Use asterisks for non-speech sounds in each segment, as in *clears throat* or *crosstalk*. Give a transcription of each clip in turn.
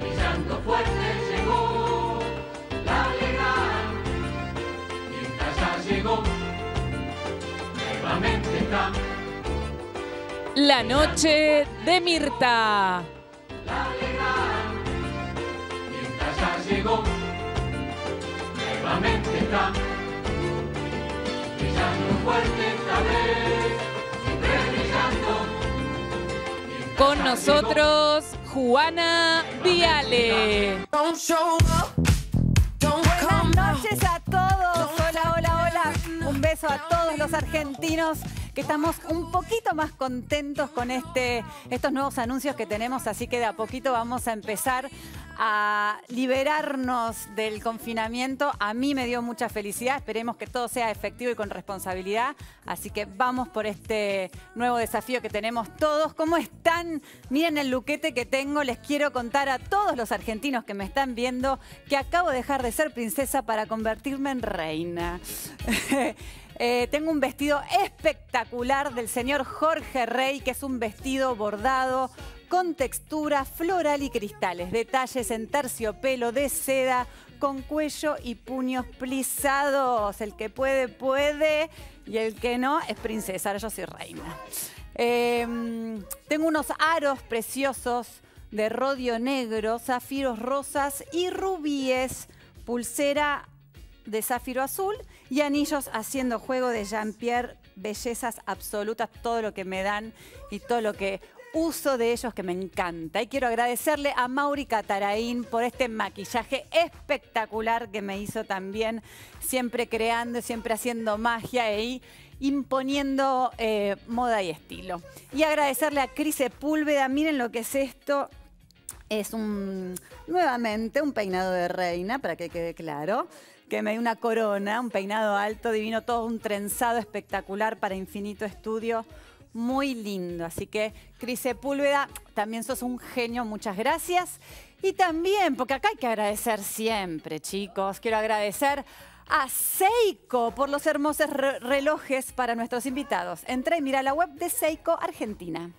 Mirando fuerte llegó la llegada. Mientras ya llegó, nuevamente está. La noche de Mirta. La legal. Mientras ya llegó, nuevamente está. Mirando fuerte esta vez. con nosotros Juana Viale. Buenas noches a todos. Hola, hola, hola. Un beso a todos los argentinos estamos un poquito más contentos con este, estos nuevos anuncios que tenemos, así que de a poquito vamos a empezar a liberarnos del confinamiento. A mí me dio mucha felicidad, esperemos que todo sea efectivo y con responsabilidad, así que vamos por este nuevo desafío que tenemos todos. ¿Cómo están? Miren el luquete que tengo, les quiero contar a todos los argentinos que me están viendo que acabo de dejar de ser princesa para convertirme en reina. *laughs* Eh, tengo un vestido espectacular del señor Jorge Rey, que es un vestido bordado con textura floral y cristales, detalles en terciopelo de seda, con cuello y puños plisados. El que puede, puede, y el que no es princesa, ahora yo soy reina. Em, tengo unos aros preciosos de rodio negro, zafiros rosas y rubíes, pulsera de zafiro azul y anillos haciendo juego de Jean-Pierre bellezas absolutas, todo lo que me dan y todo lo que uso de ellos que me encanta. Y quiero agradecerle a Mauri Cataraín por este maquillaje espectacular que me hizo también, siempre creando, siempre haciendo magia e imponiendo eh, moda y estilo. Y agradecerle a Cris Sepúlveda, miren lo que es esto. Es un, nuevamente, un peinado de reina, para que quede claro que me dio una corona, un peinado alto, divino, todo un trenzado espectacular para Infinito Estudio. Muy lindo. Así que, Cris Sepúlveda, también sos un genio. Muchas gracias. Y también, porque acá hay que agradecer siempre, chicos. Quiero agradecer a Seiko por los hermosos relojes para nuestros invitados. Entré, y mira la web de Seiko Argentina.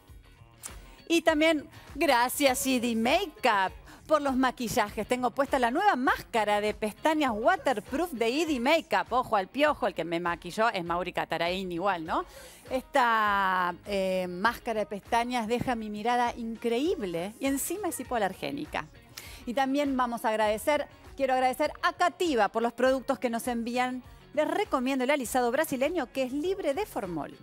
Y también gracias ID Makeup por los maquillajes. Tengo puesta la nueva máscara de pestañas waterproof de ED Makeup. Ojo al piojo, el que me maquilló es Mauri Cataraín igual, ¿no? Esta eh, máscara de pestañas deja mi mirada increíble y encima es hipoalergénica. Y también vamos a agradecer, quiero agradecer a Cativa por los productos que nos envían. Les recomiendo el alisado brasileño que es libre de formol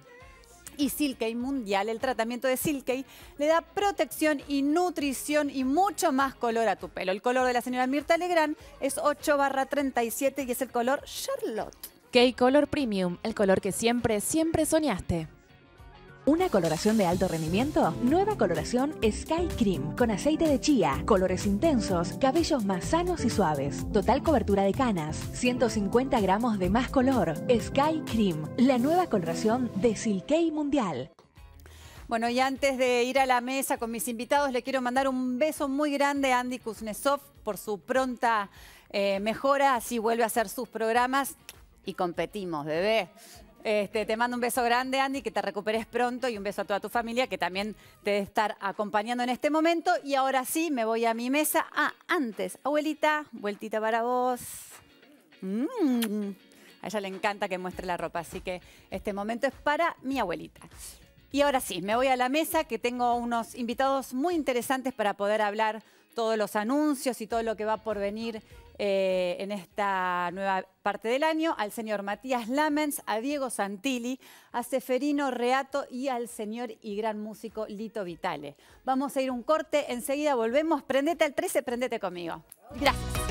y Silkei Mundial. El tratamiento de Silkei le da protección y nutrición y mucho más color a tu pelo. El color de la señora Mirta Legrand es 8 barra 37 y es el color Charlotte. K-Color Premium, el color que siempre, siempre soñaste. Una coloración de alto rendimiento. Nueva coloración Sky Cream con aceite de chía, colores intensos, cabellos más sanos y suaves. Total cobertura de canas, 150 gramos de más color. Sky Cream, la nueva coloración de Silkei Mundial. Bueno, y antes de ir a la mesa con mis invitados, le quiero mandar un beso muy grande a Andy Kuznetsov por su pronta eh, mejora, así vuelve a hacer sus programas y competimos, bebé. Este, te mando un beso grande, Andy, que te recuperes pronto y un beso a toda tu familia que también te debe estar acompañando en este momento. Y ahora sí, me voy a mi mesa. Ah, antes, abuelita, vueltita para vos. Mm. A ella le encanta que muestre la ropa, así que este momento es para mi abuelita. Y ahora sí, me voy a la mesa que tengo unos invitados muy interesantes para poder hablar todos los anuncios y todo lo que va por venir eh, en esta nueva parte del año, al señor Matías Lamens, a Diego Santilli, a Seferino Reato y al señor y gran músico Lito Vitale. Vamos a ir un corte, enseguida volvemos. Prendete al 13, prendete conmigo. Gracias.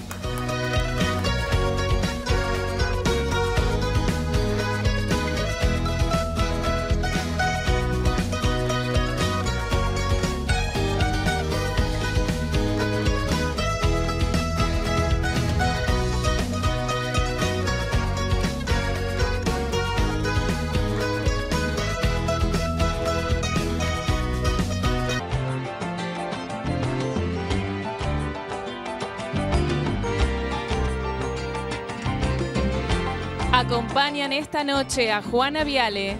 esta noche a Juana Viale,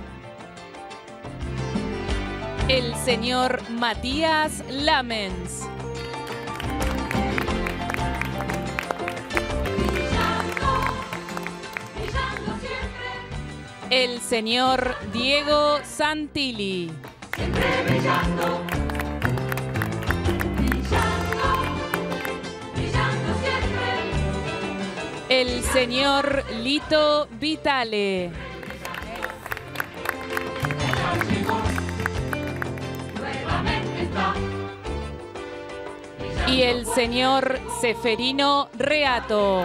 el señor Matías Lamens. El señor Diego Santilli. el señor Lito Vitale. Y el señor Seferino Reato.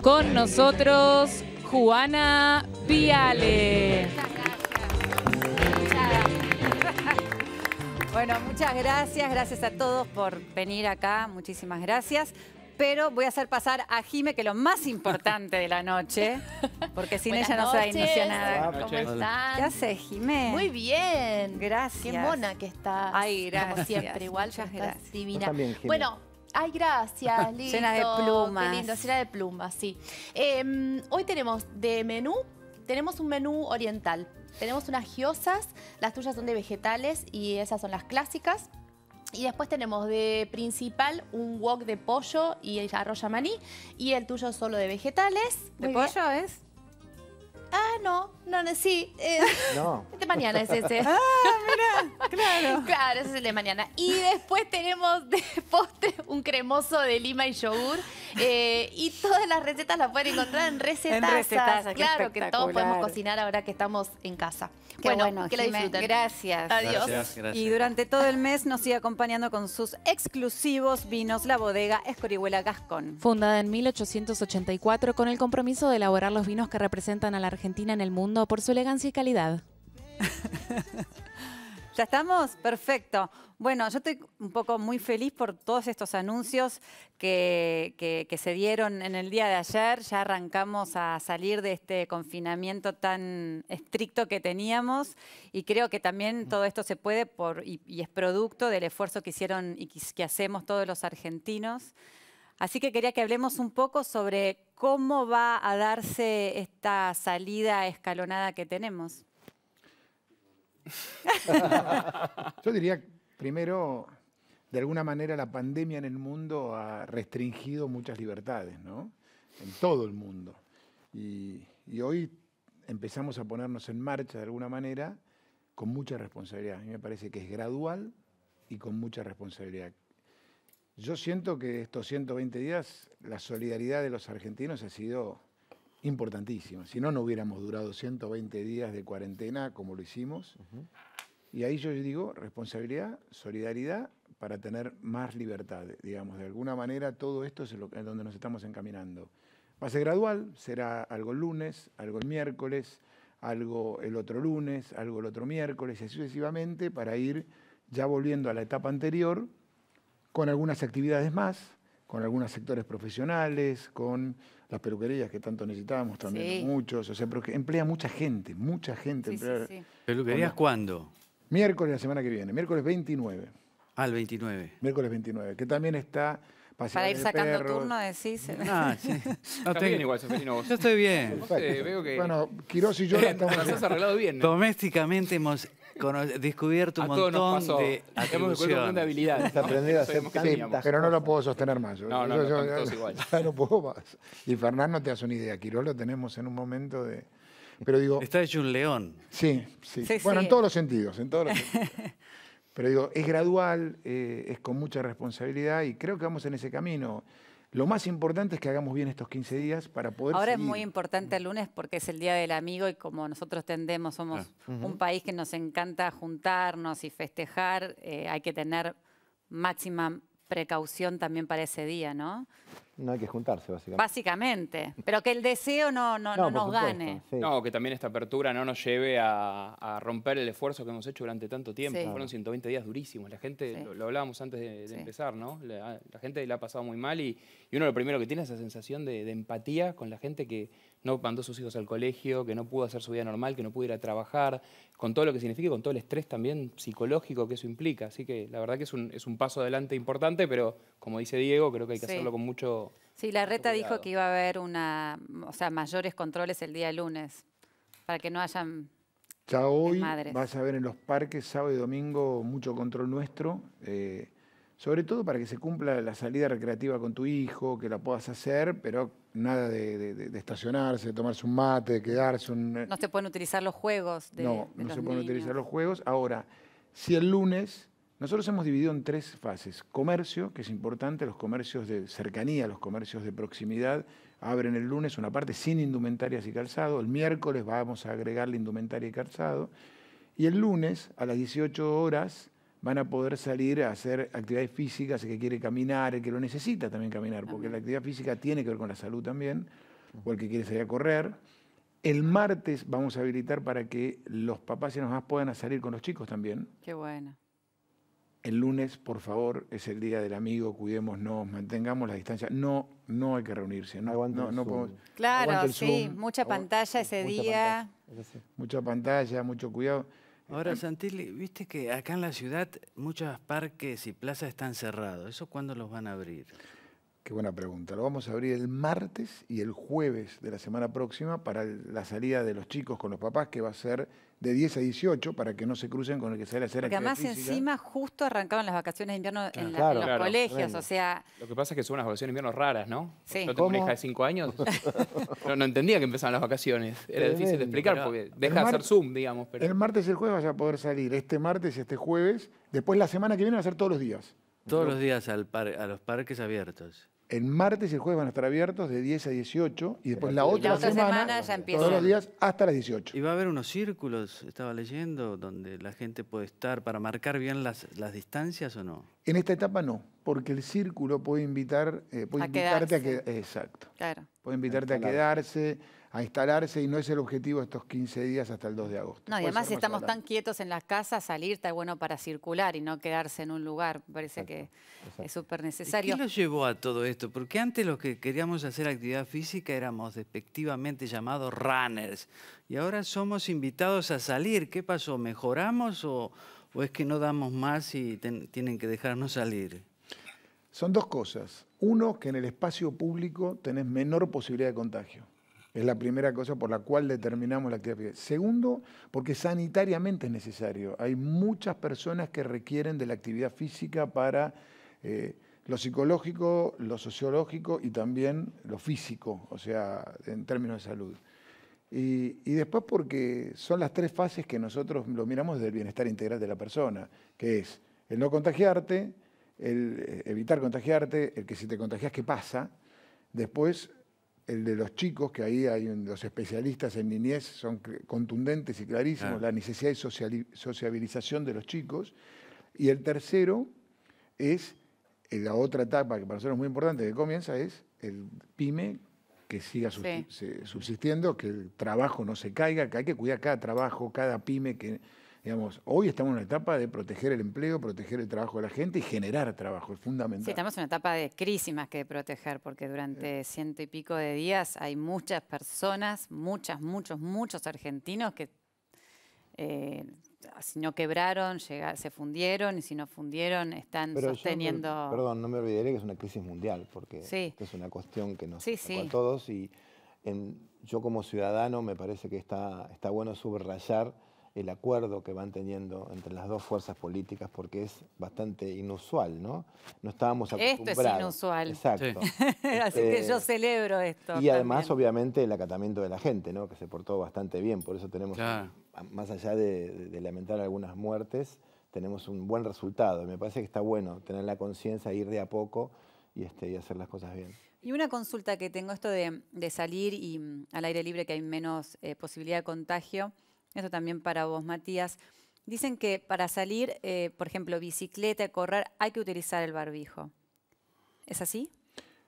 Con nosotros, Juana Viale. Bueno, muchas gracias, gracias a todos por venir acá, muchísimas gracias. Pero voy a hacer pasar a Jime, que lo más importante de la noche, porque sin ella no va a inicia nada. Ah, ¿Cómo están? ¿Qué haces, Jime? Muy bien. Gracias. Qué mona que estás. Como siempre, igual muchas gracias. divina. También, bueno, Ay, gracias, *laughs* lindo. llena de plumas. Qué lindo, llena de plumas, sí. Em, hoy tenemos de menú, tenemos un menú oriental. Tenemos unas giosas, las tuyas son de vegetales y esas son las clásicas. Y después tenemos de principal un wok de pollo y el arroz maní. Y el tuyo solo de vegetales. ¿De pollo es? ah, no, no, no sí. no. de mañana es ese. ah, mira, claro. *laughs* Claro, ese es el de mañana. Y después tenemos de postre un cremoso de lima y yogur. Eh, y todas las recetas las pueden encontrar en recetas. En recetas, claro, que todos podemos cocinar ahora que estamos en casa. bueno, que la disfruten. Gracias. Adiós. Gracias, gracias. Y durante todo el mes nos sigue acompañando con sus exclusivos vinos la bodega Escorihuela Gascón. Fundada en 1884 con el compromiso de elaborar los vinos que representan a la Argentina Argentina en el mundo por su elegancia y calidad. *laughs* ¿Ya estamos? Perfecto. Bueno, yo estoy un poco muy feliz por todos estos anuncios que, que, se dieron en el día de ayer. Ya arrancamos a salir de este confinamiento tan estricto que teníamos y creo que también mm. todo esto se puede por, y, es producto del esfuerzo que hicieron y que hacemos todos los argentinos. Así que quería que hablemos un poco sobre cómo va a darse esta salida escalonada que tenemos. *laughs* Yo diría, primero, de alguna manera la pandemia en el mundo ha restringido muchas libertades, ¿no? En todo el mundo. Y, hoy empezamos a ponernos en marcha de alguna manera con mucha responsabilidad. A mí me parece que es gradual y con mucha responsabilidad. Yo siento que estos 120 días la solidaridad de los argentinos ha sido importantísima. Si no, no hubiéramos durado 120 días de cuarentena como lo hicimos. Y ahí yo digo responsabilidad, solidaridad para tener más libertad, digamos. De alguna manera todo esto es, lo, donde nos estamos encaminando. Va a ser gradual, será algo el lunes, algo el miércoles, algo el otro lunes, algo el otro miércoles, y sucesivamente para ir ya volviendo a la etapa anterior, con algunas actividades más, con algunos sectores profesionales, con las peluquerías que tanto necesitábamos también, muchos, o sea, porque emplea mucha gente, mucha gente. ¿Peluquerías cuándo? Miércoles la semana que viene, miércoles 29. Al 29. Miércoles 29, que también está... Para ir sacando turno, decís. Ah, sí. *laughs* No, estoy bien igual, Yo estoy bien. veo Bueno, Quiroz y yo *laughs* estamos... Nos arreglado bien. Domésticamente hemos descubierto un montón de atribuciones. de habilidades. ¿no? Aprender a hacer sí, Pero no lo puedo sostener más. no, no, no, *laughs* igual. no puedo más. Y Fernando, no te das una idea. Quiroz lo tenemos en un momento de... Pero digo... Está hecho un león. Sí, sí. bueno, en todos los sentidos, en todos los sentidos. Pero digo, es gradual, eh, es con mucha responsabilidad y creo que vamos en ese camino. Lo más importante es que hagamos bien estos 15 días para poder... Ahora es muy importante el lunes porque es el Día del Amigo y como nosotros tendemos, somos un país que nos encanta juntarnos y festejar, eh, hay que tener máxima precaución también para ese día, ¿no? No hay que juntarse, básicamente. Básicamente. Pero que el deseo no, no, no, nos gane. No, que también esta apertura no nos lleve a, romper el esfuerzo que hemos hecho durante tanto tiempo. Fueron 120 días durísimos. La gente, lo, hablábamos antes de, empezar, ¿no? La, gente la ha pasado muy mal y, uno lo primero que tiene es esa sensación de empatía con la gente que no mandó a sus hijos al colegio, que no pudo hacer su vida normal, que no pudo ir a trabajar, con todo lo que significa con todo el estrés también psicológico que eso implica. Así que la verdad que es un, es un paso adelante importante, pero como dice Diego, creo que hay que hacerlo con mucho... Sí, la reta dijo que iba a haber una, o sea, mayores controles el día lunes, para que no hayan... Ya hoy vas a ver en los parques, sábado y domingo, mucho control nuestro. Eh, sobre todo para que se cumpla la salida recreativa con tu hijo, que la puedas hacer, pero nada de, estacionarse, de tomarse un mate, de quedarse. Un... Eh. No se pueden utilizar los juegos. De, no, no se pueden utilizar los juegos. Ahora, si el lunes, nosotros hemos dividido en tres fases. Comercio, que es importante, los comercios de cercanía, los comercios de proximidad, abren el lunes una parte sin indumentarias y calzado. El miércoles vamos a agregar la indumentaria y calzado. Y el lunes, a las 18 horas, van a poder salir a hacer actividades físicas, el que quiere caminar, el que lo necesita también caminar, porque la actividad física tiene que ver con la salud también, o el que quiere salir a correr. El martes vamos a habilitar para que los papás y los mamás puedan salir con los chicos también. Qué bueno. El lunes, por favor, es el día del amigo, cuidémonos, mantengamos la distancia. No, no hay que reunirse. No, no, no claro, sí, mucha oh, pantalla ese día. Mucha pantalla, mucho cuidado. Ahora, Santilli, viste que acá en la ciudad muchos parques y plazas están cerrados. ¿Eso cuándo los van a abrir? Qué buena pregunta. Lo vamos a abrir el martes y el jueves de la semana próxima para la salida de los chicos con los papás, que va a ser de 10 a 18 para que no se crucen con el que sale a hacer Porque además encima justo arrancaban las vacaciones de invierno en, los colegios, o sea... Lo que pasa es que son unas vacaciones de invierno raras, ¿no? Sí. Yo tengo de 5 años, *laughs* no, entendía que empezaban las vacaciones. Era difícil de explicar porque deja de hacer Zoom, digamos. El martes y el jueves vas a poder salir, este martes y este jueves. Después la semana que viene va a ser todos los días. Todos los días al a los parques abiertos. El martes y el jueves van a estar abiertos de 10 a 18 y después la otra, semana, ya todos los días hasta las 18. Y va a haber unos círculos, estaba leyendo, donde la gente puede estar para marcar bien las, distancias o no. En esta etapa no, porque el círculo puede invitar, eh, puede a quedarse. exacto. Puede invitarte a quedarse a instalarse y no es el objetivo estos 15 días hasta el 2 de agosto. No, además estamos tan quietos en las casas, salir está bueno para circular y no quedarse en un lugar. Parece que es súper necesario. ¿Qué nos llevó a todo esto? Porque antes los que queríamos hacer actividad física éramos despectivamente llamados runners y ahora somos invitados a salir. ¿Qué pasó? ¿Mejoramos o, es que no damos más y tienen que dejarnos salir? Son dos cosas. Uno, que en el espacio público tenés menor posibilidad de contagio. Es la primera cosa por la cual determinamos la actividad Segundo, porque sanitariamente es necesario. Hay muchas personas que requieren de la actividad física para eh, lo psicológico, lo sociológico y también lo físico, o sea, en términos de salud. Y, y, después porque son las tres fases que nosotros lo miramos desde el bienestar integral de la persona, que es el no contagiarte, el eh, evitar contagiarte, el que si te contagias, ¿qué pasa? Después el de los chicos, que ahí hay los especialistas en niñez son contundentes y clarísimos, ah. la necesidad de sociabilización de los chicos. Y el tercero es eh, la otra etapa que para nosotros es muy importante que comienza, es el pyme que siga subsistiendo, que el trabajo no se caiga, que hay que cuidar cada trabajo, cada pyme que Digamos, hoy estamos en una etapa de proteger el empleo, proteger el trabajo de la gente y generar trabajo, es fundamental. Sí, estamos en una etapa de crisis más que de proteger, porque durante ciento y pico de días hay muchas personas, muchas, muchos, muchos argentinos que eh, si no quebraron, se fundieron y si no fundieron están sosteniendo... perdón, no me olvidaré que es una crisis mundial, porque es una cuestión que nos sí, a todos y yo como ciudadano me parece que está bueno subrayar el acuerdo que van teniendo entre las dos fuerzas políticas porque es bastante inusual, ¿no? No estábamos acostumbrados. Esto es inusual. Exacto. *laughs* Así que yo eh, celebro esto. Y además, obviamente, el acatamiento de la gente, ¿no? Que se portó bastante bien. Por eso tenemos, más allá de, lamentar algunas muertes, tenemos un buen resultado. Me parece que está bueno tener la conciencia, ir de a poco y, este, y hacer las cosas bien. Y una consulta que tengo, esto de, salir y mm, al aire libre que hay menos eh, posibilidad de contagio. Esto también para vos, Matías. Dicen que para salir, eh, por ejemplo, bicicleta, correr, hay que utilizar el barbijo. ¿Es así?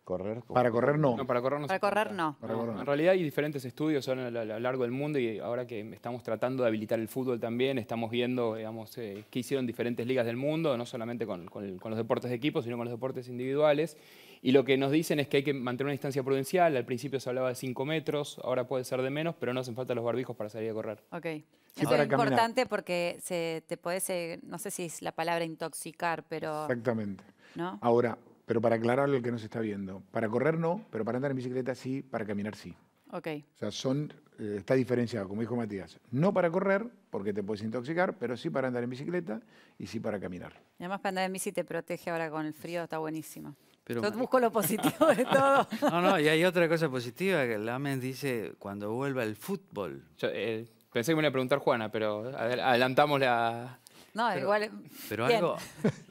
Correr, para correr no. para correr no. Para correr no. En realidad hay diferentes estudios a lo largo del mundo y ahora que estamos tratando de habilitar el fútbol también, estamos viendo digamos, eh, qué hicieron diferentes ligas del mundo, no solamente con los deportes de equipo, sino con los deportes individuales. Y lo que nos dicen es que hay que mantener una distancia prudencial. Al principio se hablaba de 5 metros, ahora puede ser de menos, pero no hacen falta los barbijos para salir a correr. Ok. Eso es importante porque se, te puede, no sé si es la palabra intoxicar, pero... Exactamente. ¿no? Ahora, pero para aclarar lo que nos está viendo, para correr no, pero para andar en bicicleta sí, para caminar sí. Ok. O sea, son, eh, está diferenciado, como dijo Matías. No para correr, porque te puedes intoxicar, pero sí para andar en bicicleta y sí para caminar. Y además para andar en bici te protege ahora con el frío, está buenísimo. Pero... Yo busco lo positivo de *laughs* todo. no, no, y hay otra cosa positiva que el AMEN dice cuando vuelva el fútbol. Eh, pensé que me iba a preguntar Juana, pero adelantamos la... No, pero, igual... Pero algo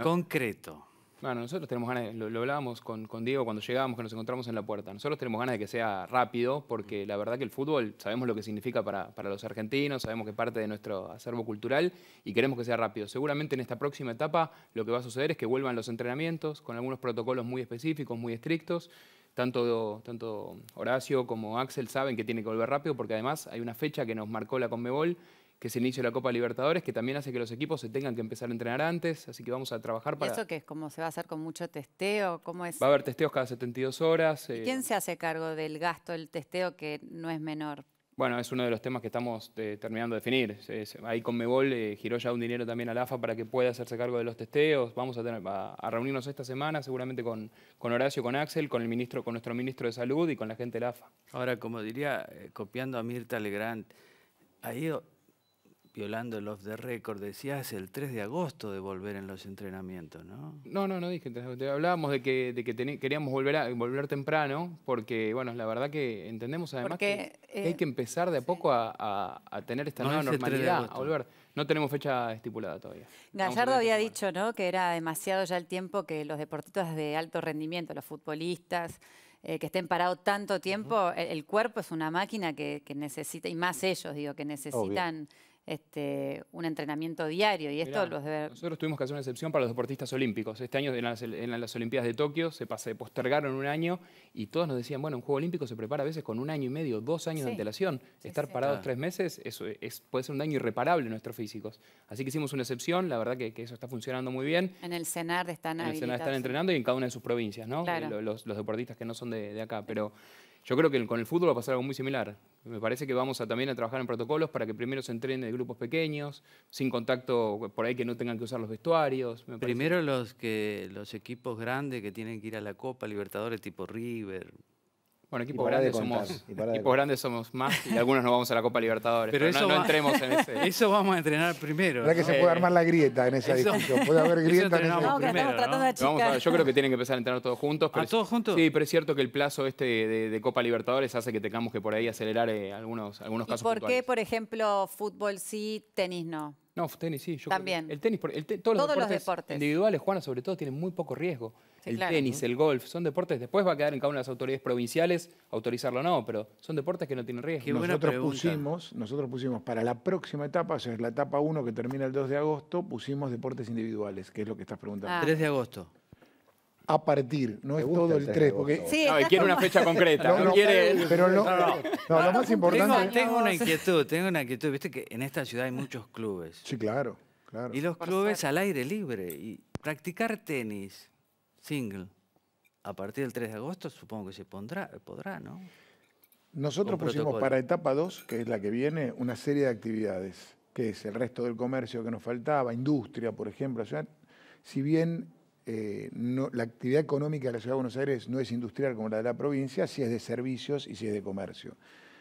concreto. Bueno, nosotros tenemos ganas, lo, hablábamos con, Diego cuando llegábamos, que nos encontramos en la puerta, nosotros tenemos ganas de que sea rápido, porque la verdad que el fútbol sabemos lo que significa para, los argentinos, sabemos que parte de nuestro acervo cultural y queremos que sea rápido. Seguramente en esta próxima etapa lo que va a suceder es que vuelvan los entrenamientos con algunos protocolos muy específicos, muy estrictos. Tanto, tanto Horacio como Axel saben que tiene que volver rápido porque además hay una fecha que nos marcó la Conmebol que se el la Copa Libertadores, que también hace que los equipos se tengan que empezar a entrenar antes, así que vamos a trabajar para... ¿Y eso que es? como se va a hacer con mucho testeo? ¿Cómo es? Va a haber testeos cada 72 horas. Eh, ¿Quién se hace cargo del gasto del testeo que no es menor? Bueno, es uno de los temas que estamos eh, terminando de definir. ahí con Megol eh, giró ya un dinero también al AFA para que pueda hacerse cargo de los testeos. Vamos a, reunirnos esta semana seguramente con, con, Horacio, con Axel, con, el ministro, con nuestro ministro de Salud y con la gente de la AFA. Ahora, como diría, copiando a Mirta Legrand, ha ido violando el off the record, decías el 3 de agosto de volver en los entrenamientos, ¿no? No, no, no dije. Hablábamos de que, de que queríamos volver, a, volver temprano porque, bueno, la verdad que entendemos además que, eh, hay que empezar de a poco a, tener esta nueva normalidad, a volver. No tenemos fecha estipulada todavía. Gallardo había dicho, ¿no?, que era demasiado ya el tiempo que los deportistas de alto rendimiento, los futbolistas... Eh, que estén parados tanto tiempo, el, cuerpo es una máquina que, necesita, y más ellos, digo, que necesitan este, un entrenamiento diario y esto los Nosotros tuvimos que hacer una excepción para los deportistas olímpicos. Este año en las, Olimpiadas de Tokio se, postergaron un año y todos nos decían, bueno, un Juego Olímpico se prepara a veces con un año y medio, dos años de antelación. Estar parados tres meses eso puede ser un daño irreparable en nuestros físicos. Así que hicimos una excepción, la verdad que, eso está funcionando muy bien. En el CENAR están En el CENAR están entrenando y en cada una de sus provincias, ¿no? Los, deportistas que no son de, de acá, pero... Yo creo que con el fútbol va a pasar algo muy similar. Me parece que vamos a, también a trabajar en protocolos para que primero se entrenen de grupos pequeños, sin contacto por ahí que no tengan que usar los vestuarios. primero los, que, los equipos grandes que tienen que ir a la Copa Libertadores tipo River, bueno, equipo grande somos, equipos grandes somos más y algunos nos vamos a la Copa Libertadores. Pero, eso no, entremos en ese. *laughs* Eso vamos a entrenar primero. ¿Verdad que se puede armar la grieta en esa Puede haber grieta en ese no, tratando de Yo creo que tienen que empezar a entrenar todos juntos. Pero, ¿A todos juntos? Sí, pero es cierto que el plazo este de, Copa Libertadores hace que tengamos que por ahí acelerar eh, algunos, algunos casos. ¿Y por qué, por ejemplo, fútbol sí, tenis no? No, tenis sí. Yo También. el tenis, el todos, los, deportes individuales, Juana, sobre todo, tienen muy poco riesgo. el tenis, el golf, son deportes, después va a quedar en cada una de las autoridades provinciales autorizarlo o no, pero son deportes que no tienen riesgo. nosotros, pusimos, nosotros pusimos para la próxima etapa, o sea, es la etapa 1 que termina el 2 de agosto, pusimos deportes individuales, que es lo que estás preguntando. Ah. 3 ah. de agosto a partir, no es todo el 3. Porque... Sí, quiere una fecha concreta. *laughs* No, Pero lo más importante... Tengo, una inquietud, tengo una inquietud. Viste que en esta ciudad hay muchos clubes. Sí, claro, claro. Y los clubes al aire libre. Y practicar tenis single a partir del 3 de agosto supongo que se pondrá, podrá, ¿no? Nosotros pusimos para etapa 2, que es la que viene, una serie de actividades, que es el resto del comercio que nos faltaba, industria, por ejemplo. O sea, si bien eh, la actividad económica de la Ciudad de Buenos Aires no es industrial como la de la provincia, si es de servicios y si es de comercio.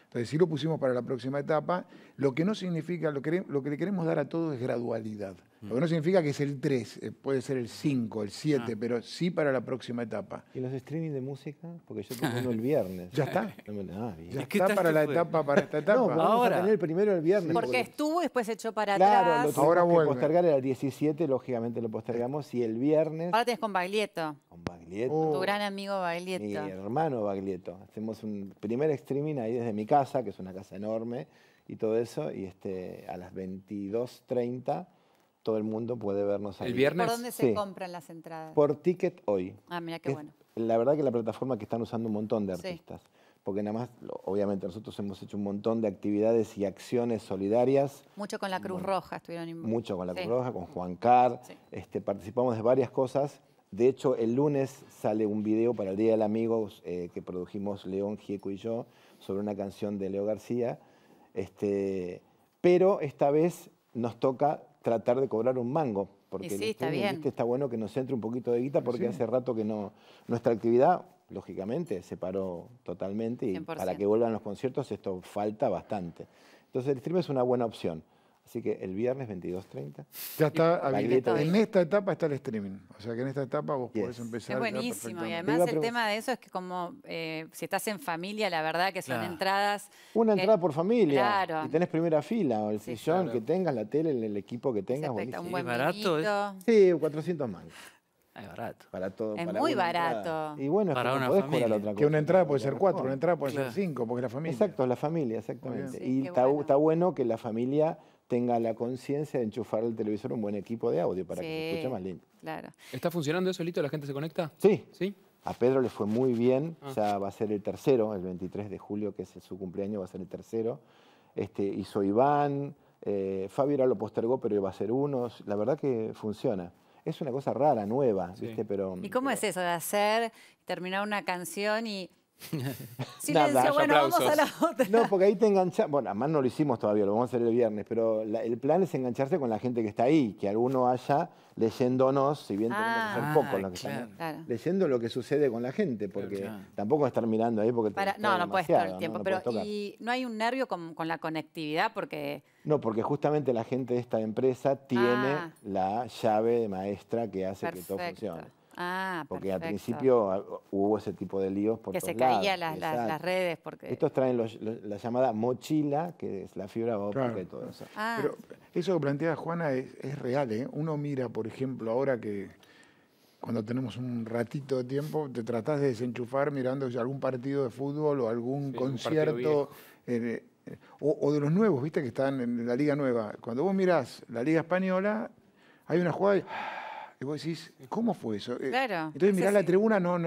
Entonces, si lo pusimos para la próxima etapa, lo que no significa, lo que, lo que le queremos dar a todo es gradualidad. Mm. Lo que no significa que es el 3, eh, puede ser el 5, el 7, ah. pero sí para la próxima etapa. ¿Y los streaming de música? Porque yo tengo *laughs* uno el viernes. ¿Ya está? *laughs* Ah, ya está para la este etapa, para esta *laughs* etapa. No, vamos ahora. a tener el primero el viernes. porque, estuvo y después se echó para atrás. Claro, ahora vuelve. postergar era el 17, lógicamente lo postergamos, y el viernes... Ahora tenés con Baglietto. Con Baglietto. Con oh. Tu gran amigo Baglietto. Mi hermano Baglietto. Hacemos un primer streaming ahí desde mi casa, que es una casa enorme, y todo eso, y este, a las 22.30 todo el mundo puede vernos ahí. ¿El viernes? ¿Por dónde se compran las entradas? Por Ticket Hoy. Ah, mira qué bueno. La verdad que la plataforma que están usando un montón de artistas, porque nada más, obviamente nosotros hemos hecho un montón de actividades y acciones solidarias. Mucho con la Cruz Roja estuvieron Mucho con la Cruz Roja, con Juan Car, este, participamos de varias cosas. De hecho, el lunes sale un video para el Día del Amigo eh, que produjimos León, Gieco y yo sobre una canción de Leo García. Este, pero esta vez nos toca tratar de cobrar un mango. Porque está, está bueno que nos entre un poquito de guita porque hace rato que no nuestra actividad, lógicamente, se paró totalmente y para que vuelvan los conciertos esto falta bastante. Entonces el stream es una buena opción. Así que el viernes 22.30. Ya está En esta etapa está el streaming. O sea que en esta etapa vos podés empezar. Es buenísimo. Y además el tema de eso es que como eh, si estás en familia, la verdad que son entradas... Una entrada por familia. Claro. Y tenés primera fila, o el sillón que tengas, la tele, el, equipo que tengas. Buenísimo. Un barato Sí, 400 más. Es barato. Para todo, es muy barato. Y bueno, una Que una entrada puede ser cuatro, una entrada puede ser cinco, porque es la familia. Exacto, la familia, exactamente. y está bueno que la familia tenga la conciencia de enchufar el televisor un buen equipo de audio para que se escuche más lindo. Claro. ¿Está funcionando eso, solito, ¿La gente se conecta? Sí. ¿Sí? A Pedro le fue muy bien, ah. ya va a ser el tercero, el 23 de julio, que es su cumpleaños, va a ser el tercero. Este, hizo Iván, eh, Fabio ahora lo postergó, pero iba a ser uno. La verdad que funciona. Es una cosa rara, nueva, Pero, ¿Y cómo es eso de hacer, terminar una canción y *laughs* Silencio, bueno, vamos a la otra. No, porque ahí te enganchas. Bueno, además no lo hicimos todavía, lo vamos a hacer el viernes, pero el plan es engancharse con la gente que está ahí, que alguno haya leyéndonos, si bien tenemos que ah, poco que está leyendo lo que sucede con la gente, porque tampoco estar mirando ahí porque No, no puedes estar el tiempo, pero ¿y no hay un nervio con, la conectividad? porque No, porque justamente la gente de esta empresa tiene ah. la llave de maestra que hace que todo funcione. Ah, porque al principio ah, hubo ese tipo de líos por Que se caían las, redes. porque Estos traen la llamada mochila, que es la fibra óptica y todo eso. Ah. Pero eso que plantea Juana es, real. ¿eh? Uno mira, por ejemplo, ahora que cuando tenemos un ratito de tiempo, te tratás de desenchufar mirando algún partido de fútbol o algún concierto. Eh, o, o de los nuevos, viste, que están en la Liga Nueva. Cuando vos mirás la Liga Española, hay una jugada y y vos decís, ¿cómo fue eso? Eh, entonces mirar la tribuna no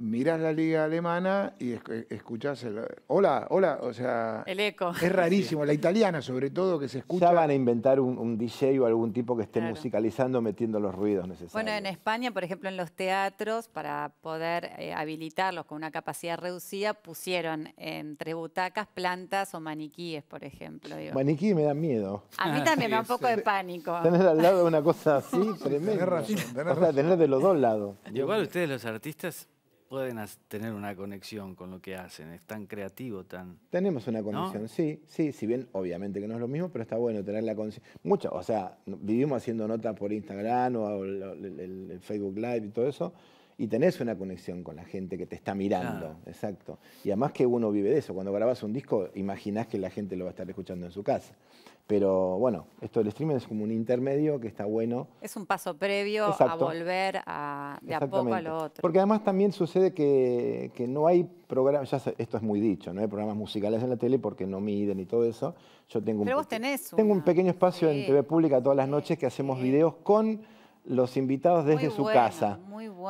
miras la liga alemana y eh, escuchás el hola, hola, o sea, el eco. Es rarísimo, la italiana sobre todo que se escucha. Ya a inventar un, DJ o algún tipo que esté musicalizando metiendo los ruidos necesarios. Bueno, en España, por ejemplo, en los teatros para poder eh, habilitarlos con una capacidad reducida pusieron entre butacas plantas o maniquíes, por ejemplo. Digo. Maniquí me dan miedo. A mí ah, también me da un poco de pánico. Tener al lado una cosa así, *laughs* tremendo. tener de los dos lados. Igual ustedes los artistas pueden tener una conexión con lo que hacen, es tan creativo, tan... Tenemos una conexión, sí, sí, si bien obviamente que no es lo mismo, pero está bueno tener la conexión. Mucho, o sea, vivimos haciendo notas por Instagram o el, Facebook Live y todo eso, y tenés una conexión con la gente que te está mirando, exacto. Y además que uno vive de eso, cuando grabas un disco imaginás que la gente lo va a estar escuchando en su casa. Pero bueno, esto del streaming es como un intermedio que está bueno. Es un paso previo a volver a, de a poco a lo otro. Porque además también sucede que, no hay programas, ya esto es muy dicho, no hay programas musicales en la tele porque no miden y todo eso. Yo tengo un, tenés Tengo un pequeño espacio en TV Pública todas las noches que hacemos videos con los invitados desde su casa.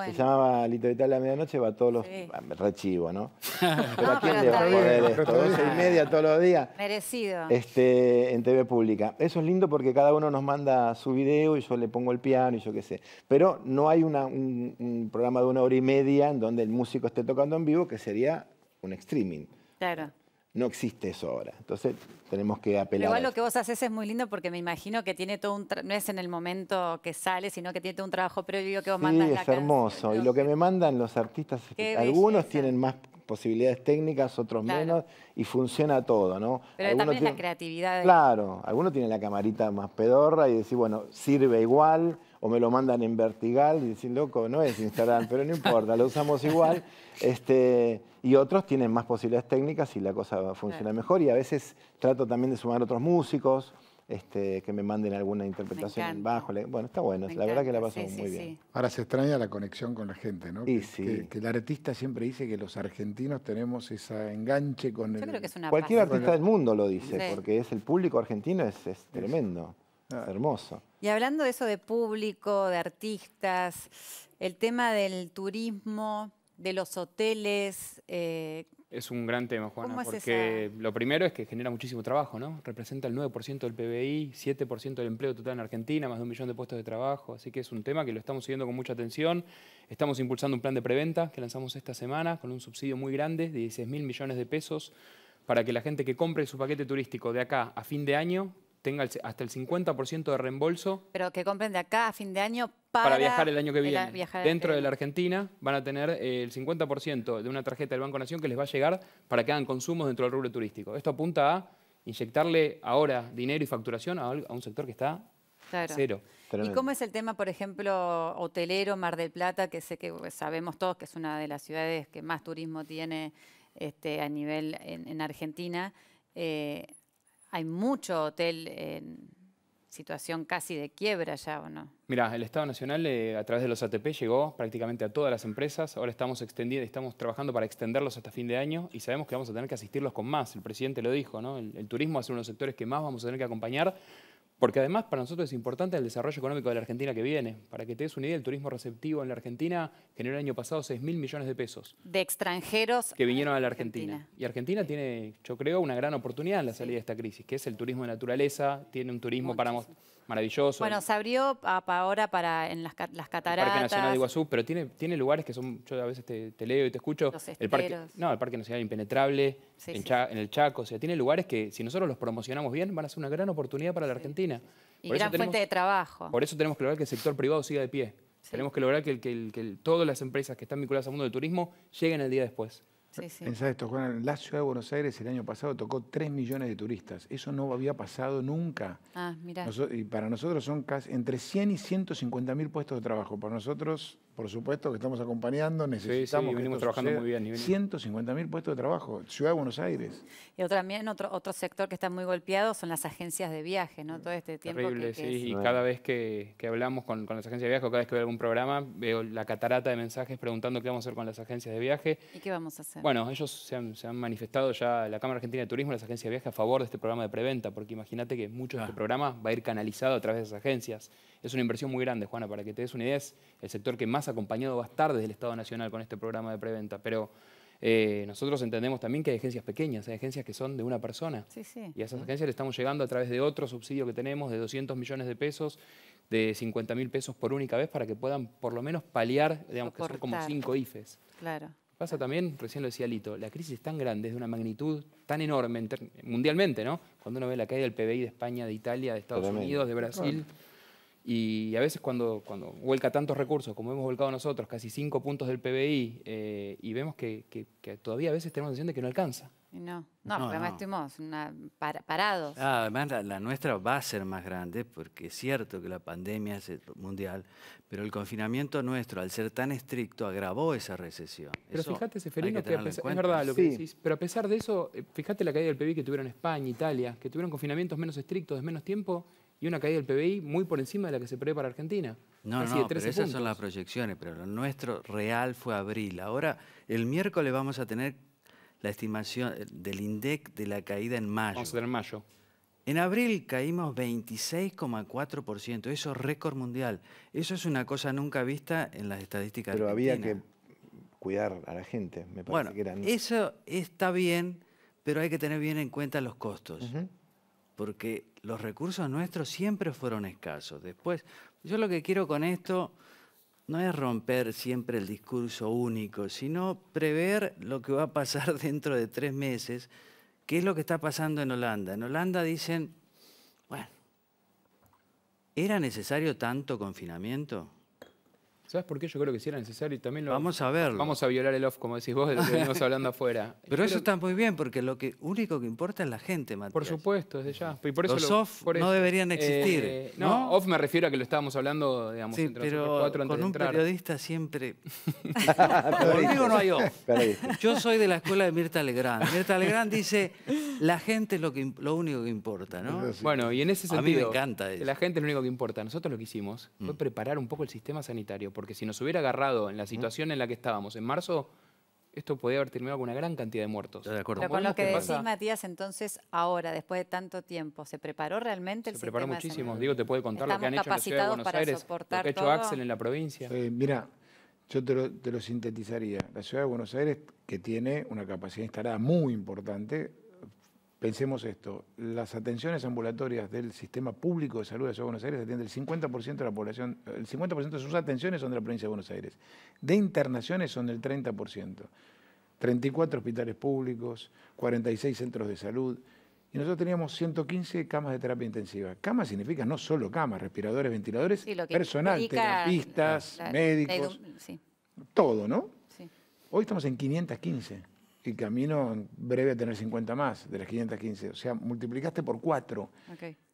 Se llamaba Lito de la medianoche, va todos los... archivos Rechivo, ¿no? *laughs* pero ¿a quién le va a poder esto? Doce y media todos los días. Merecido. Este, en TV pública. Eso es lindo porque cada uno nos manda su video y yo le pongo el piano y yo qué sé. Pero no hay un, un programa de una hora y media en donde el músico esté tocando en vivo, que sería un streaming. Claro. No existe eso ahora. Entonces tenemos que apelar. igual lo que vos haces es muy lindo porque me imagino que tiene todo un no es en el momento que sale, sino que tiene todo un trabajo previo que vos sí, Es hermoso. Y lo que me mandan los artistas, algunos tienen más posibilidades técnicas, otros menos, y funciona todo, ¿no? Pero también la creatividad. Claro, algunos tienen la camarita más pedorra y decir, bueno, sirve igual, o me lo mandan en vertical y decir, loco, no es Instagram, pero no importa, lo usamos igual. *laughs* Este, y otros tienen más posibilidades técnicas y la cosa funciona mejor. Y a veces trato también de sumar otros músicos. Este, que me manden alguna interpretación en bajo. Bueno, está bueno, la verdad que la paso muy bien. Ahora se extraña la conexión con la gente, ¿no? Que, que, que, el artista siempre dice que los argentinos tenemos ese enganche con Yo Creo que es una Cualquier artista del mundo lo dice, porque es el público argentino, es, tremendo, ah. hermoso. Y hablando de eso de público, de artistas, el tema del turismo de los hoteles? Eh, es un gran tema, Juana, porque lo primero es que genera muchísimo trabajo, ¿no? Representa el 9% del PBI, 7% del empleo total en Argentina, más de un millón de puestos de trabajo, así que es un tema que lo estamos siguiendo con mucha atención. Estamos impulsando un plan de preventa que lanzamos esta semana con un subsidio muy grande de 16 mil millones de pesos para que la gente que compre su paquete turístico de acá a fin de año tenga hasta el 50% de reembolso. Pero que compren de acá a fin de año para, viajar el año que viene. Dentro de la Argentina van a tener eh, el 50% de una tarjeta del Banco Nación que les va a llegar para que hagan consumos dentro del rubro turístico. Esto apunta a inyectarle ahora dinero y facturación a, un sector que está cero. ¿Y cómo es el tema, por ejemplo, hotelero, Mar del Plata, que sé que pues, sabemos todos que es una de las ciudades que más turismo tiene este, a nivel en, Argentina? Eh, hay mucho hotel en situación casi de quiebra ya, ¿o no? Mira, el Estado Nacional eh, a través de los ATP llegó prácticamente a todas las empresas. Ahora estamos extendiendo, estamos trabajando para extenderlos hasta fin de año y sabemos que vamos a tener que asistirlos con más. El presidente lo dijo, ¿no? El, el turismo va a uno de los sectores que más vamos a tener que acompañar porque además para nosotros es importante el desarrollo económico de la Argentina que viene. Para que te des una idea, el turismo receptivo en la Argentina generó el año pasado 6 mil millones de pesos. De extranjeros. Que vinieron a la Argentina. Y Argentina tiene, yo creo, una gran oportunidad en la salida de esta crisis, que es el turismo de naturaleza, tiene un turismo para maravilloso. Bueno, se abrió ah, ahora para en las, las cataratas. El Parque Nacional de Iguazú, pero tiene, tiene lugares que son, yo a veces te, leo y te escucho. el parque, no, el Parque Nacional Impenetrable, en, el Chaco, o sea, tiene lugares que si nosotros los promocionamos bien van a ser una gran oportunidad para la Argentina. Y gran fuente de trabajo. Por eso tenemos que lograr que el sector privado siga de pie. Tenemos que lograr que, que, que todas las empresas que están vinculadas al mundo del turismo lleguen el día después. Pensá, la ciudad de Buenos Aires el año pasado tocó 3 millones de turistas. Eso no había pasado nunca. Ah, y para nosotros son casi entre 100 y 150 mil puestos de trabajo. Para nosotros por supuesto, que estamos acompañando, necesitamos. Sí, estamos venimos trabajando muy bien. 150 mil puestos de trabajo, Ciudad de Buenos Aires. Y otro, también otro, otro sector que está muy golpeado son las agencias de viaje, ¿no? Todo este tiempo. sí. Y cada vez que, hablamos con, las agencias de viaje o cada vez que veo algún programa, veo la catarata de mensajes preguntando qué vamos a hacer con las agencias de viaje. ¿Y qué vamos a hacer? Bueno, ellos se han, manifestado ya, la Cámara Argentina de Turismo, las agencias de viaje, a favor de este programa de preventa, porque imagínate que mucho de este ah. programa va a ir canalizado a través de esas agencias. Es una inversión muy grande, Juana, para que te des una idea, es el sector que más acompañado va a estar desde el Estado Nacional con este programa de preventa, pero eh, nosotros entendemos también que hay agencias pequeñas, hay agencias que son de una persona. Y a esas agencias le estamos llegando a través de otro subsidio que tenemos de 200 millones de pesos, de 50 mil pesos por única vez, para que puedan por lo menos paliar, digamos, que son como cinco IFES. Claro. Pasa también, recién lo decía Lito, la crisis es tan grande, es de una magnitud tan enorme mundialmente, ¿no? Cuando uno ve la caída del PBI de España, de Italia, de Estados Unidos, de Brasil. Y a veces cuando, cuando vuelca tantos recursos, como hemos volcado nosotros, casi cinco puntos del PBI, eh, y vemos que, todavía a veces tenemos la sensación de que no alcanza. No, no, además estuvimos parados. Ah, además, la, nuestra va a ser más grande, porque es cierto que la pandemia es mundial, pero el confinamiento nuestro, al ser tan estricto, agravó esa recesión. Pero fíjate, Seferino, que, que es verdad lo que decís, pero a pesar de eso, eh, fíjate la caída del PBI que tuvieron España, Italia, que tuvieron confinamientos menos estrictos, de menos tiempo, y una caída del PBI muy por encima de la que se prevé para Argentina. No, no, pero esas son las proyecciones, pero nuestro real fue abril. Ahora, el miércoles vamos a tener la estimación eh, del INDEC de la caída en mayo. Vamos a tener mayo. En abril caímos 26,4%, eso es récord mundial. Eso es una cosa nunca vista en las estadísticas Pero había que cuidar a la gente, me parece que eran... eso está bien, pero hay que tener bien en cuenta los costos porque los recursos nuestros siempre fueron escasos. Después, yo lo que quiero con esto no es romper siempre el discurso único, sino prever lo que va a pasar *laughs* dentro de tres meses, qué es lo que está pasando en Holanda. En Holanda dicen, bueno, ¿era necesario tanto confinamiento? ¿Sabes por qué? Yo creo que si era necesario y también lo. Vamos a verlo. Vamos a violar el off, como decís vos, de lo que venimos *laughs* hablando afuera. Pero eso está muy bien, porque lo que único que importa es la gente, Matías. Por supuesto, desde ya. Y por eso Los off no deberían existir. Eh, no, off me refiero a que lo estábamos hablando, digamos, entre cuatro antes con de entrar. un periodista siempre. *laughs* Conmigo no hay off. Yo soy de la escuela de Mirta Legrand. Mirta Legrand dice: la gente es lo, que, lo único que importa, ¿no? Bueno, y en ese sentido. A mí me encanta eso. La gente es lo único que importa. Nosotros lo que hicimos fue mm. preparar un poco el sistema sanitario porque si nos hubiera agarrado en la situación en la que estábamos en marzo, esto podría haber terminado con una gran cantidad de muertos. de acuerdo. con lo que decís, Matías, entonces, ahora, después de tanto tiempo, ¿se preparó realmente el Se preparó muchísimo. Digo, te puede contar lo que han hecho en la ciudad lo que ha hecho Axel en la provincia. Eh, mira, yo te lo, te lo sintetizaría. La ciudad de Buenos Aires, que tiene una capacidad instalada muy importante, Pensemos esto, las atenciones ambulatorias del sistema público de salud de la Ciudad de Buenos Aires atienden el 50% de la población, el 50% de sus atenciones son de la provincia de Buenos Aires. De internaciones son del 30%. 34 hospitales públicos, 46 centros de salud. Y nosotros teníamos 115 camas de terapia intensiva. Camas significa no solo camas, respiradores, ventiladores, personal, terapistas, médicos, todo, ¿no? Hoy estamos en 515 y camino breve a tener 50 más de las 515. O sea, multiplicaste por cuatro.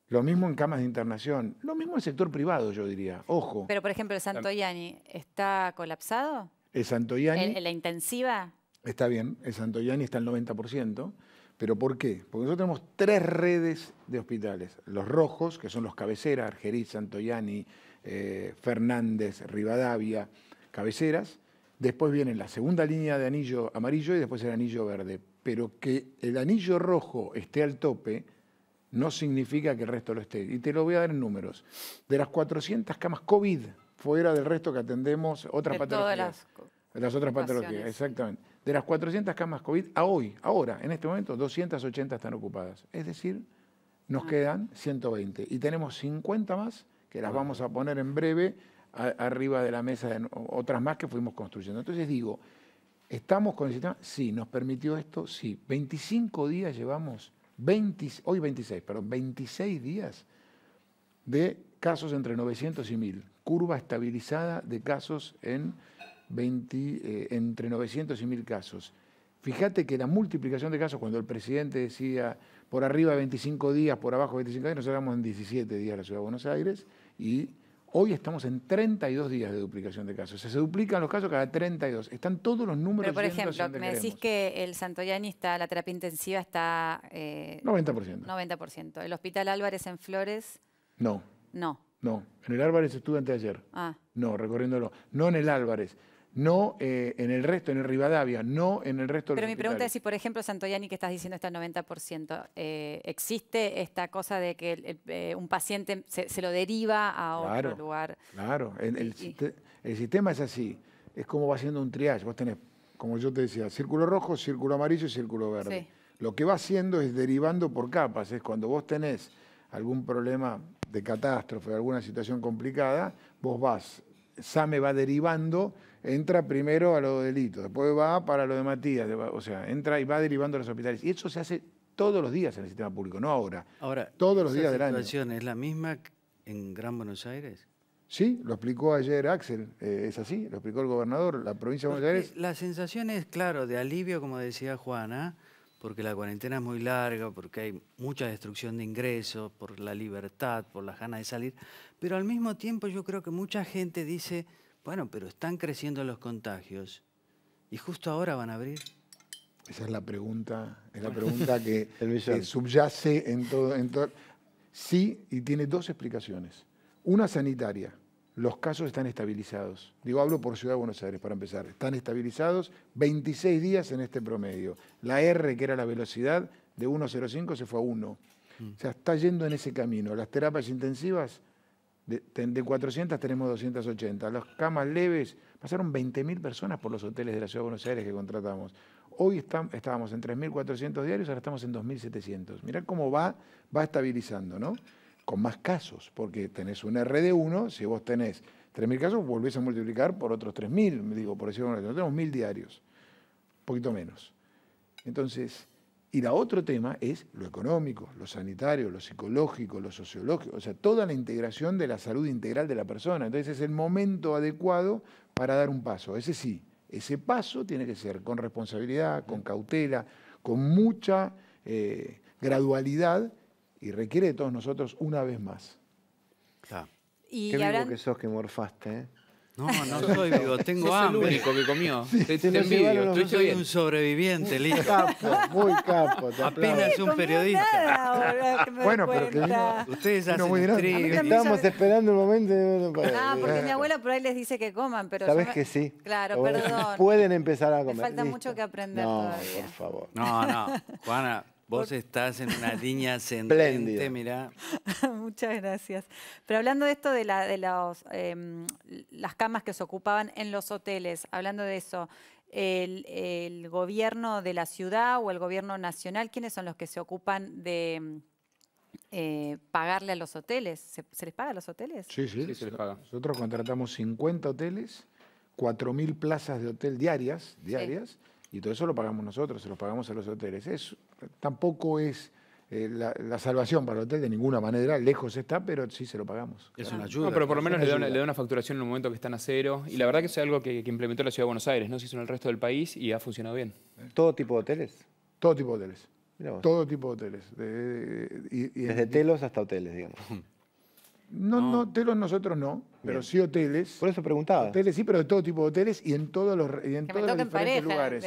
Lo mismo en camas de internación, lo mismo en el sector privado, yo diría. Ojo. Pero, por ejemplo, ¿el Santoyani, ¿está colapsado? El Santoyani. ¿En ¿La intensiva? Está bien, el Santoyani está al 90%. ¿Pero por qué? Porque nosotros tenemos tres redes de hospitales. Los rojos, que son los cabeceras, Argerí, Santoyani, eh, Fernández, Rivadavia, cabeceras. Después viene la segunda línea de anillo amarillo y después el anillo verde. Pero que el anillo rojo esté al tope no significa que el resto lo esté. Y te lo voy a dar en números. De las 400 camas COVID, fuera del resto que atendemos, otras de patologías. Todas las, las otras patologías, exactamente. De las 400 camas COVID, a hoy, ahora, en este momento, 280 están ocupadas. Es decir, nos ah. quedan 120. Y tenemos 50 más que las vamos a poner en breve arriba de la mesa, de, otras más que fuimos construyendo. Entonces digo, ¿estamos con el sistema? Sí, ¿nos permitió esto? Sí. 25 días llevamos, hoy 26, perdón, 26 días de casos entre 900 y 1000, curva estabilizada de casos en 20, eh, entre 900 y 1000 casos. Fíjate que la multiplicación de casos, cuando el presidente decía por arriba 25 días, por abajo 25 días, nos éramos en 17 días la ciudad de Buenos Aires y Hoy estamos en 32 días de duplicación de casos. se duplican los casos cada 32. Están todos los números. Pero, por ejemplo, me decís que el Santoyani está, la terapia intensiva está... 90%. Eh, 90%. ¿El Hospital Álvarez en Flores? No. No. No. En el Álvarez estuve antes de ayer. Ah. No, recorriéndolo. No en el Álvarez no eh, en el resto, en el Rivadavia, no en el resto país. Pero mi pregunta es si, por ejemplo, Santoyani, que estás diciendo está al 90%, eh, ¿existe esta cosa de que eh, un paciente se, lo deriva a otro lugar? Claro, el, el, sistema es así, es como va haciendo un triage, vos tenés, como yo te decía, círculo rojo, círculo amarillo y círculo verde. Lo que va haciendo es derivando por capas, es cuando vos tenés algún problema de catástrofe, alguna situación complicada, vos vas, SAME va derivando entra primero a los delitos, después va para lo de Matías, o sea, entra y va derivando a los hospitales. Y eso se hace todos los días en el sistema público, no ahora. Ahora, todos los días del año. ¿La situación es la misma en Gran Buenos Aires? Sí, lo explicó ayer Axel, eh, es así, lo explicó el gobernador, la provincia de Buenos Aires. La sensación es, claro, de alivio, como decía Juana, porque la cuarentena es muy larga, porque hay mucha destrucción de ingresos, por la libertad, por las ganas de salir, pero al mismo tiempo yo creo que mucha gente dice bueno, pero están creciendo los contagios y justo ahora van a abrir. Esa es la pregunta, es la pregunta que, *laughs* subyace en todo, Sí, y tiene dos explicaciones. Una sanitaria, los casos están estabilizados. Digo, hablo por Ciudad de Buenos Aires para empezar. Están estabilizados 26 días en este promedio. La R, que era la velocidad, de 1.05 se fue a 1. Mm. O sea, está yendo en ese camino. Las terapias intensivas de, 400 tenemos 280. Las camas leves, pasaron 20.000 personas por los hoteles de la Ciudad de Buenos Aires que contratamos. Hoy estábamos en 3.400 diarios, ahora estamos en 2.700. Mirá cómo va, va estabilizando, ¿no? Con más casos, porque tenés un R de 1, si vos tenés 3.000 casos, volvés a multiplicar por otros 3.000, digo, por decirlo de Tenemos 1.000 diarios, un poquito menos. Entonces, y la otro tema es lo económico, lo sanitario, lo psicológico, lo sociológico, o sea, toda la integración de la salud integral de la persona. Entonces es el momento adecuado para dar un paso. Ese sí, ese paso tiene que ser con responsabilidad, con cautela, con mucha eh, gradualidad y requiere de todos nosotros una vez más. Y Qué que sos que morfaste, ¿eh? No, no soy vivo, *laughs* tengo hambre. el único que comió. Sí, te, soy un sobreviviente, listo. muy capo. Apenas un periodista. bueno, pero que vino, Ustedes hacen muy Estábamos esperando un momento. Ah, porque mi abuela por ahí les dice que coman, pero Sabes que sí. Claro, perdón. Pueden empezar a comer. Me falta mucho que aprender no, todavía. por favor. No, no, *laughs* Juana... Vos estás en una línea *laughs* ascendente, mirá. *laughs* Muchas gracias. Pero hablando de esto de, la, de em, las camas que se ocupaban en los hoteles, hablando de eso, el, gobierno de la ciudad o el gobierno nacional, ¿quiénes son los que se ocupan de em, eh, pagarle a los hoteles? ¿Se, les paga a los hoteles? Sí, sí, se les paga. Nosotros contratamos 50 hoteles, 4.000 plazas de hotel diarias, diarias y todo eso lo pagamos nosotros, se lo pagamos a los hoteles. eso tampoco es eh, la, salvación para el hotel de ninguna manera, lejos está, pero sí se lo pagamos. Es una ayuda. pero por lo menos le da, una, facturación en un momento que están a cero. Y la verdad que es algo que, implementó la Ciudad de Buenos Aires, no se hizo en el resto del país y ha funcionado bien. ¿Todo tipo de hoteles? Todo tipo de hoteles. Todo tipo de hoteles. Desde telos hasta hoteles, digamos. *laughs* No, no, telos nosotros no, pero sí hoteles. Por eso preguntaba. Hoteles sí, pero de todo tipo de hoteles y en todos los, diferentes lugares.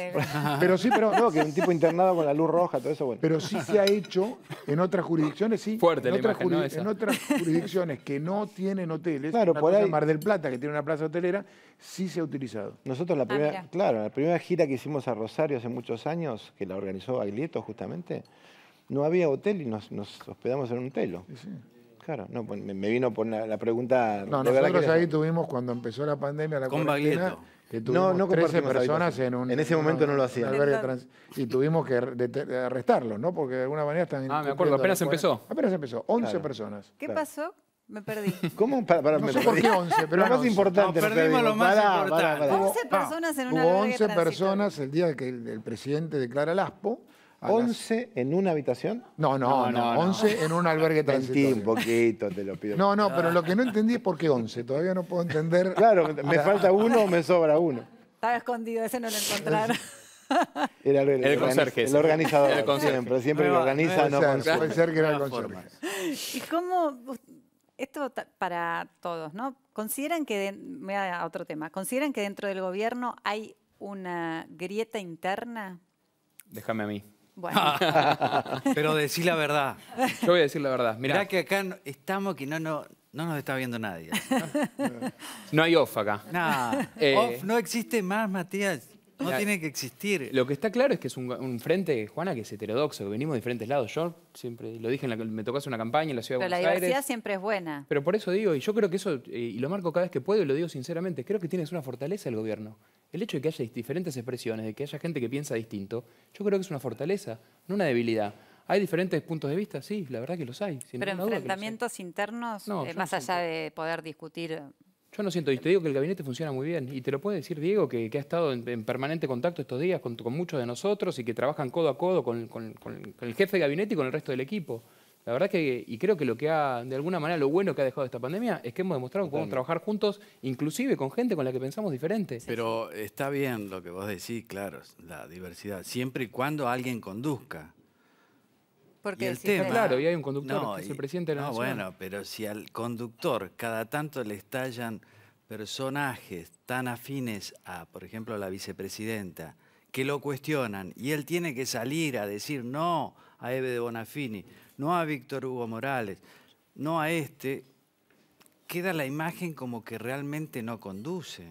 Pero sí, pero *laughs* No, que un tipo internado con la luz roja, todo eso, bueno. pero sí se ha hecho en otras jurisdicciones, sí. Fuerte en otras, en otras jurisdicciones que no tienen hoteles, Claro, por ahí- Mar del Plata, que tiene una plaza hotelera, sí se ha utilizado. Nosotros la ah, primera, claro, la primera gira que hicimos a Rosario hace muchos años, que la organizó Aglieto justamente, no había hotel y nos, nos hospedamos en un telo. sí. Claro, no, pues, me, vino por la, pregunta. No, nosotros ahí tuvimos cuando empezó la pandemia la con cuarentena, que tuvimos no, no 13 personas en un. En ese momento no lo hacían. y tuvimos que arrestarlos, ¿no? Porque de alguna manera están. Ah, me acuerdo, apenas empezó. Apenas empezó, 11 personas. ¿Qué pasó? Me perdí. *laughs* ¿Cómo? Para, para no sé por qué 11, pero lo más importante. No, perdimos lo más importante. 11 personas en una Hubo 11 personas el día que el presidente declara el ASPO ¿11 en una habitación? No, no, no. 11 en un albergue *laughs* transitorio. un poquito, te lo pido. No, no, pero ah. lo que no entendí es por qué 11. Todavía no puedo entender. *laughs* Claro, me falta uno o me sobra uno. Estaba escondido, ese no lo encontraron. *laughs* Era el, conserje, el organizador. El Siempre, siempre lo organiza, no, era el conserje. ¿Y cómo, esto para todos, ¿no? Consideran que, me voy a otro tema, consideran que dentro del gobierno hay una grieta interna? Déjame a mí. *laughs* Pero decir la verdad. Yo voy a decir la verdad. Mirá, que acá estamos que no, no, no nos está viendo nadie. no hay off acá. No, eh, off no existe más, Matías. No tiene que existir. Lo que está claro es que es un, frente, Juana, que es heterodoxo, que venimos de diferentes lados. Yo siempre lo dije, en la, me tocó hacer una campaña en la ciudad de Buenos Aires. Pero la diversidad siempre es buena. Pero por eso digo, y yo creo que eso, eh, y lo marco cada vez que puedo y lo digo sinceramente, creo que tienes una fortaleza el gobierno. El hecho de que haya diferentes expresiones, de que haya gente que piensa distinto, yo creo que es una fortaleza, no una debilidad. ¿Hay diferentes puntos de vista? Sí, la verdad que los hay. Pero enfrentamientos internos, eh, más allá de poder discutir yo no siento, y te digo que el gabinete funciona muy bien, y te lo puede decir Diego, que, ha estado en, permanente contacto estos días con, muchos de nosotros y que trabajan codo a codo con, el jefe de gabinete y con el resto del equipo. La verdad que, y creo que lo que ha, de alguna manera, lo bueno que ha dejado esta pandemia es que hemos demostrado que podemos trabajar juntos, inclusive con gente con la que pensamos diferente. Pero está bien lo que vos decís, claro, la diversidad, siempre y cuando alguien conduzca. Porque claro, y hay un conductor que no, bueno, pero si al conductor cada tanto le estallan personajes tan afines a, por ejemplo, a la vicepresidenta, que lo cuestionan y él tiene que salir a decir no a Ebe de Bonafini, no a Víctor Hugo Morales, no a este, queda la imagen como que realmente no conduce.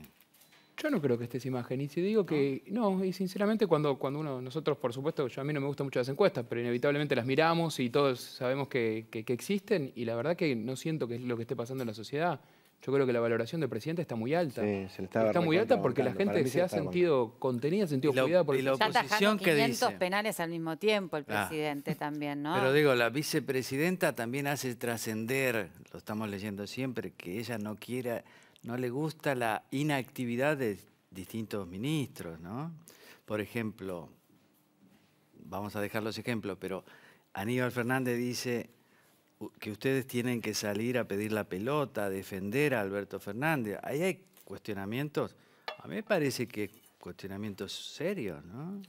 Yo no creo que es imagen. Y si digo que no, y sinceramente cuando, cuando uno, nosotros por supuesto, yo a mí no me gustan mucho las encuestas, pero inevitablemente las miramos y todos sabemos que, existen y la verdad que no siento que es lo que esté pasando en la sociedad. Yo creo que la valoración del presidente está muy alta. está, muy alta porque la gente se, ha sentido contenida, ha sentido cuidada por la oposición que 500 penales al mismo tiempo el ah. presidente también, ¿no? Pero digo, la vicepresidenta también hace trascender, lo estamos leyendo siempre, que ella no quiera no le gusta la inactividad de distintos ministros, ¿no? Por ejemplo, vamos a dejar los ejemplos, pero Aníbal Fernández dice que ustedes tienen que salir a pedir la pelota, a defender a Alberto Fernández. Ahí hay cuestionamientos, a mí me parece que cuestionamientos serios, ¿no?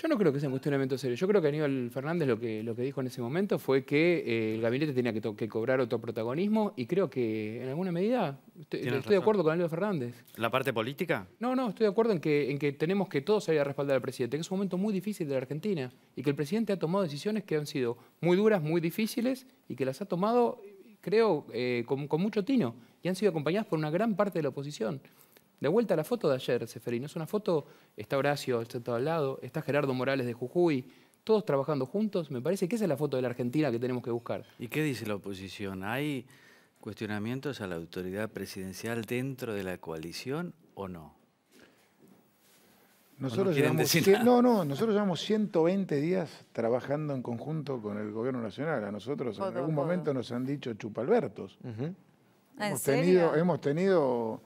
Yo no creo que sea un cuestionamiento serio. Yo creo que Aníbal Fernández lo que, lo que dijo en ese momento fue que eh, el gabinete tenía que, cobrar otro protagonismo y creo que en alguna medida estoy, de acuerdo con Aníbal Fernández. ¿La parte política? No, no, estoy de acuerdo en que, en que tenemos que todos salir a respaldar al presidente, que es un momento muy difícil de la Argentina y que el presidente ha tomado decisiones que han sido muy duras, muy difíciles y que las ha tomado, creo, eh, con, con mucho tino y han sido acompañadas por una gran parte de la oposición. De vuelta a la foto de ayer, Seferino. Es una foto, está Horacio todo al lado, está Gerardo Morales de Jujuy, todos trabajando juntos. Me parece que esa es la foto de la Argentina que tenemos que buscar. ¿Y qué dice la oposición? ¿Hay cuestionamientos a la autoridad presidencial dentro de la coalición o no? Nosotros no llevamos, no, no, nosotros llevamos 120 días trabajando en conjunto con el gobierno nacional. A nosotros en algún momento nos han dicho chupalbertos. hemos, Tenido, hemos tenido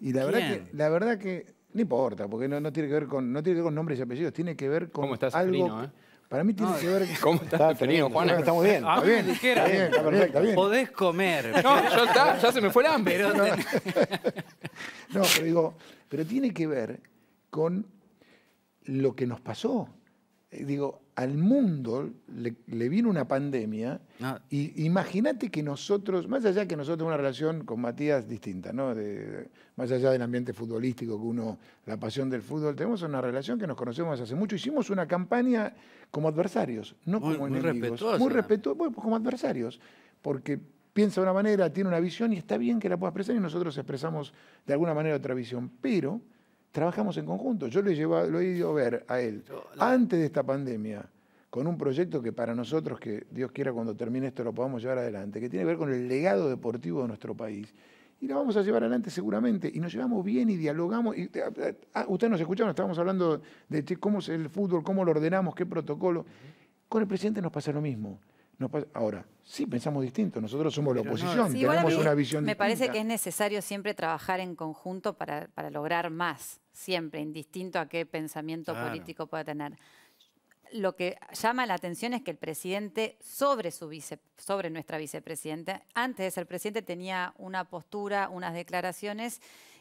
y la verdad que, la verdad que, no importa, porque no, no tiene que ver con, no tiene que con nombres y apellidos, tiene que ver con ¿Cómo estás, algo. Eh? Para mí tiene que ver. *laughs* ¿Cómo estás, está, Ferino, Estamos bien. Está bien, bien, está bien. podés comer. *laughs* No, ya se me fue el hambre. No, *laughs* no, pero digo, pero tiene que ver con lo que nos pasó. Eh, digo, al mundo le, vino una pandemia ah. y imagínate que nosotros, más allá que nosotros una relación con Matías distinta, ¿no? más allá del ambiente futbolístico que uno, la pasión del fútbol, tenemos una relación que nos conocemos hace mucho. Hicimos una campaña como adversarios, no como muy enemigos, muy respetuosos, como adversarios, porque piensa de una manera, tiene una visión y está bien que la pueda expresar y nosotros expresamos de alguna manera otra visión, pero trabajamos en conjunto. Yo le he, lo he ido a ver a él antes de esta pandemia con un proyecto que para nosotros, que Dios quiera cuando termine esto lo podamos llevar adelante, que tiene que ver con el legado deportivo de nuestro país. Y lo vamos a llevar adelante seguramente, y nos llevamos bien y dialogamos. Y, Ustedes ah, ah, nos escucharon, estábamos hablando de cómo es el fútbol, cómo lo ordenamos, qué protocolo. Con el presidente nos pasa lo mismo. ahora, sí, pensamos distinto, nosotros somos la oposición, tenemos una visión me Me parece que es necesario siempre trabajar en conjunto para, para lograr más siempre, indistinto a qué pensamiento político pueda tener. Lo que llama la atención es que el presidente sobre, su vice, sobre nuestra vicepresidenta, antes de ser presidente tenía una postura, unas declaraciones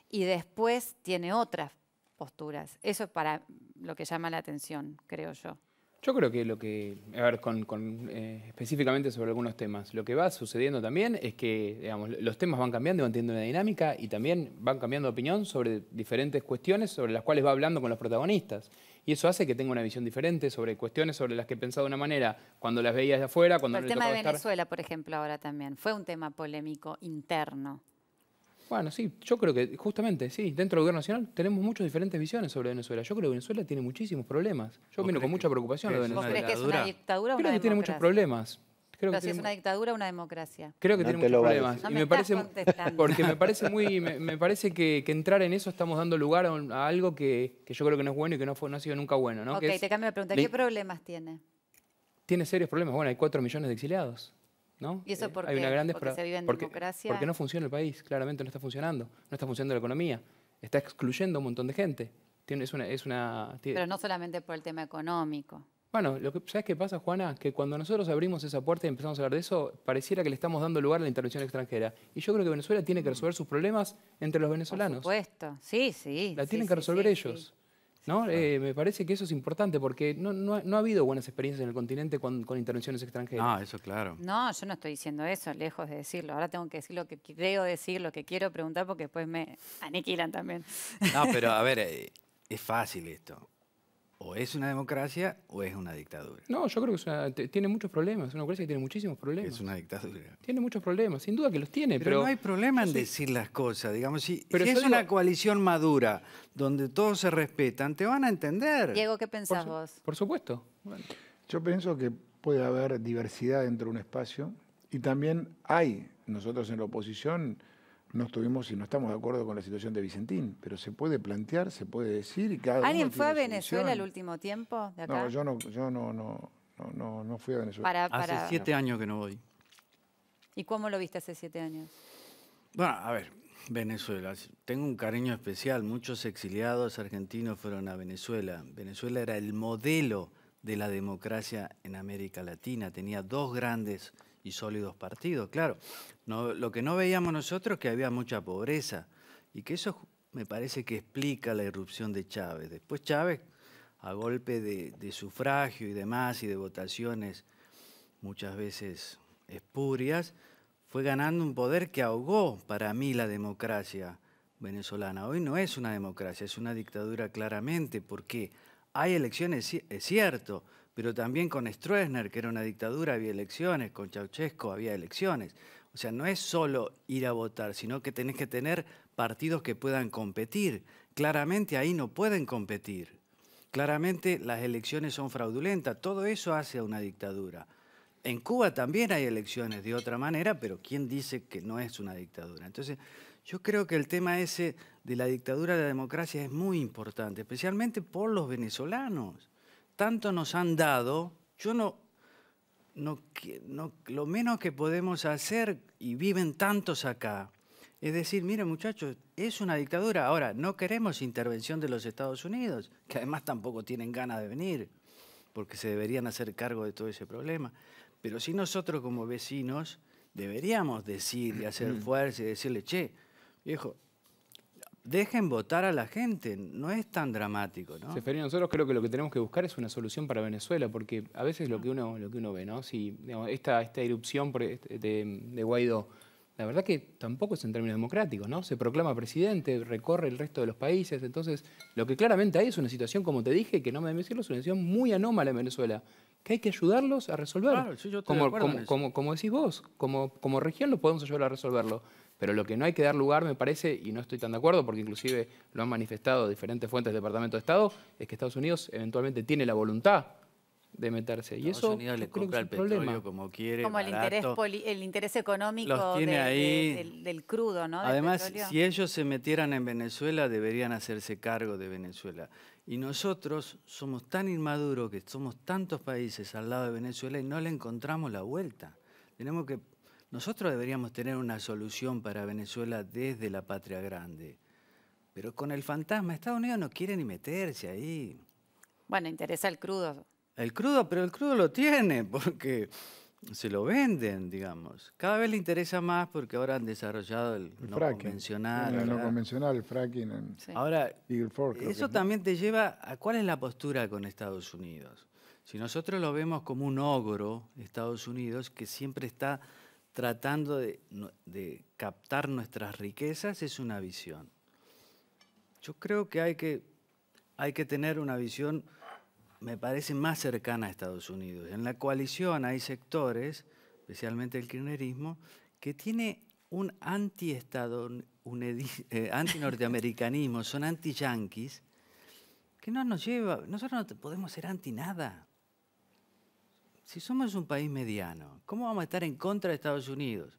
y después tiene otras posturas. Eso es para lo que llama la atención, creo yo. Yo creo que lo que, a ver, con, eh, específicamente sobre algunos temas, lo que va sucediendo también es que digamos, los temas van cambiando, van teniendo una dinámica y también van cambiando de opinión sobre diferentes cuestiones sobre las cuales va hablando con los protagonistas. Y eso hace que tenga una visión diferente sobre cuestiones sobre las que he pensado de una manera cuando las veía de afuera, cuando... Pero el tema de Venezuela, por ejemplo, ahora también, fue un tema polémico interno. Bueno, sí, yo creo que justamente, sí, dentro del gobierno nacional tenemos muchas diferentes visiones sobre Venezuela. Yo creo que Venezuela tiene muchísimos problemas. Yo vino con mucha preocupación a Venezuela. ¿Vos crees que es una dictadura o una Creo que tiene muchos problemas. Creo que es una dictadura una democracia. Creo que tiene muchos problemas. me, porque me parece muy, *laughs* me, parece que, entrar en eso estamos dando lugar a, algo que, yo creo que no es bueno y que no, ha sido nunca bueno. ¿no? Ok, te cambio de pregunta. ¿Qué problemas tiene? Tiene serios problemas. Bueno, hay cuatro millones de exiliados. ¿No? ¿Y eso eh, por Hay una ¿Porque se vive en democracia? Porque no funciona el país, claramente no está funcionando. No está funcionando la economía. Está excluyendo a un montón de gente. Tiene, una, es una, Pero no solamente por el tema económico. Bueno, lo que, ¿sabes qué pasa, Juana? Que cuando nosotros abrimos esa puerta y empezamos a hablar de eso, pareciera que le estamos dando lugar a la intervención extranjera. Y yo creo que Venezuela tiene que mm. resolver sus problemas entre los venezolanos. Por supuesto, sí, sí. La tienen que resolver ellos. ¿no? Eh, me parece que eso es importante porque no, no, ha habido buenas experiencias en el continente con, intervenciones extranjeras. Ah, eso claro. No, yo no estoy diciendo eso, lejos de decirlo. Ahora tengo que decir lo que creo decir, lo que quiero preguntar porque después me aniquilan también. No, pero *laughs* a ver, eh, es fácil esto o es una democracia o es una dictadura. No, yo creo que tiene muchos problemas. Es una democracia que tiene muchísimos problemas. Es una dictadura. Tiene muchos problemas, sin duda que los tiene. Pero, no hay problema en decir las cosas. Digamos, si, pero es una coalición madura donde todos se respetan, te van a entender. Diego, ¿qué pensás por vos? Por supuesto. Yo pienso que puede haber diversidad dentro de un espacio y también hay, nosotros en la oposición, no estuvimos y no estamos de acuerdo con la situación de Vicentín, pero se puede plantear, se puede decir que ¿Alguien fue a Venezuela el último tiempo? No, yo no, yo no fui a Venezuela. Hace siete años que no voy. ¿Y cómo lo viste hace siete años? Bueno, a ver, Venezuela. Tengo un cariño especial. Muchos exiliados argentinos fueron a Venezuela. Venezuela era el modelo de la democracia en América Latina. Tenía dos grandes y sólidos partidos, claro. lo que no veíamos nosotros es que había mucha pobreza y que eso me parece que explica la irrupción de Chávez. Después Chávez, a golpe de sufragio y demás y de votaciones muchas veces espurias, fue ganando un poder que ahogó para mí la democracia venezolana. Hoy no es una democracia, es una dictadura claramente, porque hay elecciones, es cierto, pero también con Stroessner, que era una dictadura, había elecciones, con Ceausescu había elecciones. O sea, no es solo ir a votar, sino que tenés que tener partidos que puedan competir. Claramente ahí no pueden competir. Claramente las elecciones son fraudulentas. Todo eso hace a una dictadura. En Cuba también hay elecciones de otra manera, pero ¿quién dice que no es una dictadura? Entonces, yo creo que el tema ese de la dictadura de la democracia es muy importante, especialmente por los venezolanos tanto nos han dado, yo no, no, lo menos que podemos hacer, y viven tantos acá, es decir, miren muchachos, es una dictadura. Ahora, no queremos intervención de los Estados Unidos, que además tampoco tienen ganas de venir, porque se deberían hacer cargo de todo ese problema. Pero si nosotros como vecinos deberíamos decir y hacer mm. fuerza y decirle, che, viejo, dejen votar a la gente, no es tan dramático, ¿no? Seferino, nosotros creo que lo que tenemos que buscar es una solución para Venezuela, porque a veces lo ah. que uno, lo que uno ve, ¿no? Si esta, esta erupción este, de, Guaidó, la verdad que tampoco es en términos democráticos, ¿no? Se proclama presidente, recorre el resto de los países, entonces lo que claramente hay es una situación, como te dije, que no me debe decirlo, es una situación muy anómala en Venezuela, que hay que ayudarlos a resolver. como, como, como, decís vos, como, como región lo podemos ayudar a resolverlo. Pero lo que no hay que dar lugar, me parece, y no estoy tan de acuerdo, porque inclusive lo han manifestado diferentes fuentes del Departamento de Estado, es que Estados Unidos eventualmente tiene la voluntad de meterse. Y Estados eso Unidos le compra el petróleo como quiere. Como el interés, económico del, del, crudo, ¿no? Además, si ellos se metieran en Venezuela, deberían hacerse cargo de Venezuela. Y nosotros somos tan inmaduros que somos tantos países al lado de Venezuela y no le encontramos la vuelta. Tenemos que nosotros deberíamos tener una solución para Venezuela desde la patria grande, pero con el fantasma Estados Unidos no quiere ni meterse ahí. Bueno, interesa el crudo. El crudo, pero el crudo lo tiene *laughs* porque se lo venden, digamos. Cada vez le interesa más porque ahora han desarrollado el, no fracking, convencional. El no convencional, el fracking. Ahora, eso también te lleva a cuál es la postura con Estados Unidos. Si nosotros lo vemos como un ogro, Estados Unidos, que siempre está tratando de, captar nuestras riquezas es una visión. Yo creo que hay, que tener una visión, me parece, más cercana a Estados Unidos. En la coalición hay sectores, especialmente el kirchnerismo, que tiene un anti eh, anti-norteamericanismo, son anti yankees que no nos lleva, nosotros no podemos ser anti nada. Si somos un país mediano, ¿cómo vamos a estar en contra de Estados Unidos?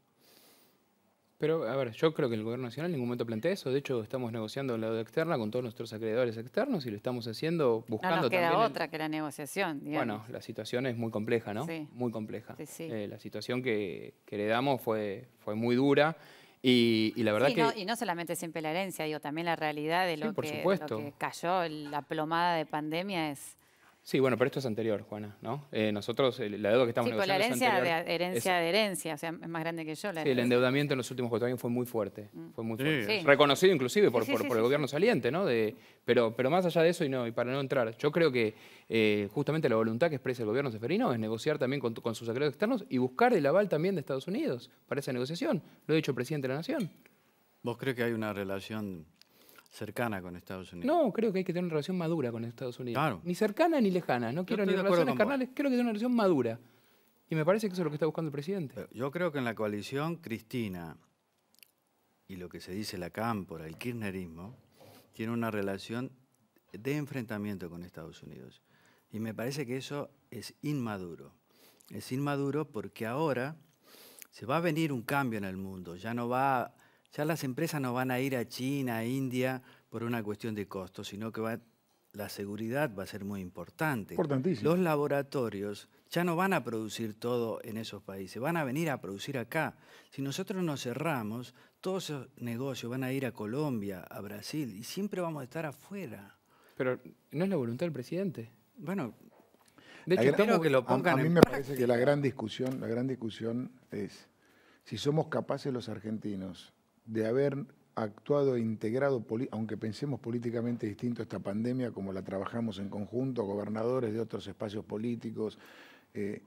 Pero, a ver, yo creo que el gobierno nacional en ningún momento plantea eso. De hecho, estamos negociando la deuda externa con todos nuestros acreedores externos y lo estamos haciendo buscando no queda otra que la negociación, Bueno, la situación es muy compleja, ¿no? Sí. Muy compleja. Eh, la situación que, heredamos fue, fue muy dura. Y, la verdad que... y no solamente siempre la herencia, digo, también la realidad de lo que cayó, la plomada de pandemia es Sí, bueno, pero esto es anterior, Juana, ¿no? Eh, nosotros, la deuda que estamos pues negociando. la herencia, de, herencia herencia, o sea, es más grande que yo. sí, el endeudamiento en los últimos cuatro años fue muy fuerte. Mm. Fue muy Reconocido inclusive por, el gobierno saliente, ¿no? pero, pero más allá de eso, y no, y para no entrar, yo creo que eh, justamente la voluntad que expresa el gobierno seferino es negociar también con, con sus acreedores externos y buscar el aval también de Estados Unidos para esa negociación. Lo ha dicho el presidente de la Nación. ¿Vos crees que hay una relación cercana con Estados Unidos. No, creo que hay que tener una relación madura con Estados Unidos. Ni cercana ni lejana. No quiero ni relaciones carnales, creo que tener una relación madura. Y me parece que eso es lo que está buscando el presidente. Eh, yo creo que en la coalición, Cristina y lo que se dice la cámpora, el kirchnerismo, tiene una relación de enfrentamiento con Estados Unidos. Y me parece que eso es inmaduro. Es inmaduro porque ahora se va a venir un cambio en el mundo. Ya no va ya las empresas no van a ir a China, a India, por una cuestión de costos, sino que la seguridad va a ser muy importante. Importantísimo. Los laboratorios ya no van a producir todo en esos países, van a venir a producir acá. Si nosotros nos cerramos, todos esos negocios van a ir a Colombia, a Brasil, y siempre vamos a estar afuera. Pero no es la voluntad del presidente. Bueno, de hecho, que lo pongan a, mí me parece que la gran discusión, la gran discusión es si somos capaces los argentinos de haber actuado e integrado, aunque pensemos políticamente distinto esta pandemia, como la trabajamos en conjunto, gobernadores de otros espacios políticos, eh,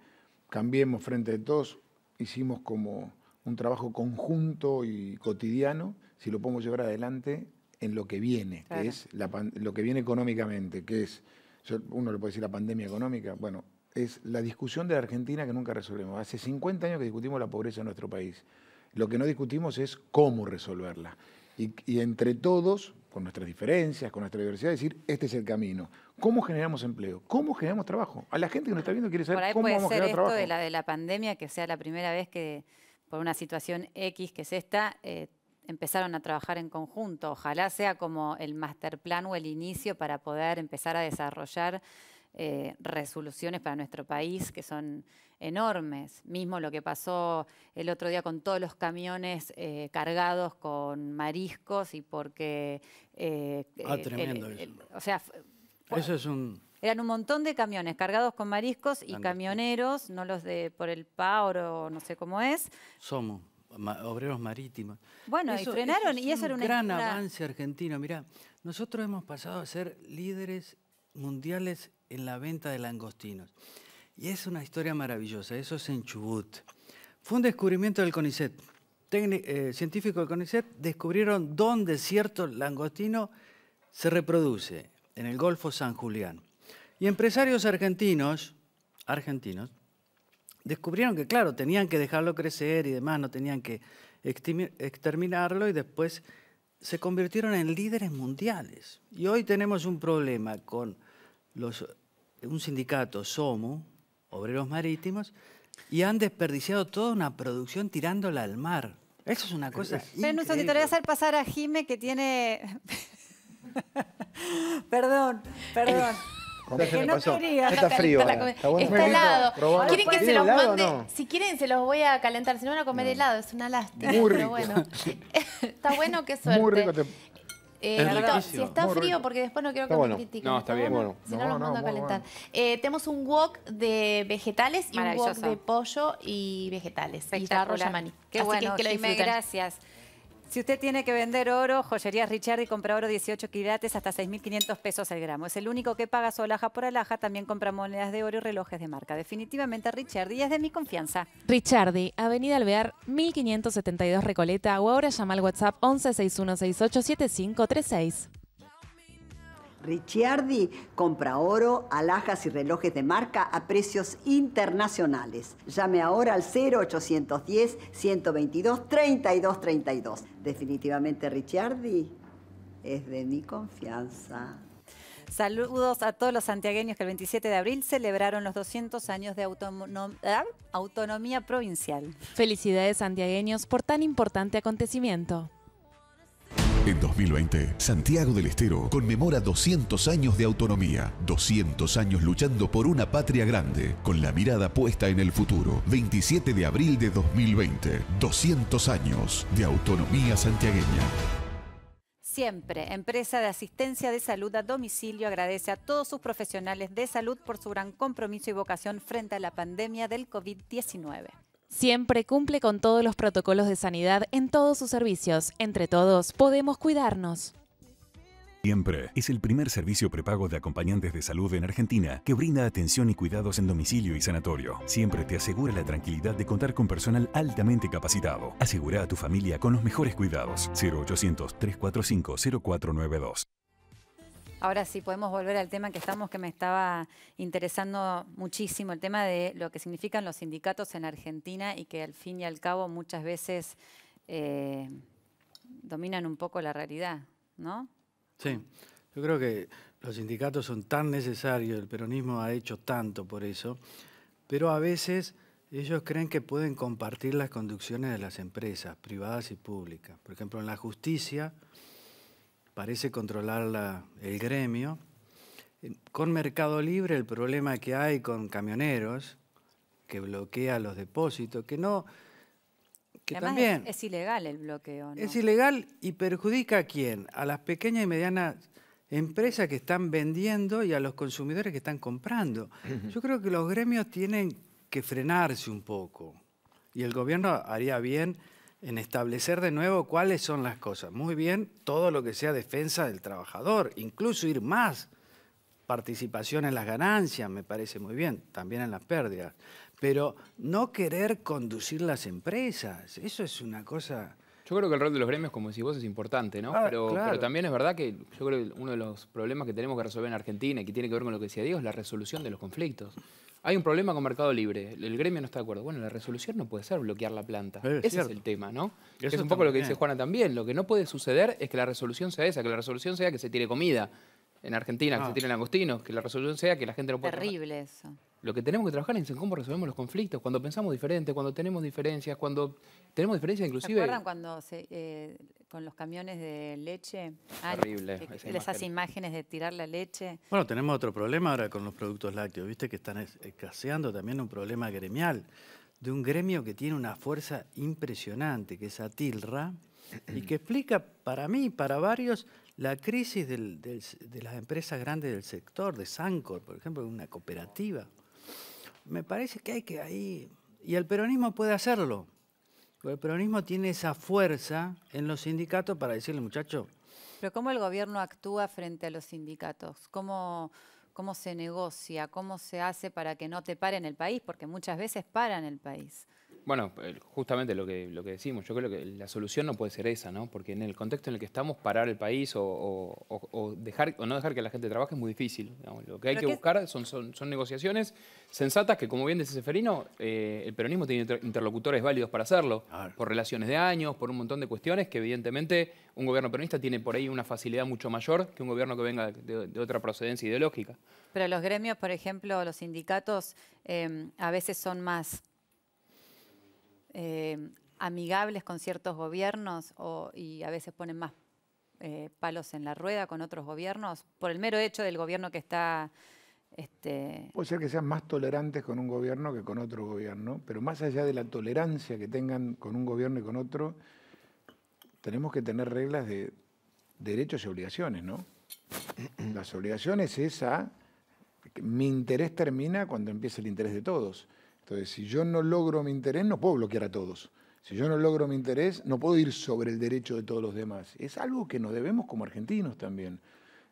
cambiemos frente de todos, hicimos como un trabajo conjunto y cotidiano, si lo podemos llevar adelante en lo que viene, que es lo que viene económicamente, que es, uno le puede decir la pandemia económica, bueno, es la discusión de la Argentina que nunca resolvemos. Hace 50 años que discutimos la pobreza en nuestro país. Lo que no discutimos es cómo resolverla. Y, entre todos, con nuestras diferencias, con nuestra diversidad, decir, este es el camino. ¿Cómo generamos empleo? ¿Cómo generamos trabajo? A la gente que nos está viendo quiere saber cómo puede vamos ser a generar esto de la de la pandemia, que sea la primera vez que por una situación X que es esta, eh, empezaron a trabajar en conjunto. Ojalá sea como el master plan o el inicio para poder empezar a desarrollar eh, resoluciones para nuestro país que son enormes. Mismo lo que pasó el otro día con todos los camiones eh, cargados con mariscos y porque... Eh, ah, tremendo O sea, Eran un montón de camiones cargados con mariscos y camioneros, no los de por el o no sé cómo es. Somos obreros marítimos. Bueno, y frenaron y eso era un gran avance argentino. Mirá, nosotros hemos pasado a ser líderes mundiales en la venta de langostinos. Y es una historia maravillosa, eso es en Chubut. Fue un descubrimiento del CONICET. Eh, científicos del CONICET descubrieron dónde cierto langostino se reproduce, en el Golfo San Julián. Y empresarios argentinos, argentinos, descubrieron que, claro, tenían que dejarlo crecer y demás, no tenían que exterminarlo y después se convirtieron en líderes mundiales. Y hoy tenemos un problema con un sindicato, SOMO, Obreros Marítimos, y han desperdiciado toda una producción tirándola al mar. Eso es una cosa. Pero voy a hacer pasar a Jime que tiene. *laughs* perdón, perdón. Está frío. ¿eh? Está, helado. ¿Quieren que se los mande? Si quieren, se los voy a calentar. Si no van a comer helado, es una lástima. Pero bueno. *laughs* *laughs* Está bueno, qué suerte. Eh, es si está frío, porque después no quiero que me critiquen. No, está, bien. Bueno. Si no, no los mando a calentar. Eh, tenemos un wok de vegetales y un wok de pollo y vegetales. Y de maní. Qué Así bueno, que, que lo Jimé, gracias. Si usted tiene que vender oro, Joyerías y compra oro 18 quilates hasta 6.500 pesos el gramo. Es el único que paga su alhaja por alhaja. También compra monedas de oro y relojes de marca. Definitivamente y es de mi confianza. Richardi, Avenida Alvear 1572 Recoleta o ahora llama al WhatsApp 1161687536. Ricciardi compra oro, alhajas y relojes de marca a precios internacionales. Llame ahora al 0810 122 3232 Definitivamente Ricciardi es de mi confianza. Saludos a todos los santiagueños que el 27 de abril celebraron los 200 años de ¿eh? autonomía provincial. Felicidades santiagueños por tan importante acontecimiento. En 2020, Santiago del Estero conmemora 200 años de autonomía, 200 años luchando por una patria grande, con la mirada puesta en el futuro. 27 de abril de 2020, 200 años de autonomía santiagueña. Siempre, empresa de asistencia de salud a domicilio agradece a todos sus profesionales de salud por su gran compromiso y vocación frente a la pandemia del COVID-19. Siempre cumple con todos los protocolos de sanidad en todos sus servicios. Entre todos, podemos cuidarnos. Siempre es el primer servicio prepago de acompañantes de salud en Argentina que brinda atención y cuidados en domicilio y sanatorio. Siempre te asegura la tranquilidad de contar con personal altamente capacitado. Asegura a tu familia con los mejores cuidados. 0800 345 0492. Ahora sí podemos volver al tema que estamos, que me estaba interesando muchísimo, el tema de lo que significan los sindicatos en Argentina y que al fin y al cabo muchas veces eh, dominan un poco la realidad, ¿no? Sí, yo creo que los sindicatos son tan necesarios, el peronismo ha hecho tanto por eso, pero a veces ellos creen que pueden compartir las conducciones de las empresas privadas y públicas. Por ejemplo, en la justicia parece controlar el gremio. Eh, con Mercado Libre el problema que hay con camioneros, que bloquea los depósitos, que no... también es, ilegal el bloqueo. Es ilegal y perjudica a quién? A las pequeñas y medianas empresas que están vendiendo y a los consumidores que están comprando. Yo creo que los gremios tienen que frenarse un poco y el gobierno haría bien en establecer de nuevo cuáles son las cosas. Muy bien, todo lo que sea defensa del trabajador, incluso ir más, participación en las ganancias, me parece muy bien, también en las pérdidas, pero no querer conducir las empresas, eso es una cosa... Yo creo que el rol de los gremios, como decís vos, es importante, ¿no? Ah, pero, pero, también es verdad que yo creo que uno de los problemas que tenemos que resolver en Argentina y que tiene que ver con lo que decía Diego es la resolución de los conflictos. Hay un problema con Mercado Libre, el gremio no está de acuerdo. Bueno, la resolución no puede ser bloquear la planta. Eh, Ese es el tema, ¿no? es un poco lo que dice Juana también. Lo que no puede suceder es que la resolución sea esa, que la resolución sea que se tire comida en Argentina, que se ah. tire langostinos, que la resolución sea que la gente no pueda... Terrible eso. Lo que tenemos que trabajar es en cómo resolvemos los conflictos, cuando pensamos diferente, cuando tenemos diferencias, cuando tenemos diferencias inclusive... cuando se, eh, con los camiones de leche. Ah, imágenes de tirar la leche. Bueno, tenemos otro problema ahora con los productos lácteos, viste que están escaseando también un problema gremial, de un gremio que tiene una fuerza impresionante, que es Atilra, y que explica para mí, para varios, la crisis de las empresas grandes del sector, de Sancor, por ejemplo, una cooperativa. Me parece que hay que ahí... Y el peronismo puede hacerlo pero el peronismo tiene esa fuerza en los sindicatos para decirle, muchacho. Pero ¿cómo el gobierno actúa frente a los sindicatos? ¿Cómo, ¿Cómo se negocia? ¿Cómo se hace para que no te paren el país? Porque muchas veces paran el país. Bueno, justamente lo que, lo que decimos, yo creo que la solución no puede ser esa, ¿no? Porque en el contexto en el que estamos, parar el país o, dejar, no dejar que la gente trabaje es muy difícil. Lo que hay que, buscar son, son, negociaciones sensatas que, como bien dice Seferino, eh, el peronismo tiene interlocutores válidos para hacerlo, por relaciones de años, por un montón de cuestiones que evidentemente un gobierno peronista tiene por ahí una facilidad mucho mayor que un gobierno que venga de, otra procedencia ideológica. Pero los gremios, por ejemplo, los sindicatos, eh, a veces son más eh, amigables con ciertos gobiernos y a veces ponen más eh, palos en la rueda con otros gobiernos por el mero hecho del gobierno que está... Este... Puede ser que sean más tolerantes con un gobierno que con otro gobierno, pero más allá de la tolerancia que tengan con un gobierno y con otro, tenemos que tener reglas de derechos y obligaciones, ¿no? *clears throat* Las obligaciones es a... Mi interés termina cuando empieza el interés de todos. Entonces, si yo no logro mi interés, no puedo bloquear a todos. Si yo no logro mi interés, no puedo ir sobre el derecho de todos los demás. Es algo que nos debemos como argentinos también.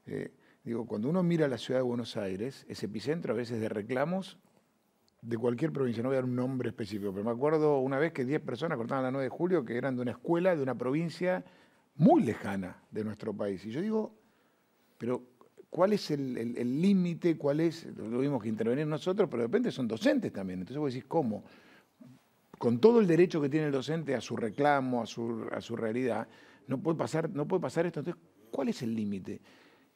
Eh, digo, cuando uno mira la ciudad de Buenos Aires, es epicentro a veces de reclamos de cualquier provincia, no voy a dar un nombre específico, pero me acuerdo una vez que 10 personas cortaban la 9 de julio que eran de una escuela de una provincia muy lejana de nuestro país. Y yo digo, pero cuál es el límite, cuál es, tuvimos que intervenir nosotros, pero de repente son docentes también. Entonces vos decís, ¿cómo? Con todo el derecho que tiene el docente a su reclamo, a su, realidad, no puede, pasar, no puede pasar esto. Entonces, ¿cuál es el límite?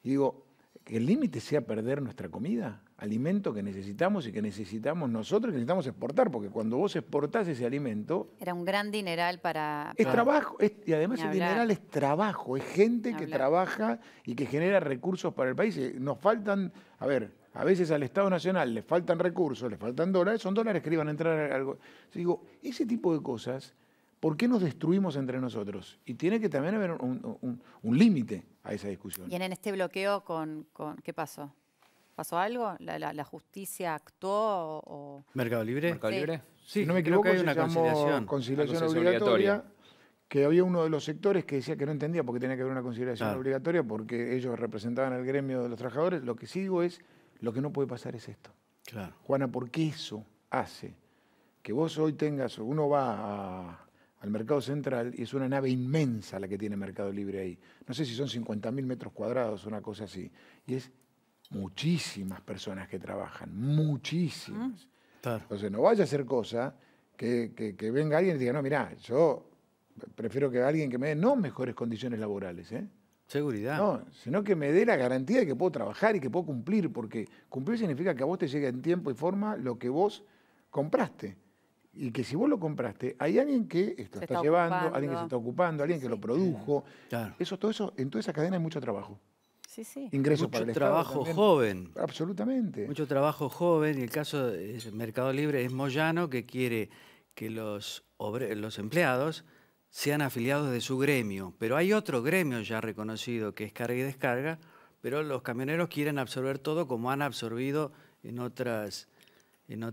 Y digo, ¿que el límite sea perder nuestra comida? alimento que necesitamos y que necesitamos nosotros que necesitamos exportar, porque cuando vos exportás ese alimento... Era un gran dineral para... Es trabajo, y además el dineral es trabajo, es gente que trabaja y que genera recursos para el país. Eh, nos faltan, a ver, a veces al Estado Nacional le faltan recursos, le faltan dólares, son dólares que iban a entrar algo. digo, ese tipo de cosas, ¿por qué nos destruimos entre nosotros? Y tiene que también haber un, límite a esa discusión. Y en este bloqueo, con ¿qué pasó? ¿Pasó algo? ¿La, justicia actuó? ¿Mercado Libre? sí. no me equivoco, una conciliación. conciliación obligatoria, Que había uno de los sectores que decía que no entendía por qué tenía que haber una conciliación obligatoria, porque ellos representaban al gremio de los trabajadores. Lo que digo es, lo que no puede pasar es esto. Claro. Juana, qué eso hace que vos hoy tengas, uno va al mercado central y es una nave inmensa la que tiene Mercado Libre ahí. No sé si son 50.000 metros cuadrados, una cosa así. Y es muchísimas personas que trabajan, muchísimas. Mm. Entonces, no vaya a ser cosa que, venga alguien y diga, no, mira yo prefiero que alguien que me dé no mejores condiciones laborales, ¿eh? Seguridad. No, sino que me dé la garantía de que puedo trabajar y que puedo cumplir, porque cumplir significa que a vos te llegue en tiempo y forma lo que vos compraste. Y que si vos lo compraste, hay alguien que esto está, llevando, alguien que se está ocupando, alguien que lo produjo. Eso, todo eso, en toda esa cadena hay mucho trabajo sí, sí. Mucho trabajo joven. Absolutamente. Mucho trabajo joven. Y el caso del Mercado Libre es Moyano, que quiere que los, los empleados sean afiliados de su gremio. Pero hay otro gremio ya reconocido, que es carga y descarga, pero los camioneros quieren absorber todo como han absorbido en otras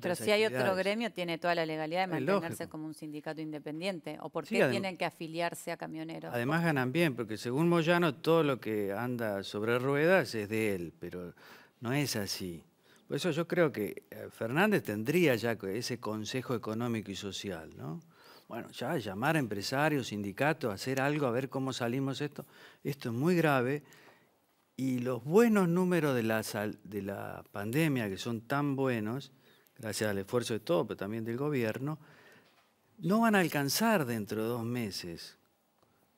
pero si hay otro gremio, tiene toda la legalidad de mantenerse como un sindicato independiente. ¿O por qué tienen que afiliarse a camioneros? Además ganan bien, porque según Moyano, todo lo que anda sobre ruedas es de él, pero no es así. Por eso yo creo que eh, Fernández tendría ya ese consejo económico y social, ¿no? Bueno, ya llamar a empresarios, sindicatos, hacer algo, a ver cómo salimos esto. Esto es muy grave. Y los buenos números de la, de la pandemia, que son tan buenos, gracias al esfuerzo de todo, pero también del gobierno, no van a alcanzar dentro de dos meses,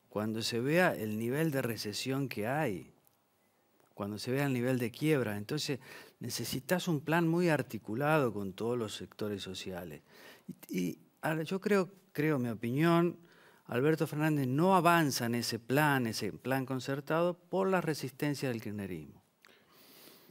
cuando se vea el nivel de recesión que hay, cuando se vea el nivel de quiebra. Entonces necesitas un plan muy articulado con todos los sectores sociales. Y, yo creo, creo, mi opinión, Alberto Fernández no avanza en ese plan, ese plan concertado, por la resistencia del kirchnerismo.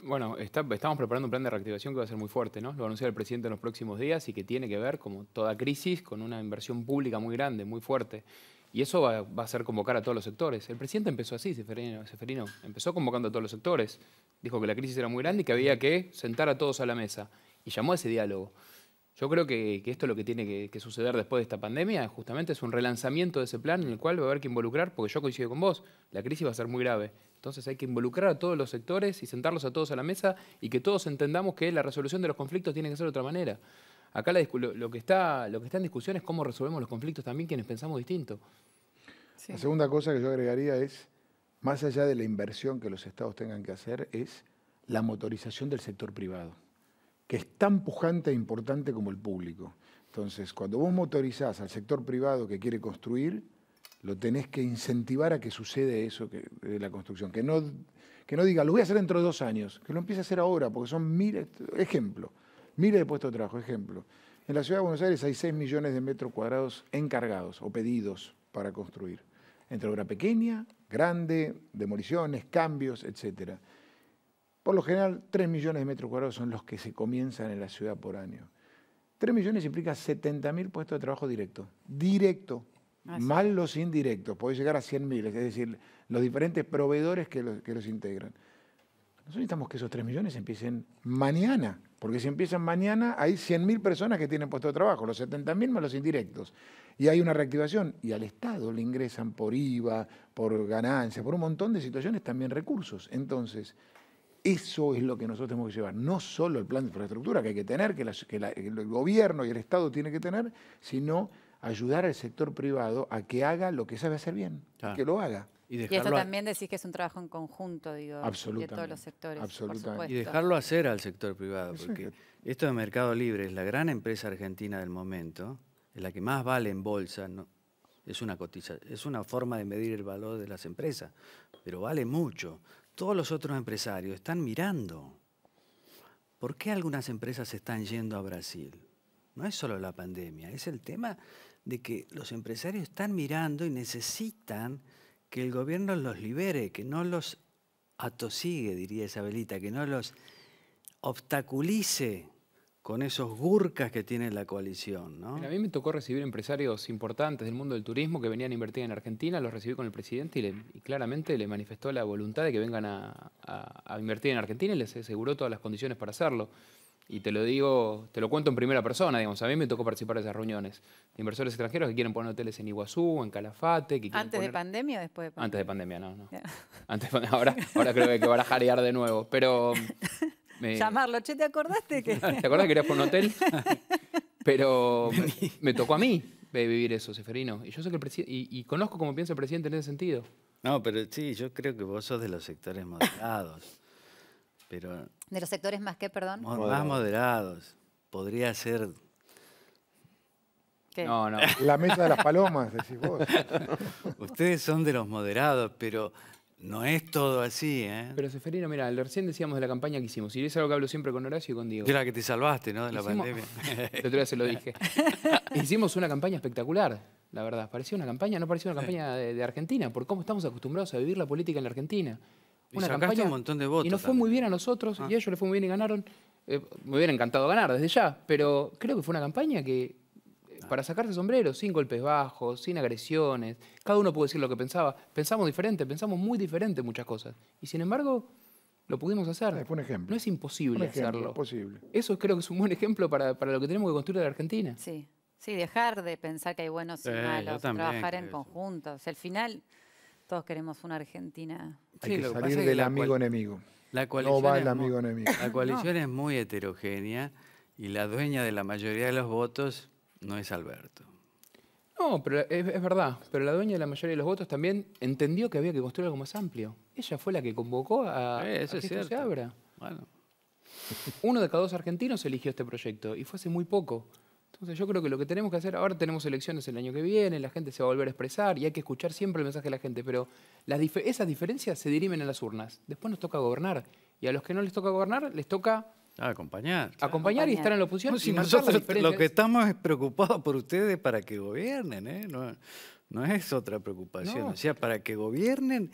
Bueno, estamos preparando un plan de reactivación que va a ser muy fuerte, ¿no? Lo anunció el presidente en los próximos días y que tiene que ver, como toda crisis, con una inversión pública muy grande, muy fuerte. Y eso va, a hacer convocar a todos los sectores. El presidente empezó así, Seferino. Empezó convocando a todos los sectores. Dijo que la crisis era muy grande y que había que sentar a todos a la mesa. Y llamó a ese diálogo. Yo creo que, esto es lo que tiene que, suceder después de esta pandemia, justamente es un relanzamiento de ese plan en el cual va a haber que involucrar, porque yo coincido con vos, la crisis va a ser muy grave. Entonces hay que involucrar a todos los sectores y sentarlos a todos a la mesa y que todos entendamos que la resolución de los conflictos tiene que ser de otra manera. Acá lo, que está, lo que está en discusión es cómo resolvemos los conflictos también quienes pensamos distinto. La segunda cosa que yo agregaría es, más allá de la inversión que los estados tengan que hacer, es la motorización del sector privado que es tan pujante e importante como el público. Entonces, cuando vos motorizás al sector privado que quiere construir, lo tenés que incentivar a que suceda eso de la construcción. Que no, que no diga, lo voy a hacer dentro de dos años, que lo empiece a hacer ahora, porque son miles, ejemplo, miles de puestos de trabajo, ejemplo. En la ciudad de Buenos Aires hay 6 millones de metros cuadrados encargados o pedidos para construir, entre obra pequeña, grande, demoliciones, cambios, etcétera. Por lo general, 3 millones de metros cuadrados son los que se comienzan en la ciudad por año. 3 millones implica 70.000 puestos de trabajo directo. Directo. Mal los indirectos. Puede llegar a 100.000, es decir, los diferentes proveedores que los, integran. Nosotros necesitamos que esos 3 millones empiecen mañana, porque si empiezan mañana hay 100.000 personas que tienen puesto de trabajo, los 70.000 más los indirectos. Y hay una reactivación y al Estado le ingresan por IVA, por ganancias, por un montón de situaciones también recursos. Entonces, eso es lo que nosotros tenemos que llevar, no solo el plan de infraestructura que hay que tener, que, el gobierno y el Estado tiene que tener, sino ayudar al sector privado a que haga lo que sabe hacer bien, que lo haga. Y, esto también decís que es un trabajo en conjunto, digo, de todos los sectores. Absolutamente. y dejarlo hacer al sector privado, porque esto de Mercado Libre es la gran empresa argentina del momento, es la que más vale en bolsa, no, es una cotiza, es una forma de medir el valor de las empresas, pero vale mucho todos los otros empresarios están mirando. ¿Por qué algunas empresas están yendo a Brasil? No es solo la pandemia, es el tema de que los empresarios están mirando y necesitan que el gobierno los libere, que no los atosigue, diría Isabelita, que no los obstaculice con esos gurcas que tiene la coalición. ¿no? a mí me tocó recibir empresarios importantes del mundo del turismo que venían a invertir en Argentina, los recibí con el presidente y, claramente le manifestó la voluntad de que vengan a, invertir en Argentina y les aseguró todas las condiciones para hacerlo. Y te lo digo, te lo cuento en primera persona, digamos, a mí me tocó participar de esas reuniones inversores extranjeros que quieren poner hoteles en Iguazú, en Calafate. Que ¿Antes de pandemia o después de pandemia? Antes de pandemia, no, no. Antes ahora, ahora creo que van a jarear de nuevo, pero... Llamarlo, ¿te acordaste que...? *laughs* ¿Te acordás que eras por un hotel? *laughs* Pero me, tocó a mí eh, vivir eso, Seferino. Y yo sé que el Y, conozco cómo piensa el presidente en ese sentido. No, pero sí, yo creo que vos sos de los sectores moderados. pero... ¿De los sectores más qué, perdón? Más moderados. Podría ser... No, no. La mesa de las palomas, decís vos. *laughs* Ustedes son de los moderados, pero no es todo así, ¿eh? Pero Seferino, mira, recién decíamos de la campaña que hicimos, y es algo que hablo siempre con Horacio y con Diego. Era que te salvaste, ¿no? De la pandemia. *laughs* El otra vez se lo dije. *laughs* hicimos una campaña espectacular, la verdad. Parecía una campaña, no parecía una campaña de, Argentina, por cómo estamos acostumbrados a vivir la política en la Argentina. Una y campaña, un montón de votos. Y nos fue muy bien a nosotros, y ah. a ellos les fue muy bien y ganaron. Eh, me hubiera encantado ganar desde ya, pero creo que fue una campaña que para sacarse sombreros, sin golpes bajos, sin agresiones. Cada uno pudo decir lo que pensaba. Pensamos diferente, pensamos muy diferente muchas cosas. Y sin embargo, lo pudimos hacer. Es eh, un ejemplo. No es imposible hacerlo. posible. Eso creo que es un buen ejemplo para, para lo que tenemos que construir en la Argentina. Sí, sí, dejar de pensar que hay buenos y eh, malos, trabajar en conjunto. al final, todos queremos una Argentina. Hay que salir del amigo enemigo. La coalición va el amigo enemigo. La coalición es muy heterogénea y la dueña de la mayoría de los votos no es Alberto. No, pero es, verdad. Pero la dueña de la mayoría de los votos también entendió que había que construir algo más amplio. Ella fue la que convocó a, que se abra. Bueno. Uno de cada dos argentinos eligió este proyecto y fue hace muy poco. Entonces yo creo que lo que tenemos que hacer, ahora tenemos elecciones el año que viene, la gente se va a volver a expresar y hay que escuchar siempre el mensaje de la gente, pero esas diferencias se dirimen en las urnas. Después nos toca gobernar y a los que no les toca gobernar les toca acompañar. acompañar. y estar en la oposición. si nosotros lo que estamos es preocupados por ustedes para que gobiernen, ¿eh? no, es otra preocupación. O sea, para que gobiernen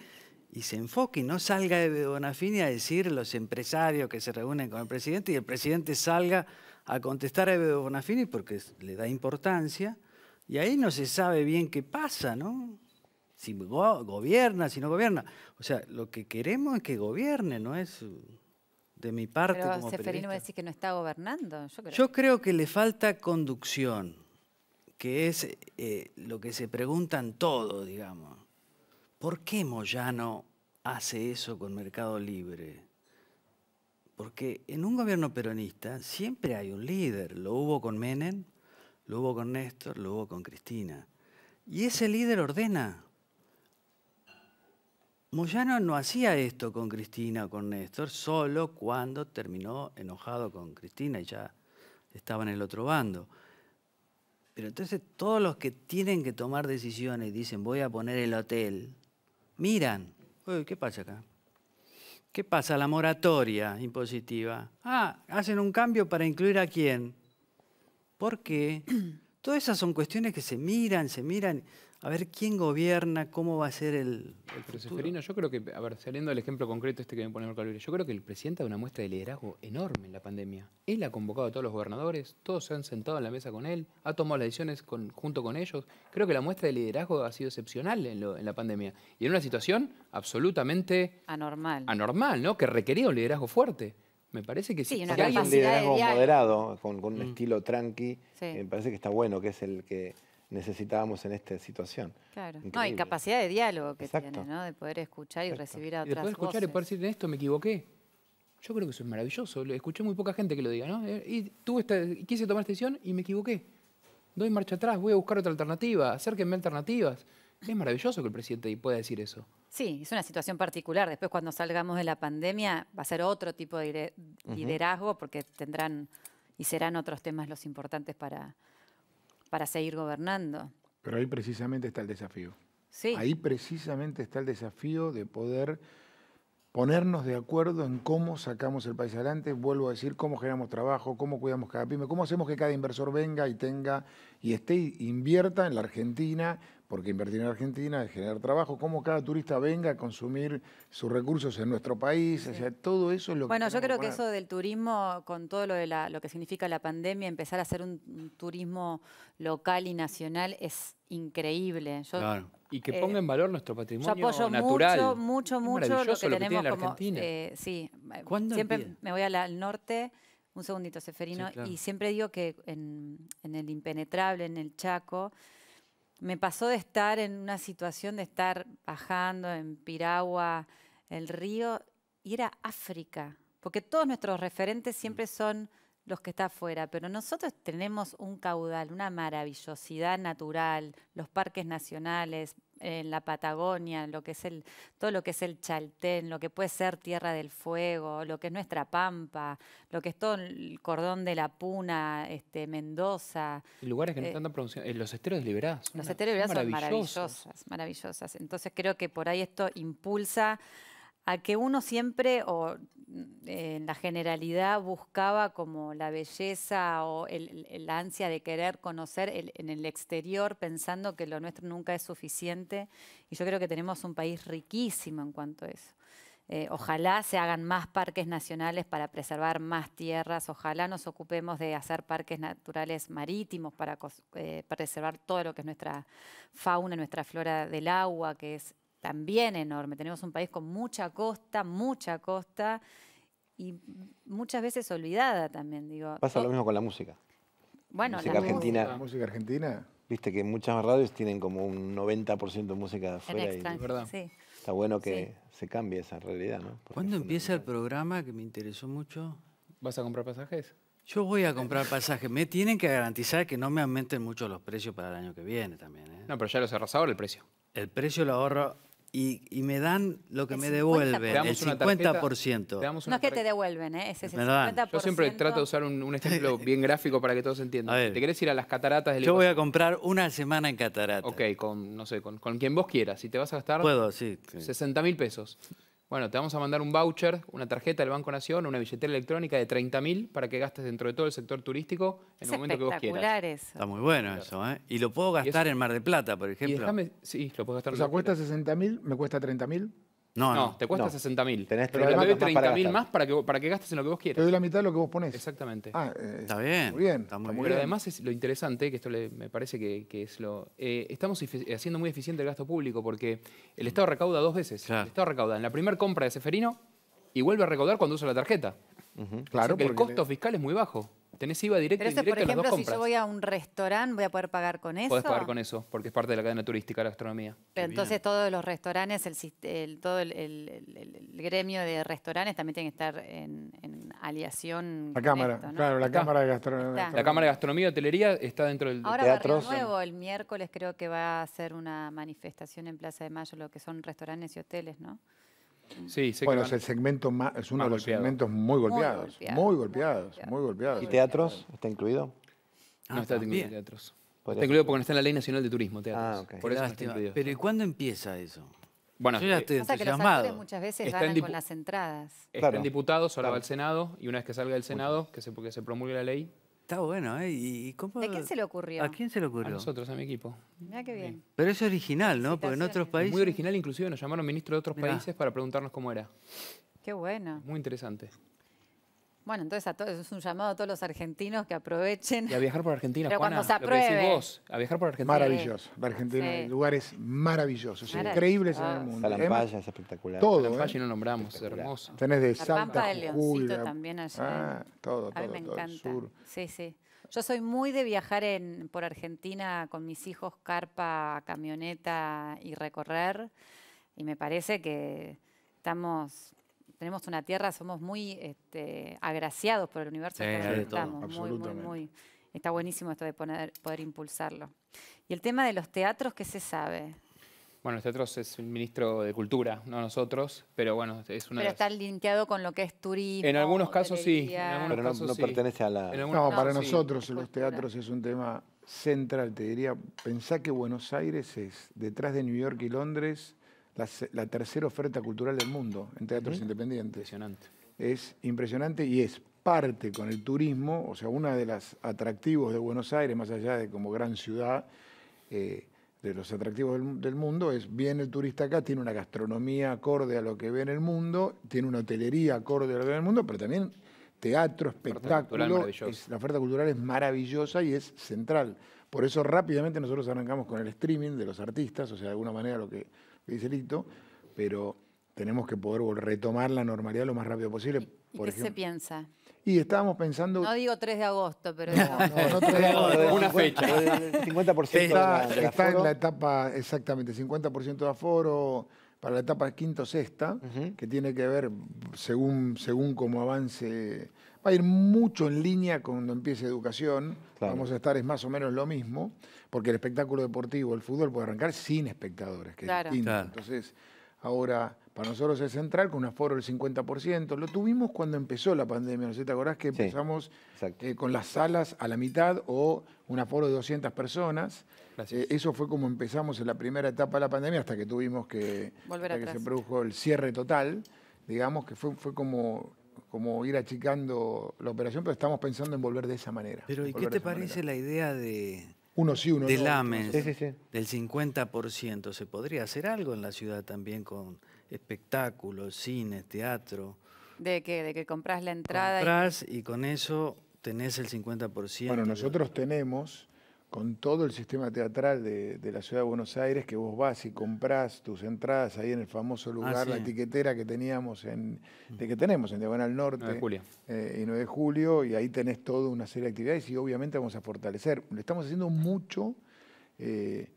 y se enfoque y no salga de Bonafini a decir los empresarios que se reúnen con el presidente y el presidente salga a contestar a Ebedo Bonafini porque le da importancia y ahí no se sabe bien qué pasa, ¿no? Si gobierna, si no gobierna. O sea, lo que queremos es que gobierne, no es de mi parte decir que no está gobernando. Yo creo. que le falta conducción, que es eh, lo que se preguntan todos, digamos. ¿Por qué Moyano hace eso con Mercado Libre? Porque en un gobierno peronista siempre hay un líder. Lo hubo con Menem, lo hubo con Néstor, lo hubo con Cristina. Y ese líder ordena. Moyano no hacía esto con Cristina o con Néstor, solo cuando terminó enojado con Cristina y ya estaba en el otro bando. Pero entonces todos los que tienen que tomar decisiones y dicen voy a poner el hotel, miran, ¿qué pasa acá? ¿Qué pasa? La moratoria impositiva. Ah, hacen un cambio para incluir a quién. ¿Por qué? *clears throat* Todas esas son cuestiones que se miran, se miran a ver quién gobierna, cómo va a ser el. el Pero yo creo que, a ver, saliendo del ejemplo concreto este que me pone Marco yo creo que el presidente dado una muestra de liderazgo enorme en la pandemia. Él ha convocado a todos los gobernadores, todos se han sentado en la mesa con él, ha tomado las decisiones junto con ellos. Creo que la muestra de liderazgo ha sido excepcional en, la pandemia y en una situación absolutamente. Anormal. Anormal, ¿no? Que requería un liderazgo fuerte. Me parece que sí. Si hay un liderazgo moderado, con, un mm. estilo tranqui, me parece que está bueno, que es el que necesitábamos en esta situación. Claro. No, hay capacidad de diálogo que tiene, ¿no? De poder escuchar y recibir a otras personas. de poder escuchar y poder decir, esto me equivoqué. Yo creo que eso es maravilloso. Escuché muy poca gente que lo diga, ¿no? Eh, y tuve quise tomar esta decisión y me equivoqué. Doy marcha atrás, voy a buscar otra alternativa, acérquenme alternativas. Es maravilloso que el presidente pueda decir eso. Sí, es una situación particular. Después, cuando salgamos de la pandemia, va a ser otro tipo de liderazgo porque tendrán y serán otros temas los importantes para, para seguir gobernando. Pero ahí precisamente está el desafío. Sí. Ahí precisamente está el desafío de poder ponernos de acuerdo en cómo sacamos el país adelante, vuelvo a decir, cómo generamos trabajo, cómo cuidamos cada pyme, cómo hacemos que cada inversor venga y tenga y esté invierta en la Argentina porque invertir en Argentina es generar trabajo, cómo cada turista venga a consumir sus recursos en nuestro país, todo eso es lo bueno, que... Bueno, yo creo que eso del turismo, con todo lo, de lo que significa la pandemia, empezar a hacer un, turismo local y nacional es increíble. claro. Y que eh, ponga en valor nuestro patrimonio yo apoyo Mucho, mucho, mucho lo que tenemos en como... Eh, sí, siempre me voy al norte. Un segundito, Seferino. Y siempre digo que en el impenetrable, en el Chaco, me pasó de estar en una situación de estar bajando en Piragua, el río, y era África, porque todos nuestros referentes siempre son los que están afuera, pero nosotros tenemos un caudal, una maravillosidad natural, los parques nacionales, en la Patagonia, lo que es el, todo lo que es el Chaltén, lo que puede ser Tierra del Fuego, lo que es nuestra Pampa, lo que es todo el cordón de la Puna, este, Mendoza. lugares que no eh, están tan Eh, los esteros liberados. Los esteros son maravillosas, maravillosas. Entonces creo que por ahí esto impulsa a que uno siempre, o eh, en la generalidad, buscaba como la belleza o el, ansia de querer conocer en el exterior, pensando que lo nuestro nunca es suficiente. Y yo creo que tenemos un país riquísimo en cuanto a eso. Eh, ojalá se hagan más parques nacionales para preservar más tierras, ojalá nos ocupemos de hacer parques naturales marítimos para eh, preservar todo lo que es nuestra fauna, nuestra flora del agua, que es también enorme. Tenemos un país con mucha costa, mucha costa y muchas veces olvidada también, digo. Pasa lo eh, mismo con la música. Bueno, música la argentina. Música. argentina. Viste que muchas radios tienen como un 90% de música de afuera. Y, ¿verdad? Está bueno que se cambie esa realidad, ¿no? ¿Cuándo empieza el programa que me interesó mucho? ¿Vas a comprar pasajes? Yo voy a comprar pasajes. Me tienen que garantizar que no me aumenten mucho los precios para el año que viene también. ¿eh? No, pero ya los cerras ahora el precio. El precio lo ahorro y, me dan lo que me devuelven, el 50%. no es que te devuelven, ¿eh? es el 50%. Yo siempre trato de usar un, ejemplo *laughs* bien gráfico para que todos entiendan. ¿Te querés ir a las cataratas Yo voy a comprar una semana en cataratas. Ok, con, no sé, con, con quien vos quieras. Si te vas a gastar... Puedo, 60 mil pesos. Bueno, te vamos a mandar un voucher, una tarjeta del Banco Nación, una billetera electrónica de 30.000 para que gastes dentro de todo el sector turístico en el momento que vos quieras. Eso. Está muy bueno eso, ¿eh? Y lo puedo gastar en Mar de Plata, por ejemplo. sí, lo puedo gastar en O sea, cuesta cuesta 60.000, me cuesta 30.000. No, te cuesta no. mil. Tenés pero te doy 30 mil más para que, para gastes en lo que vos quieras. Te doy la mitad de lo que vos ponés. Exactamente. Ah, eh, está bien. Muy bien. pero además es lo interesante, que esto me parece que, es lo... Eh, estamos haciendo muy eficiente el gasto público porque el Estado recauda dos veces. El Estado recauda en la primera compra de Seferino y vuelve a recaudar cuando usa la tarjeta. Claro. que el costo fiscal es muy bajo. Tenés IVA directo Pero por ejemplo, si yo voy a un restaurante, ¿voy a poder pagar con eso? Podés pagar con eso, porque es parte de la cadena turística la gastronomía. Pero entonces todos los restaurantes, el, todo el, gremio de restaurantes también tiene que estar en, aliación La Cámara, claro, la Cámara de gastronomía, La Cámara de Gastronomía y Hotelería está dentro del teatro. Ahora nuevo, el miércoles creo que va a hacer una manifestación en Plaza de Mayo, lo que son restaurantes y hoteles, ¿no? Mm. Sí, bueno, es el segmento es uno de los segmentos muy golpeados, muy golpeados, muy golpeados, ¿Y teatros? ¿Está incluido? Ah, no está incluido teatros. Está incluido porque no está en la Ley Nacional de Turismo, teatros. Ah, okay. Por eso Pero cuándo empieza eso? Bueno, Yo ya eh, estoy pasa que los actores muchas veces están ganan con las entradas. Están diputados, ahora va al Senado, y una vez que salga del Senado, que se, que se promulgue la ley, Está bueno, ¿eh? ¿Y quién se le ocurrió? ¿A quién se le ocurrió? A nosotros, a mi equipo. Mira qué bien. Pero eso es original, ¿no? Porque en otros países... Muy original, inclusive nos llamaron ministros de otros países para preguntarnos cómo era. Qué bueno. Muy interesante. Bueno, entonces a todos es un llamado a todos los argentinos que aprovechen. Y a viajar por Argentina, Pero cuando se apruebe. a viajar por Argentina. Maravilloso. Argentina, lugares maravillosos, increíbles en el mundo. Salampaya es espectacular. Todo. Salampaya ¿eh? no nombramos, hermoso. Tenés de Santa Salta, de Leoncito también allá. Ah, todo, todo. A mí me todo, encanta. Sur. Sí, sí. Yo soy muy de viajar por Argentina con mis hijos, carpa, camioneta y recorrer. Y me parece que estamos tenemos una tierra, somos muy este, agraciados por el universo que estamos. muy, Está buenísimo esto de poder impulsarlo. Y el tema de los teatros, ¿qué se sabe? Bueno, los teatros es el ministro de Cultura, no nosotros, pero bueno, es una. Pero está linkeado con lo que es turismo. En algunos casos sí. pero no, pertenece a la. No, para nosotros los teatros es un tema central, te diría. Pensá que Buenos Aires es, detrás de New York y Londres, la, tercera oferta cultural del mundo en teatros independientes. Impresionante. Es impresionante y es parte con el turismo, o sea, una de las atractivos de Buenos Aires, más allá de como gran ciudad, eh, de los atractivos del, mundo es, viene el turista acá, tiene una gastronomía acorde a lo que ve en el mundo, tiene una hotelería acorde a lo que ve en el mundo, pero también teatro, espectáculo, la oferta cultural es maravillosa y es central. Por eso rápidamente nosotros arrancamos con el streaming de los artistas, o sea, de alguna manera lo que pero tenemos que poder retomar la normalidad lo más rápido posible. ¿Y, ¿qué se piensa? Y estábamos pensando... No digo 3 de agosto, pero... No, no, de Una fecha. 50% está, de está en la etapa, exactamente, 50% de aforo para la etapa quinto sexta, que tiene que ver según, según cómo avance. Va a ir mucho en línea cuando empiece educación. Vamos a estar, es más o menos lo mismo porque el espectáculo deportivo, el fútbol puede arrancar sin espectadores, que es distinto. Entonces, ahora para nosotros es central con un aforo del 50%. Lo tuvimos cuando empezó la pandemia, ¿no sé? ¿Te acordás que empezamos eh, con las salas a la mitad o un aforo de 200 personas? Eh, eso fue como empezamos en la primera etapa de la pandemia hasta que tuvimos que... Volver hasta que se produjo el cierre total, digamos que fue, como como ir achicando la operación, pero estamos pensando en volver de esa manera. Pero ¿y qué te parece la idea de, uno sí, uno del sí, del 50%. ¿Se podría hacer algo en la ciudad también con espectáculos, cines, teatro? ¿De que ¿De que compras la entrada? Compras y... y con eso tenés el 50%. Bueno, nosotros tenemos con todo el sistema teatral de, la ciudad de Buenos Aires, que vos vas y comprás tus entradas ahí en el famoso ah, lugar, la etiquetera que teníamos en, mm. de que tenemos en Diagonal Norte 9 eh, y 9 de julio, y ahí tenés toda una serie de actividades y obviamente vamos a fortalecer. Lo estamos haciendo mucho eh,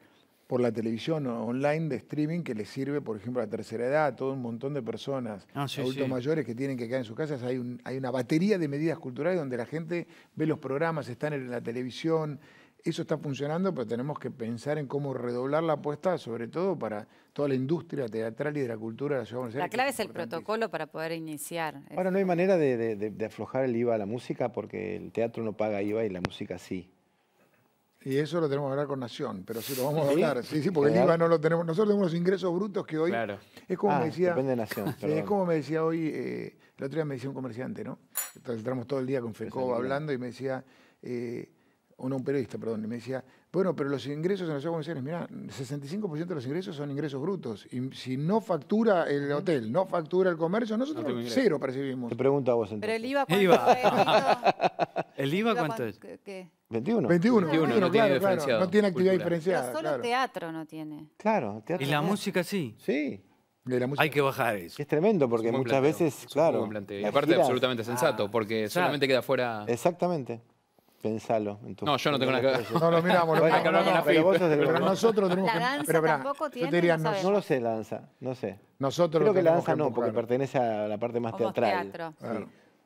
por la televisión online de streaming que le sirve, por ejemplo, a la tercera edad, a todo un montón de personas, ah, adultos mayores que tienen que quedar en sus casas. Hay, hay una batería de medidas culturales donde la gente ve los programas, están en la televisión, eso está funcionando, pero tenemos que pensar en cómo redoblar la apuesta, sobre todo para toda la industria teatral y de la cultura de la ciudad La clave es el protocolo para poder iniciar. Ahora, no hay manera de, aflojar el IVA a la música porque el teatro no paga IVA y la música sí. Y eso lo tenemos que hablar con Nación, pero sí lo vamos a hablar. Sí, sí, porque el IVA no lo tenemos. Nosotros tenemos los ingresos brutos que hoy. Claro. Es como ah, me decía. Depende de Nación. *laughs* Es como me decía hoy. Eh, la otra otro día me decía un comerciante, ¿no? Entonces, entramos todo el día con FECO hablando y me decía. Eh, uno, un periodista, perdón, y me decía, bueno, pero los ingresos en la ciudad de Buenos mirá, 65% de los ingresos son ingresos brutos. Y si no factura el hotel, no factura el comercio, nosotros cero percibimos. Te pregunto a vos entonces. Pero el IVA cuánto ¿El IVA cuánto es? *laughs* ¿Qué? 21. 21, no, tiene actividad diferenciada. solo teatro no tiene. Claro, teatro. Y la música sí. Sí. Hay que bajar eso. Es tremendo porque muchas veces, claro. Y aparte, absolutamente sensato, porque ah, solamente queda fuera. Exactamente. Pensalo. En no, yo no tengo nada que ver. No, lo miramos. Lo miramos. pero, vos pero nosotros tenemos la danza Pero, tampoco tiene, no, no, lo sé, la danza. No sé. Nosotros Creo que la danza no, porque pertenece a la parte más teatral.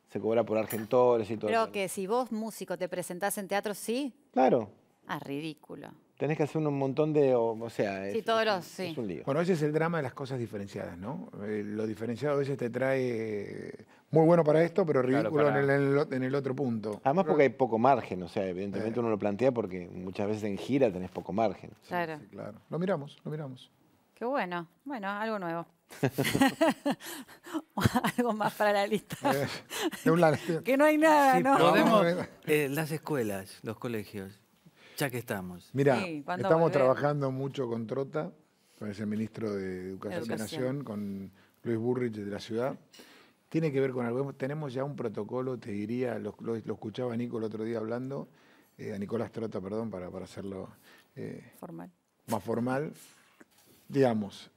Se cobra por argentores y todo. Creo que si vos, músico, te presentás en teatro, sí. Claro. Ah, ridículo tenés que hacer un montón de. O, sea, sí, todos los, sí. Bueno, ese es el drama de las cosas diferenciadas, ¿no? Eh, lo diferenciado a veces te trae eh, muy bueno para esto, pero ridículo en, el, otro punto. Además, porque hay poco margen, o sea, evidentemente eh. uno lo plantea porque muchas veces en gira tenés poco margen. claro. Lo miramos, lo miramos. Qué bueno, bueno, algo nuevo. *laughs* algo más para la lista. que no hay nada, ¿no? *laughs* las escuelas, los colegios que estamos? Mira, estamos trabajando mucho con Trota, con el ministro de Educación, Nación, con Luis Burrich de la ciudad. Tiene que ver con algo. Tenemos ya un protocolo, te diría, lo, escuchaba Nico el otro día hablando, eh, a Nicolás Trota, perdón, para, hacerlo eh, formal. más formal. Digamos,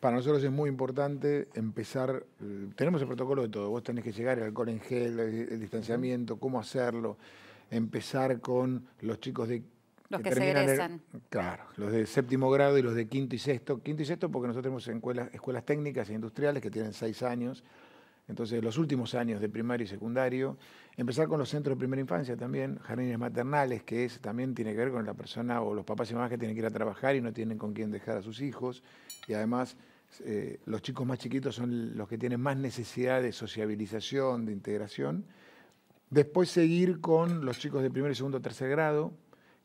para nosotros es muy importante empezar, eh, tenemos el protocolo de todo, vos tenés que llegar el alcohol en gel, el distanciamiento, cómo hacerlo, empezar con los chicos de los que, se egresan. claro, los de séptimo grado y los de quinto y sexto. Quinto y sexto porque nosotros tenemos escuelas, escuelas técnicas e industriales que tienen seis años. Entonces, los últimos años de primario y secundario. Empezar con los centros de primera infancia también, jardines maternales, que es, también tiene que ver con la persona o los papás y mamás que tienen que ir a trabajar y no tienen con quién dejar a sus hijos. Y además, eh, los chicos más chiquitos son los que tienen más necesidad de sociabilización, de integración. Después seguir con los chicos de primer y segundo, tercer grado,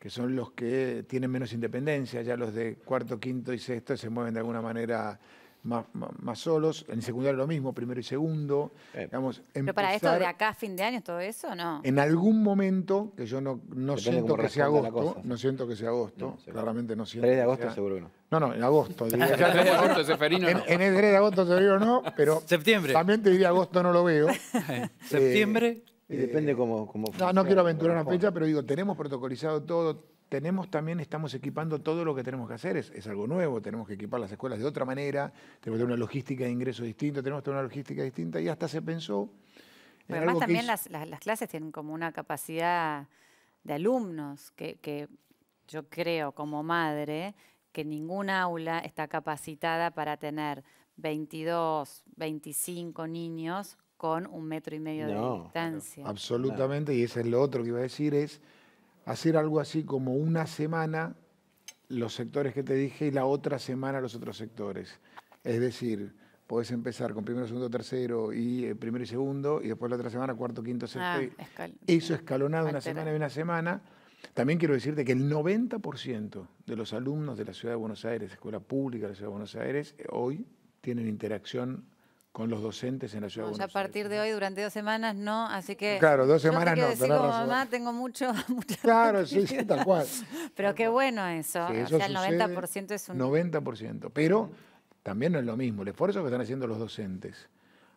que son los que tienen menos independencia, ya los de cuarto, quinto y sexto se mueven de alguna manera más, más, solos, en secundario lo mismo, primero y segundo. Eh. Digamos, Pero para esto de acá, fin de año, todo eso, ¿no? En algún momento, que yo no, no siento que sea agosto, no siento que sea agosto, claramente no siento. 3 de agosto seguro no. No, no, en agosto. *laughs* en, el 3 de agosto, seferino en, en el 3 de agosto, seferino no, pero... Septiembre. También te diría agosto, no lo veo. *laughs* Septiembre. Eh, depende eh, cómo, cómo No, no quiero aventurar una fecha, pero digo, tenemos protocolizado todo, tenemos también, estamos equipando todo lo que tenemos que hacer, es, algo nuevo, tenemos que equipar las escuelas de otra manera, tenemos que tener una logística de ingresos distinta, tenemos que tener una logística distinta y hasta se pensó... además también las, clases tienen como una capacidad de alumnos que, que yo creo como madre que ninguna aula está capacitada para tener 22, 25 niños con un metro y medio de distancia. Absolutamente, y ese es lo otro que iba a decir, es hacer algo así como una semana los sectores que te dije y la otra semana los otros sectores. Es decir, podés empezar con primero, segundo, tercero y eh, primero y segundo, y después la otra semana cuarto, quinto, ah, sexto. eso escalonado una semana y una semana. También quiero decirte que el 90% de los alumnos de la Ciudad de Buenos Aires, Escuela Pública de la Ciudad de Buenos Aires, eh, hoy tienen interacción con los docentes en la ciudad de a partir de hoy, durante dos semanas, no, así que... Claro, dos semanas yo te no. Decir, como mamá, tengo mucho... *laughs* claro, sí, sí, tal cual. *laughs* Pero qué bueno eso. o sea, el 90% es un... 90%, pero también no es lo mismo. El esfuerzo que están haciendo los docentes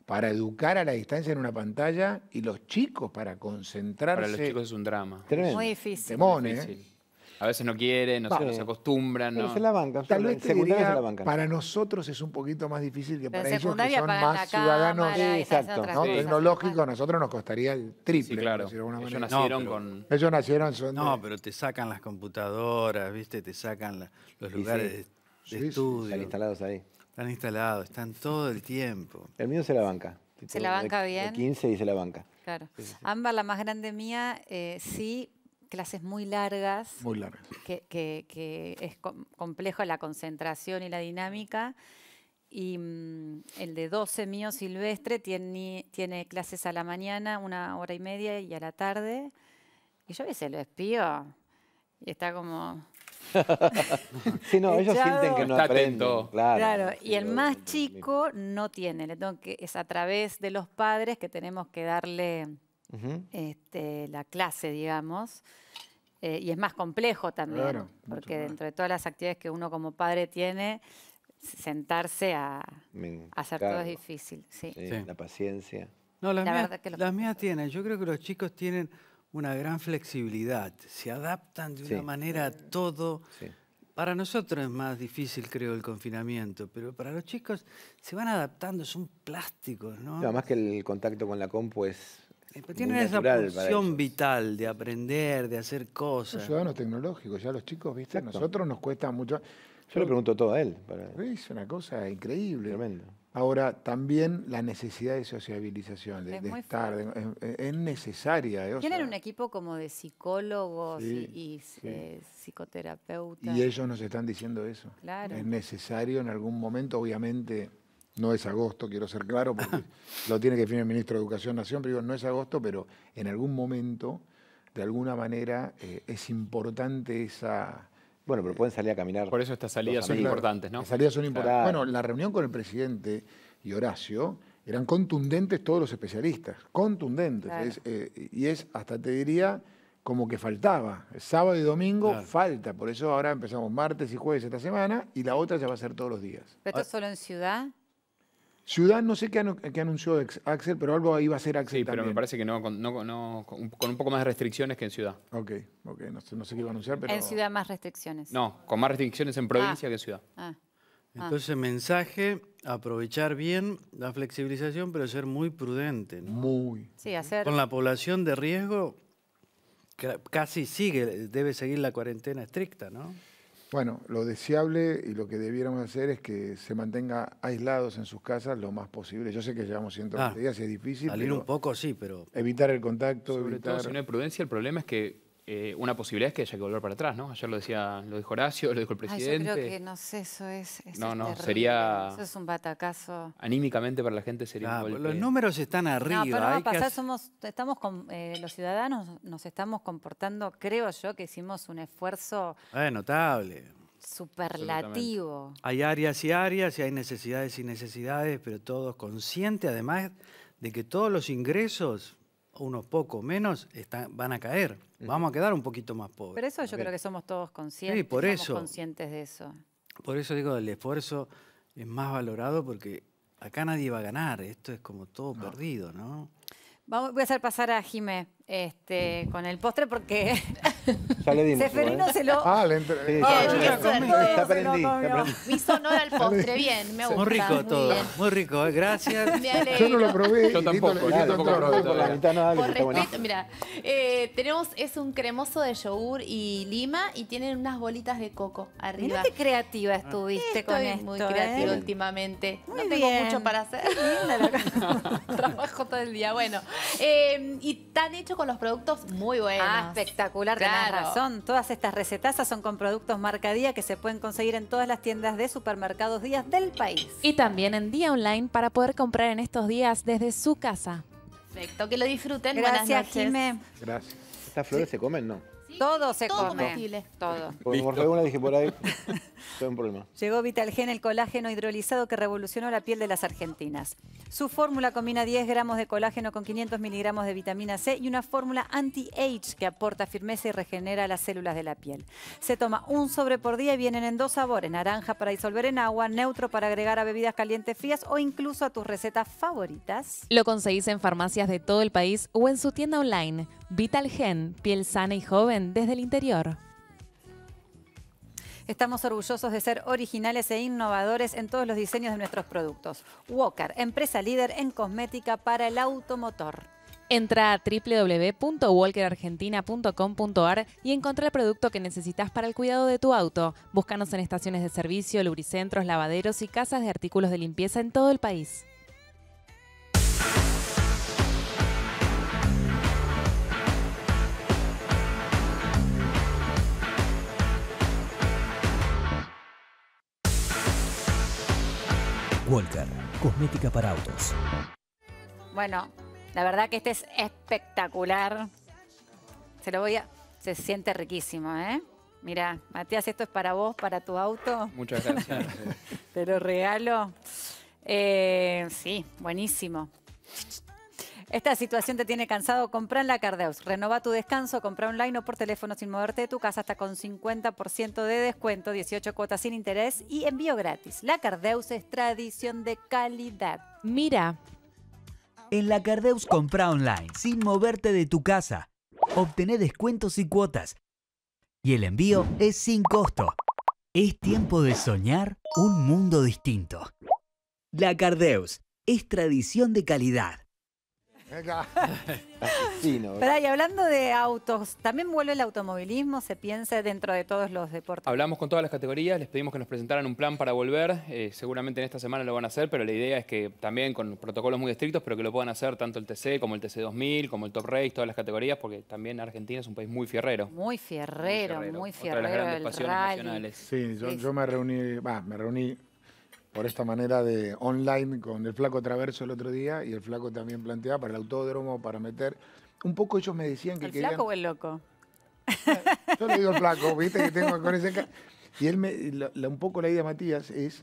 para educar a la distancia en una pantalla y los chicos para concentrarse... Para los chicos es un drama. Muy difícil. ¿eh? Difícil. A veces no quieren, no, se, acostumbran. ¿no? la banca. Tal vez para nosotros es un poquito más difícil que para ellos, que son más ciudadanos. tecnológicos, ¿no? Tecnológico, a nosotros nos costaría el triple. claro. ellos nacieron con... no, pero te sacan las computadoras, ¿viste? Te sacan los lugares de, estudio. Están instalados ahí. Están instalados, están todo el tiempo. El mío se la banca. Se la banca bien. 15 y se la banca. Claro. Amba, la más grande mía, eh, sí, clases muy largas. Que, es complejo la concentración y la dinámica. Y mm, el de 12 mío silvestre tiene, tiene clases a la mañana, una hora y media y a la tarde. Y yo a veces lo espío y está como... *laughs* sí, no, ellos sienten que no aprenden. Claro, claro. y el más chico no tiene, entonces que, es a través de los padres que tenemos que darle este, la clase, digamos. Eh, y es más complejo también, porque dentro de todas las actividades que uno como padre tiene, sentarse a, hacer todo es difícil. La paciencia. las, mías, tienen. Yo creo que los chicos tienen una gran flexibilidad, se adaptan de una manera a todo. Para nosotros es más difícil, creo, el confinamiento, pero para los chicos se van adaptando, son plásticos, ¿no? Además que el contacto con la compu es eh, tiene tienen esa pulsión vital de aprender, de hacer cosas. Los ciudadanos tecnológicos, ya los chicos, ¿viste? A nosotros nos cuesta mucho. Yo, le pregunto todo a él. Es una cosa increíble. Tremendo. Ahora, también la necesidad de sociabilización, de, estar, es, necesaria. Eh, tienen un equipo como de psicólogos y, psicoterapeutas. Y ellos nos están diciendo eso. Es necesario en algún momento, obviamente, no es agosto, quiero ser claro, porque *laughs* lo tiene que definir el ministro de Educación Nación, pero digo, no es agosto, pero en algún momento, de alguna manera, eh, es importante esa... Bueno, pero pueden salir a caminar. Por eso estas salidas son importantes, ¿no? Las salidas son importantes. Bueno, la reunión con el presidente y Horacio eran contundentes todos los especialistas, contundentes. Eh, y es, hasta te diría, como que faltaba. Sábado y domingo falta. Por eso ahora empezamos martes y jueves esta semana y la otra ya va a ser todos los días. ¿Pero esto solo en ciudad? Ciudad, no sé qué, anunció Axel, pero algo iba a ser Axel. Sí, pero me parece que no, con, un poco más de restricciones que en Ciudad. Ok, ok, no, sé qué iba a anunciar, pero. En Ciudad más restricciones. No, con más restricciones en provincia ah, que en Ciudad. Ah. ah. Entonces, mensaje, aprovechar bien la flexibilización, pero ser muy prudente. Muy. Sí, Con la población de riesgo, casi sigue, debe seguir la cuarentena estricta, ¿no? Bueno, lo deseable y lo que debiéramos hacer es que se mantenga aislados en sus casas lo más posible. Yo sé que llevamos 120 ah, días y es difícil. Salir un poco, sí, pero... Evitar el contacto, sobre evitar... Todo, si no hay prudencia, el problema es que eh, una posibilidad es que haya que volver para atrás, ¿no? Ayer lo decía, lo dijo Horacio, lo dijo el presidente. yo creo que no sé, eso es. no, no, sería. Eso es un batacazo. Anímicamente para la gente sería Los números están arriba. No, pero va a pasar, estamos eh, los ciudadanos nos estamos comportando, creo yo, que hicimos un esfuerzo. Eh, notable. Superlativo. Hay áreas y áreas, y hay necesidades y necesidades, pero todos conscientes, además, de que todos los ingresos unos poco menos van a caer. Vamos a quedar un poquito más pobres. Pero eso yo creo que somos todos conscientes. conscientes de eso. Por eso digo, el esfuerzo es más valorado porque acá nadie va a ganar. Esto es como todo perdido, ¿no? Vamos, voy a hacer pasar a Jimé este, con el postre porque *laughs* *laughs* Ya le dimos. Seferino ¿eh? se lo. Ah, le entre... sí, ah, comí. aprendí, aprendí. Mi sonora al *laughs* postre, bien, me gusta. Muy rico todo, muy rico, gracias. Yo no lo probé. Yo tampoco, yo tampoco lo probé. Por la Con respeto, mira, eh, tenemos, es un cremoso de yogur y lima y tienen unas bolitas de coco arriba. Mira qué creativa estuviste con esto. muy creativa ¿eh? últimamente. no tengo mucho para hacer. *laughs* Trabajo todo el día, bueno. y están hechos con los productos muy buenos. Ah, espectacular. Claro razón. Todas estas recetas son con productos marca día que se pueden conseguir en todas las tiendas de supermercados días del país. Y también en día online para poder comprar en estos días desde su casa. Perfecto, que lo disfruten. Gracias, Buenas Jimé. Gracias. ¿Estas flores se comen, no? todo se come. Todo. Todo. Por, dije por ahí. *laughs* un problema. Llegó Vitalgen, el colágeno hidrolizado que revolucionó la piel de las argentinas. Su fórmula combina 10 gramos de colágeno con 500 miligramos de vitamina C y una fórmula anti-age que aporta firmeza y regenera las células de la piel. Se toma un sobre por día y vienen en dos sabores, naranja para disolver en agua, neutro para agregar a bebidas calientes frías o incluso a tus recetas favoritas. Lo conseguís en farmacias de todo el país o en su tienda online. Vitalgen, piel sana y joven desde el interior. Estamos orgullosos de ser originales e innovadores en todos los diseños de nuestros productos. Walker, empresa líder en cosmética para el automotor. Entra a www.walkerargentina.com.ar y encuentra el producto que necesitas para el cuidado de tu auto. Búscanos en estaciones de servicio, lubricentros, lavaderos y casas de artículos de limpieza en todo el país. Walker, cosmética para autos. Bueno, la verdad que este es espectacular. Se lo voy a... Se siente riquísimo, ¿eh? Mira, Matías, esto es para vos, para tu auto. Muchas gracias. *laughs* Te lo regalo. Eh, sí, buenísimo. Esta situación te tiene cansado. compra en la Cardeus. Renova tu descanso, compra online o por teléfono sin moverte de tu casa hasta con 50% de descuento, 18 cuotas sin interés y envío gratis. La Cardeus es tradición de calidad. Mira. En la Cardeus compra online sin moverte de tu casa. Obtené descuentos y cuotas. Y el envío es sin costo. Es tiempo de soñar un mundo distinto. La Cardeus es tradición de calidad. Pero *laughs* y hablando de autos, ¿también vuelve el automovilismo? ¿Se piensa dentro de todos los deportes? Hablamos con todas las categorías, les pedimos que nos presentaran un plan para volver. Eh, seguramente en esta semana lo van a hacer, pero la idea es que también con protocolos muy estrictos, pero que lo puedan hacer tanto el TC como el TC2000, como el Top Race, todas las categorías, porque también Argentina es un país muy fierrero. Muy fierrero, muy fierrero. las grandes pasiones nacionales. Sí, yo, me reuní, me reuní por esta manera de online con el flaco Traverso el otro día y el flaco también planteaba para el autódromo, para meter. Un poco ellos me decían que... ¿El flaco o el loco? Yo le digo el flaco, viste que tengo con ese... Y él me, un poco la idea Matías es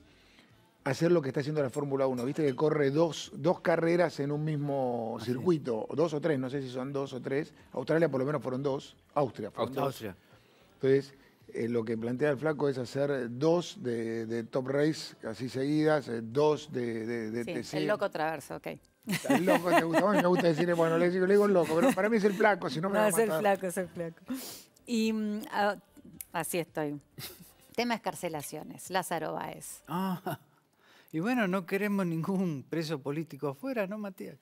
hacer lo que está haciendo la Fórmula 1, viste que corre dos, carreras en un mismo circuito, dos o tres, no sé si son dos o tres, Australia por lo menos fueron dos, Austria fueron dos. Entonces, eh, lo que plantea el flaco es hacer dos de, Top Race así seguidas, eh, dos de, sí, TC. El loco traverso, ok. El loco te gusta me gusta decirle, bueno, le digo, le digo loco, pero para mí es el flaco, si no me no, va es el flaco, es el flaco. Y mm, ah, así estoy. Tema escarcelaciones, Lázaro Báez. Ah, y bueno, no queremos ningún preso político afuera, ¿no, Matías?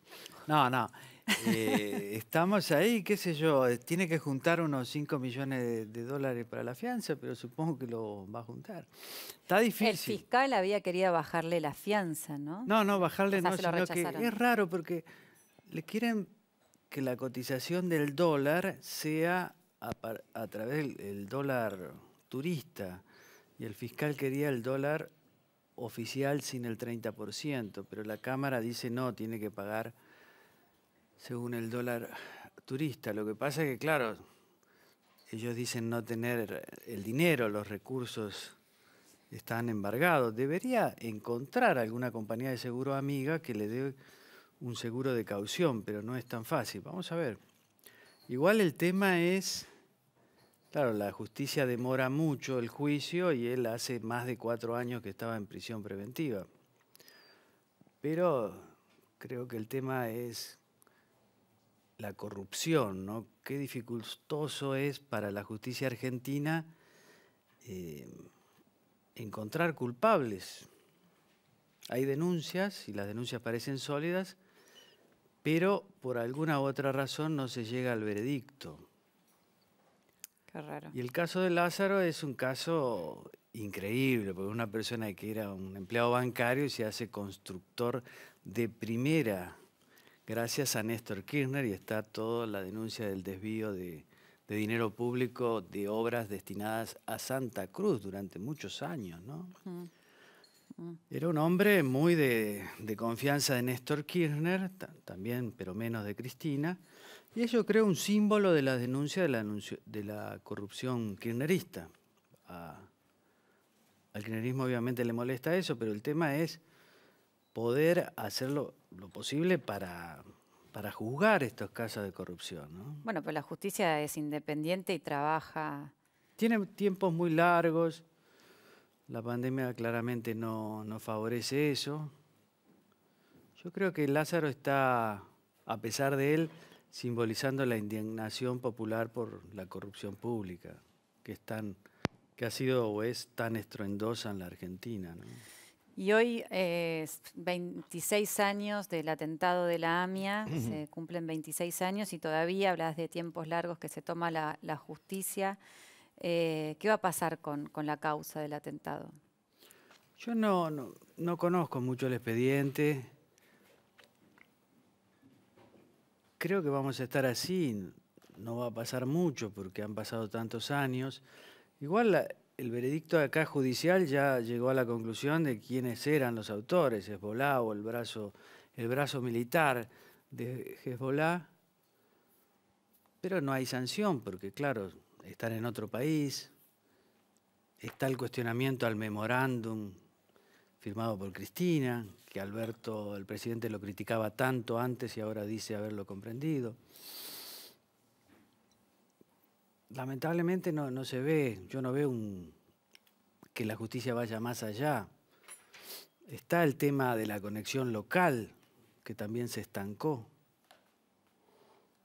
No, no. Eh, estamos ahí, qué sé yo, eh, tiene que juntar unos 5 millones de, dólares para la fianza, pero supongo que lo va a juntar. Está difícil. El fiscal había querido bajarle la fianza, ¿no? No, no, bajarle no, es raro porque le quieren que la cotización del dólar sea a, a través del dólar turista y el fiscal quería el dólar oficial sin el 30%, pero la Cámara dice no, tiene que pagar según el dólar turista. Lo que pasa es que, claro, ellos dicen no tener el dinero, los recursos están embargados. Debería encontrar alguna compañía de seguro amiga que le dé un seguro de caución, pero no es tan fácil. Vamos a ver. Igual el tema es, claro, la justicia demora mucho el juicio y él hace más de cuatro años que estaba en prisión preventiva. Pero creo que el tema es la corrupción, ¿no? Qué dificultoso es para la justicia argentina eh, encontrar culpables. Hay denuncias y las denuncias parecen sólidas, pero por alguna u otra razón no se llega al veredicto. Qué raro. Y el caso de Lázaro es un caso increíble, porque una persona que era un empleado bancario y se hace constructor de primera gracias a Néstor Kirchner y está toda la denuncia del desvío de, dinero público de obras destinadas a Santa Cruz durante muchos años, ¿no? Era un hombre muy de, confianza de Néstor Kirchner, también, pero menos de Cristina, y eso creo un símbolo de la denuncia de la, corrupción kirchnerista. al kirchnerismo obviamente le molesta eso, pero el tema es poder hacerlo lo posible para, para juzgar estos casos de corrupción. Bueno, pues la justicia es independiente y trabaja... Tiene tiempos muy largos, la pandemia claramente no, favorece eso. Yo creo que Lázaro está, a pesar de él, simbolizando la indignación popular por la corrupción pública, que, que ha sido o es tan estruendosa en la Argentina. Y hoy, 26 años del atentado de la AMIA, se cumplen 26 años y todavía hablas de tiempos largos que se toma la, justicia. Eh, ¿Qué va a pasar con, la causa del atentado? Yo no, no, no conozco mucho el expediente. Creo que vamos a estar así, no va a pasar mucho porque han pasado tantos años. Igual la, el veredicto acá judicial ya llegó a la conclusión de quiénes eran los autores, Hezbollah o el brazo, el brazo militar de Hezbollah, pero no hay sanción porque, claro, están en otro país, está el cuestionamiento al memorándum firmado por Cristina, que Alberto, el presidente, lo criticaba tanto antes y ahora dice haberlo comprendido lamentablemente no, se ve, yo no veo que la justicia vaya más allá. Está el tema de la conexión local, que también se estancó.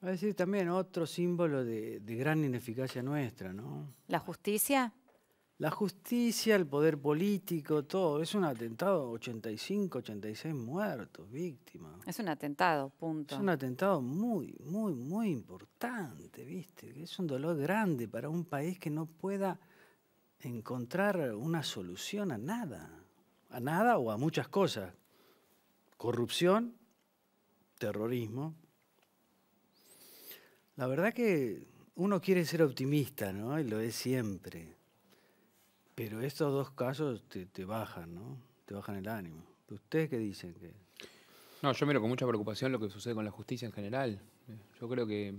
Es decir, también otro símbolo de, de gran ineficacia nuestra, ¿no? ¿La justicia? La justicia, el poder político, todo. Es un atentado, 85, 86 muertos, víctimas. Es un atentado, punto. Es un atentado muy, muy, muy importante, ¿viste? Es un dolor grande para un país que no pueda encontrar una solución a nada. A nada o a muchas cosas. Corrupción, terrorismo. La verdad que uno quiere ser optimista, ¿no? Y lo es siempre pero estos dos casos te, bajan, ¿no? Te bajan el ánimo. ¿Ustedes qué dicen? Que... No, yo miro con mucha preocupación lo que sucede con la justicia en general. Yo creo que,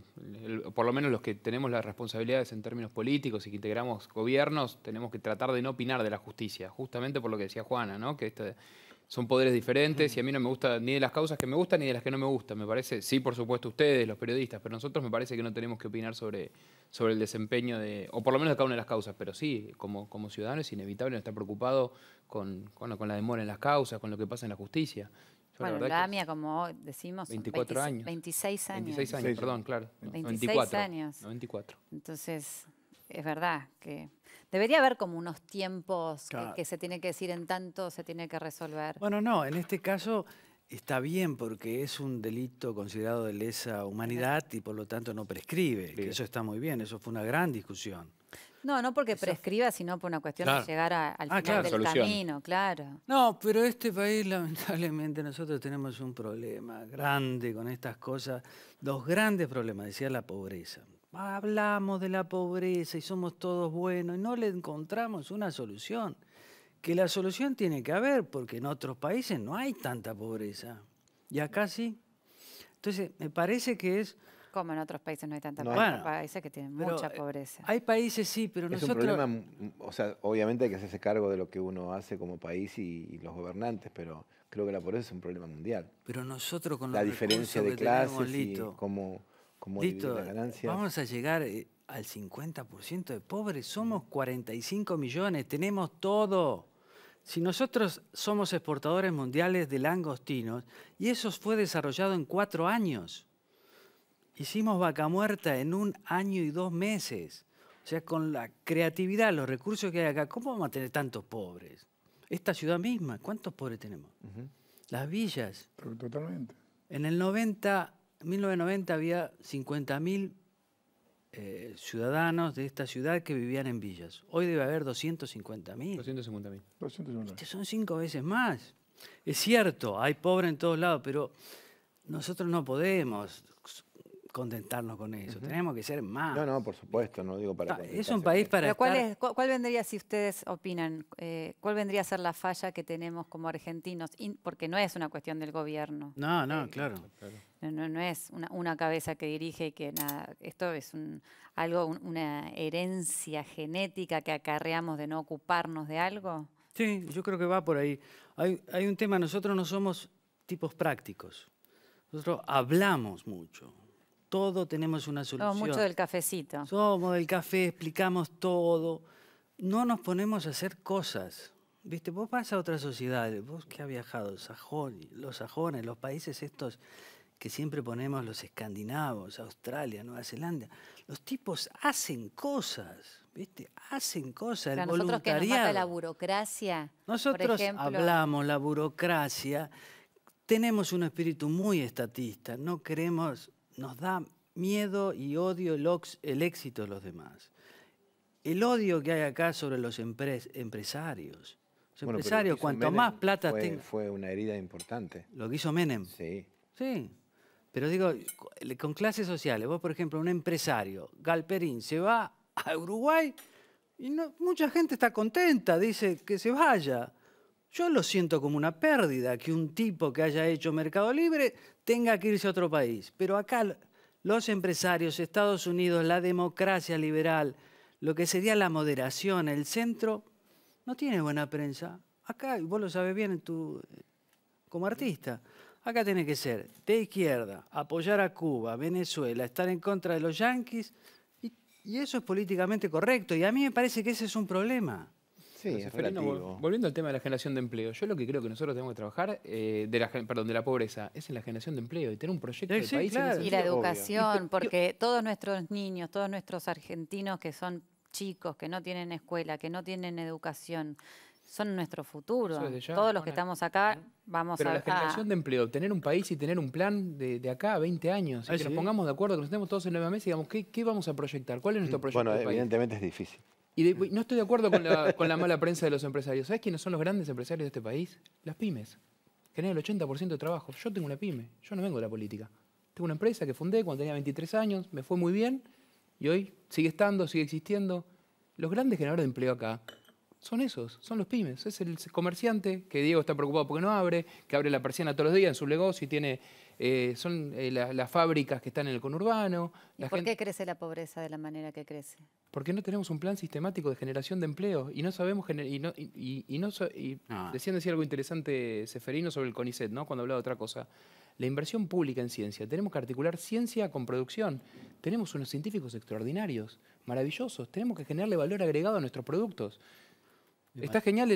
por lo menos los que tenemos las responsabilidades en términos políticos y que integramos gobiernos, tenemos que tratar de no opinar de la justicia, justamente por lo que decía Juana, ¿no? Que son poderes diferentes y a mí no me gusta ni de las causas que me gustan ni de las que no me gustan. Me parece, sí, por supuesto, ustedes, los periodistas, pero nosotros me parece que no tenemos que opinar sobre, sobre el desempeño de, o por lo menos de cada una de las causas, pero sí, como, como ciudadano es inevitable no estar preocupado con, con, con la demora en las causas, con lo que pasa en la justicia. bueno, la, mía, como decimos, 24 años. 26 años. 26 años, perdón, claro. 26 24, años. Entonces, es verdad que Debería haber como unos tiempos que, se tiene que decir en tanto se tiene que resolver. Bueno, no, en este caso está bien porque es un delito considerado de lesa humanidad y por lo tanto no prescribe. Que eso está muy bien, eso fue una gran discusión. No, no porque prescriba, sino por una cuestión de llegar al ah, final del camino, claro. No, pero este país, lamentablemente, nosotros tenemos un problema grande con estas cosas, dos grandes problemas, decía la pobreza hablamos de la pobreza y somos todos buenos y no le encontramos una solución. Que la solución tiene que haber, porque en otros países no hay tanta pobreza. Y acá sí. Entonces, me parece que es... Como en otros países no hay tanta pobreza, bueno, países que tienen mucha eh, pobreza. Hay países sí, pero nosotros... Es un problema, o sea, obviamente hay que hacerse cargo de lo que uno hace como país y, los gobernantes, pero creo que la pobreza es un problema mundial. Pero nosotros con la diferencia de clases como Listo, Vamos a llegar eh, al 50% de pobres. Somos 45 mm. millones, tenemos todo. Si nosotros somos exportadores mundiales de langostinos, y eso fue desarrollado en cuatro años, hicimos vaca muerta en un año y dos meses. O sea, con la creatividad, los recursos que hay acá, ¿cómo vamos a tener tantos pobres? Esta ciudad misma, ¿cuántos pobres tenemos? Las villas. totalmente. En el 90 en 1990 había 50.000 eh, ciudadanos de esta ciudad que vivían en villas. Hoy debe haber 250.000. 250.000. 250. Son cinco veces más. Es cierto, hay pobres en todos lados, pero nosotros no podemos contentarnos con eso, tenemos que ser más. No, no, por supuesto, no digo para... Ah, es un país para... ¿cuál, vendría, si ustedes opinan, eh, cuál vendría a ser la falla que tenemos como argentinos? porque no es una cuestión del gobierno. No, no, eh, claro. No, es una, cabeza que dirige y que nada, esto es algo, una herencia genética que acarreamos de no ocuparnos de algo. Sí, yo creo que va por ahí. Hay, hay un tema, nosotros no somos tipos prácticos. Nosotros hablamos mucho, todo tenemos una solución. Somos mucho del cafecito. Somos del café, explicamos todo. No nos ponemos a hacer cosas. Viste, vos vas a otras sociedades, vos que has viajado, los sajones, los países estos que siempre ponemos los escandinavos, Australia, Nueva Zelanda, los tipos hacen cosas, ¿viste? Hacen cosas, Para nosotros que nos la burocracia. Nosotros hablamos la burocracia, tenemos un espíritu muy estatista, no queremos nos da miedo y odio el, éxito de los demás. El odio que hay acá sobre los empresarios. Los empresarios, cuanto más plata fue, Fue una herida importante. Lo que hizo Menem. Sí. Sí. Pero digo, con clases sociales, vos por ejemplo, un empresario, Galperín, se va a Uruguay y mucha gente está contenta, dice que se vaya. Yo lo siento como una pérdida que un tipo que haya hecho Mercado Libre tenga que irse a otro país. Pero acá los empresarios, Estados Unidos, la democracia liberal, lo que sería la moderación, el centro, no tiene buena prensa. Acá, y vos lo sabes bien tú, como artista, acá tiene que ser de izquierda, apoyar a Cuba, Venezuela, estar en contra de los yanquis, y eso es políticamente correcto. Y a mí me parece que ese es un problema. Sí, es volviendo al tema de la generación de empleo, yo lo que creo que nosotros tenemos que trabajar, eh, de la, perdón, de la pobreza, es en la generación de empleo y tener un proyecto eh, de país. Y la educación, porque todos nuestros niños, todos nuestros argentinos que son chicos, que no tienen escuela, que no tienen educación, son nuestro futuro. Todos los que estamos acá vamos a... Pero la generación de empleo, tener un país y tener un plan de, acá a 20 años, ah, que nos pongamos de acuerdo, que nos estemos todos en la mesa y digamos, ¿qué, vamos a proyectar? ¿Cuál es nuestro mm, proyecto? Bueno, evidentemente es difícil. Y no estoy de acuerdo con la, con la mala prensa de los empresarios. ¿Sabes quiénes son los grandes empresarios de este país? Las pymes. Generan el 80% de trabajo. Yo tengo una pyme, yo no vengo de la política. Tengo una empresa que fundé cuando tenía 23 años, me fue muy bien y hoy sigue estando, sigue existiendo. Los grandes generadores de empleo acá son esos, son los pymes. Es el comerciante que Diego está preocupado porque no abre, que abre la persiana todos los días en su negocio y tiene eh, son eh, las fábricas que están en el conurbano. ¿Y ¿Por qué crece la pobreza de la manera que crece? Porque no tenemos un plan sistemático de generación de empleo y no sabemos y no, y, ah. decían decía algo interesante Seferino sobre el CONICET, ¿no? Cuando hablaba de otra cosa. La inversión pública en ciencia. Tenemos que articular ciencia con producción. Tenemos unos científicos extraordinarios, maravillosos. Tenemos que generarle valor agregado a nuestros productos. Está genial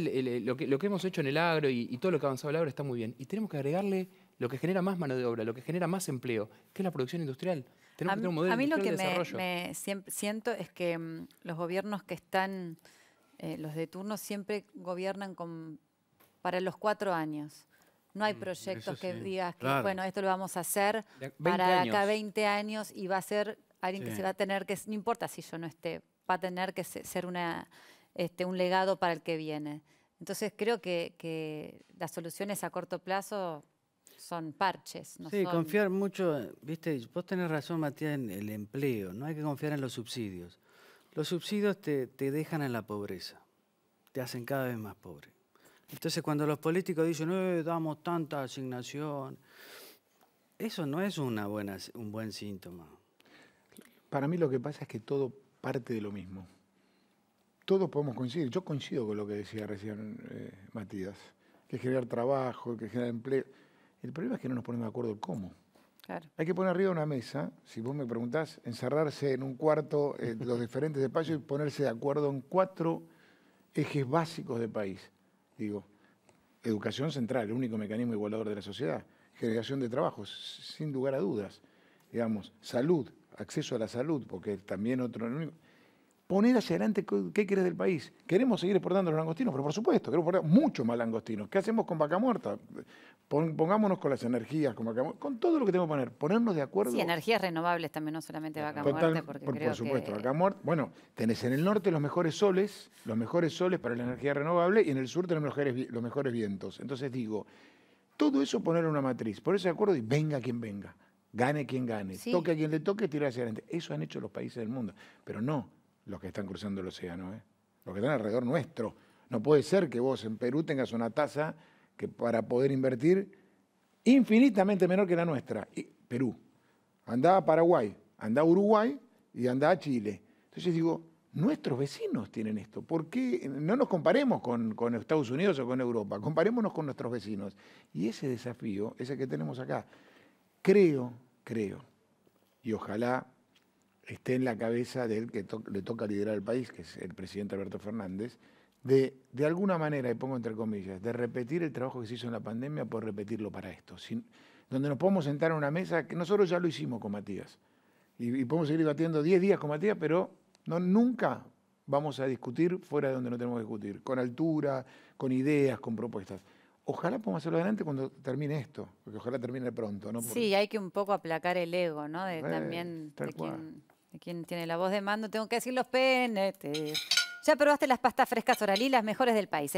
lo, que, hemos hecho en el agro y, y, todo lo que ha avanzado el agro está muy bien. Y tenemos que agregarle lo que genera más mano de obra, lo que genera más empleo, que es la producción industrial. a, mí lo que me, siento es que mm, los gobiernos que están, eh, los de turno, siempre gobiernan para los cuatro años. No hay mm, proyectos que digas que, bueno, esto lo vamos a hacer para acá 20 años y va a ser alguien que se va a tener que, no importa si yo no esté, va a tener que ser este, un legado para el que viene. Entonces creo que las soluciones a corto plazo son parches. No sí, confiar mucho, viste, vos tenés razón, Matías, en el empleo, no hay que confiar en los subsidios. Los subsidios te, dejan en la pobreza, te hacen cada vez más pobre. Entonces cuando los políticos dicen, eh, damos tanta asignación, eso no es una buena, un buen síntoma. Para mí lo que pasa es que todo parte de lo mismo. Todos podemos coincidir. Yo coincido con lo que decía recién eh, Matías, que generar trabajo, que generar empleo. El problema es que no nos ponemos de acuerdo el cómo. Hay que poner arriba una mesa, si vos me preguntás, encerrarse en un cuarto los diferentes espacios y ponerse de acuerdo en cuatro ejes básicos del país. Digo, educación central, el único mecanismo igualador de la sociedad, generación de trabajos, sin lugar a dudas, digamos, salud, acceso a la salud, porque también otro poner hacia adelante qué quieres del país. Queremos seguir exportando los langostinos, pero por supuesto, queremos exportar mucho más langostinos. ¿Qué hacemos con vaca muerta? Pongámonos con las energías, con con todo lo que tenemos que poner, ponernos de acuerdo. Sí, energías renovables también, no solamente vaca muerta. por, supuesto, vaca muerta. Bueno, tenés en el norte los mejores soles, los mejores soles para la energía renovable, y en el sur tenemos los mejores, vientos. Entonces digo, todo eso poner una matriz, ponerse de acuerdo y venga quien venga. Gane quien gane, toque a quien le toque, tira hacia adelante. Eso han hecho los países del mundo. Pero no, los que están cruzando el océano, ¿eh? los que están alrededor nuestro. No puede ser que vos en Perú tengas una tasa que para poder invertir infinitamente menor que la nuestra. Y Perú. Andá a Paraguay, andá a Uruguay y andá a Chile. Entonces digo, nuestros vecinos tienen esto. ¿Por qué no nos comparemos con, Estados Unidos o con Europa? Comparémonos con nuestros vecinos. Y ese desafío ese que tenemos acá. Creo, creo, y ojalá esté en la cabeza del que le toca liderar el país, que es el presidente Alberto Fernández, de, de alguna manera, y pongo entre comillas, de repetir el trabajo que se hizo en la pandemia por repetirlo para esto. donde nos podemos sentar en una mesa, que nosotros ya lo hicimos con Matías, y, podemos seguir batiendo 10 días con Matías, pero no, nunca vamos a discutir fuera de donde no tenemos que discutir, con altura, con ideas, con propuestas. Ojalá podamos hacerlo adelante cuando termine esto, porque ojalá termine pronto. ¿no? Sí, hay que un poco aplacar el ego, ¿no? De, también de quien tiene la voz de mando, tengo que decir los PNT. Ya probaste las pastas frescas Oralí, las mejores del país.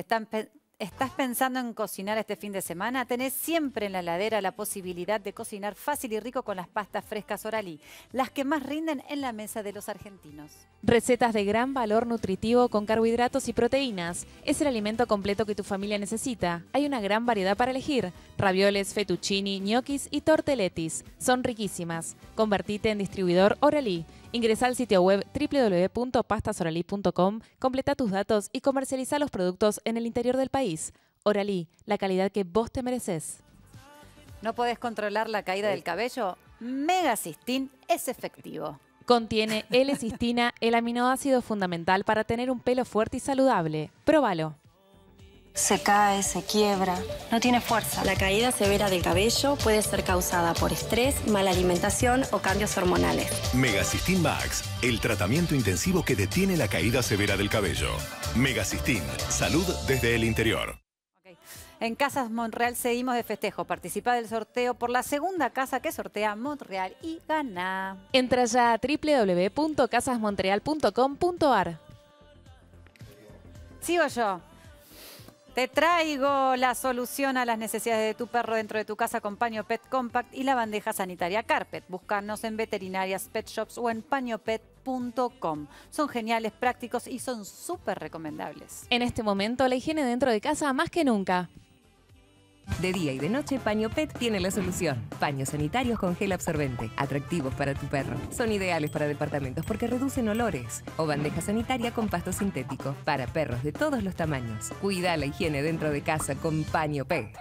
¿Estás pensando en cocinar este fin de semana? Tenés siempre en la ladera la posibilidad de cocinar fácil y rico con las pastas frescas Oralí, las que más rinden en la mesa de los argentinos. Recetas de gran valor nutritivo con carbohidratos y proteínas. Es el alimento completo que tu familia necesita. Hay una gran variedad para elegir. Ravioles, fettuccini, ñoquis y torteletis. Son riquísimas. Convertite en distribuidor Oralí. Ingresa al sitio web www.pastasoralí.com, completa tus datos y comercializa los productos en el interior del país. Oralí, la calidad que vos te mereces. ¿No podés controlar la caída del eh. cabello? Megacistín es efectivo. Contiene L-cistina, el aminoácido fundamental para tener un pelo fuerte y saludable. Próbalo. Se cae, se quiebra, no tiene fuerza. La caída severa del cabello puede ser causada por estrés, mala alimentación o cambios hormonales. Megasistin Max, el tratamiento intensivo que detiene la caída severa del cabello. Megasistin, salud desde el interior. En Casas Montreal seguimos de festejo. Participa del sorteo por la segunda casa que sortea Montreal y gana. Entra ya a www.casasmontreal.com.ar. Sigo yo. Te traigo la solución a las necesidades de tu perro dentro de tu casa con Paño Pet Compact y la bandeja sanitaria Carpet. Búscanos en veterinarias, pet shops o en pañopet.com. Son geniales, prácticos y son súper recomendables. En este momento, la higiene dentro de casa más que nunca. De día y de noche, Paño Pet tiene la solución. Paños sanitarios con gel absorbente, atractivos para tu perro. Son ideales para departamentos porque reducen olores. O bandeja sanitaria con pasto sintético, para perros de todos los tamaños. Cuida la higiene dentro de casa con Paño Pet.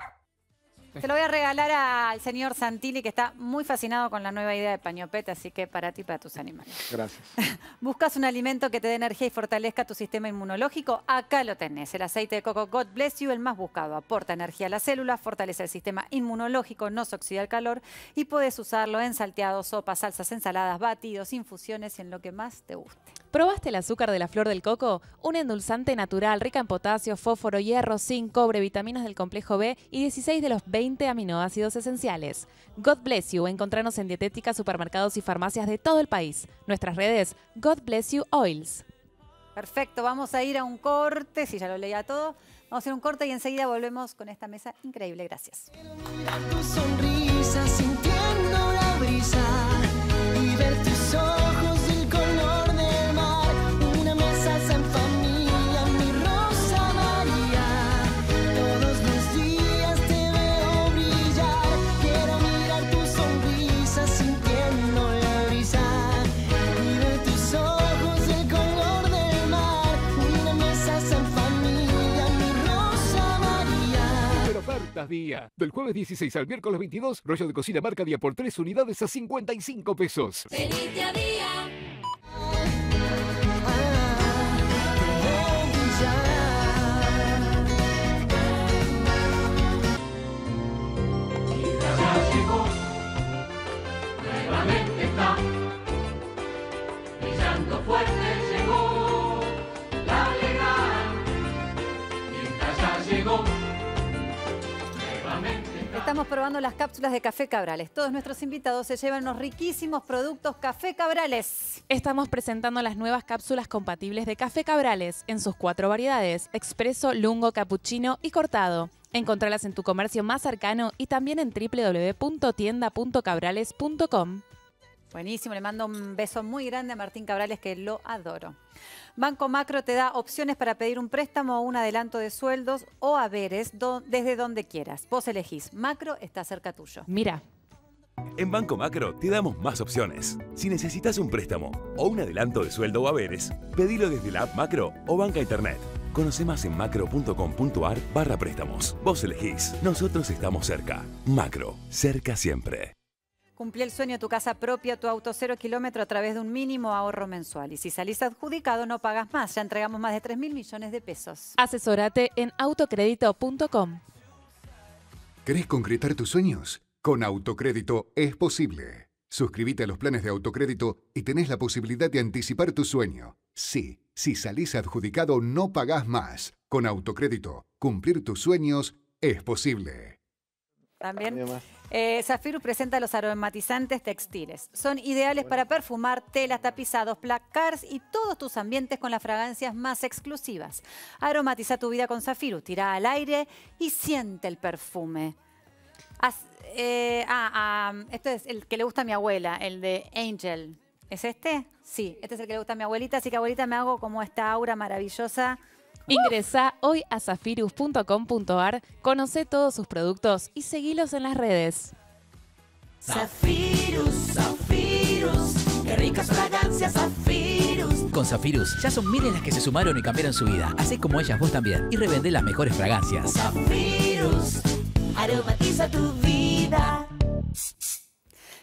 Te lo voy a regalar al señor Santilli, que está muy fascinado con la nueva idea de pañopete, así que para ti y para tus animales. Gracias. *laughs* ¿Buscas un alimento que te dé energía y fortalezca tu sistema inmunológico? Acá lo tenés. El aceite de coco God Bless You, el más buscado. Aporta energía a las células, fortalece el sistema inmunológico, no se oxida el calor y puedes usarlo en salteados, sopas, salsas, ensaladas, batidos, infusiones y en lo que más te guste. ¿Probaste el azúcar de la flor del coco? Un endulzante natural rica en potasio, fósforo, hierro, zinc, cobre, vitaminas del complejo B y 16 de los 20 aminoácidos esenciales. God Bless You. Encontranos en dietéticas, supermercados y farmacias de todo el país. Nuestras redes, God Bless You Oils. Perfecto, vamos a ir a un corte, si ya lo leía todo. Vamos a ir a un corte y enseguida volvemos con esta mesa increíble. Gracias. Del jueves 16 al miércoles 22, rollo de cocina marca día por 3 unidades a 55 pesos. ¡Feliz día día. fuerte. estamos probando las cápsulas de Café Cabrales. Todos nuestros invitados se llevan los riquísimos productos Café Cabrales. Estamos presentando las nuevas cápsulas compatibles de Café Cabrales en sus cuatro variedades, expreso, lungo, capuchino y cortado. Encontralas en tu comercio más cercano y también en www.tienda.cabrales.com. Buenísimo, le mando un beso muy grande a Martín Cabrales que lo adoro. Banco Macro te da opciones para pedir un préstamo o un adelanto de sueldos o haberes desde donde quieras. Vos elegís. Macro está cerca tuyo. Mira. En Banco Macro te damos más opciones. Si necesitas un préstamo o un adelanto de sueldo o haberes, pedilo desde la app Macro o Banca Internet. Conoce más en macro.com.ar barra préstamos. Vos elegís. Nosotros estamos cerca. Macro. Cerca siempre. Cumplí el sueño de tu casa propia, tu auto cero kilómetro a través de un mínimo ahorro mensual. Y si salís adjudicado, no pagas más. Ya entregamos más de 3 mil millones de pesos. Asesorate en autocrédito.com. ¿Querés concretar tus sueños? Con autocrédito es posible. Suscríbete a los planes de autocrédito y tenés la posibilidad de anticipar tu sueño. Sí, si salís adjudicado no pagas más. Con autocrédito, cumplir tus sueños es posible. También. Eh, Zafiru presenta los aromatizantes textiles. Son ideales para perfumar telas, tapizados, placards y todos tus ambientes con las fragancias más exclusivas. Aromatiza tu vida con Zafiru. Tira al aire y siente el perfume. Eh, ah, este es el que le gusta a mi abuela, el de Angel. ¿Es este? Sí, este es el que le gusta a mi abuelita. Así que abuelita me hago como esta aura maravillosa. Ingresa hoy a zafirus.com.ar, conoce todos sus productos y seguilos en las redes. Zafirus, Zafirus, qué ricas fragancias, Zafirus. Con Zafirus ya son miles las que se sumaron y cambiaron su vida. Así como ellas vos también y revende las mejores fragancias. Zafirus, aromatiza tu vida.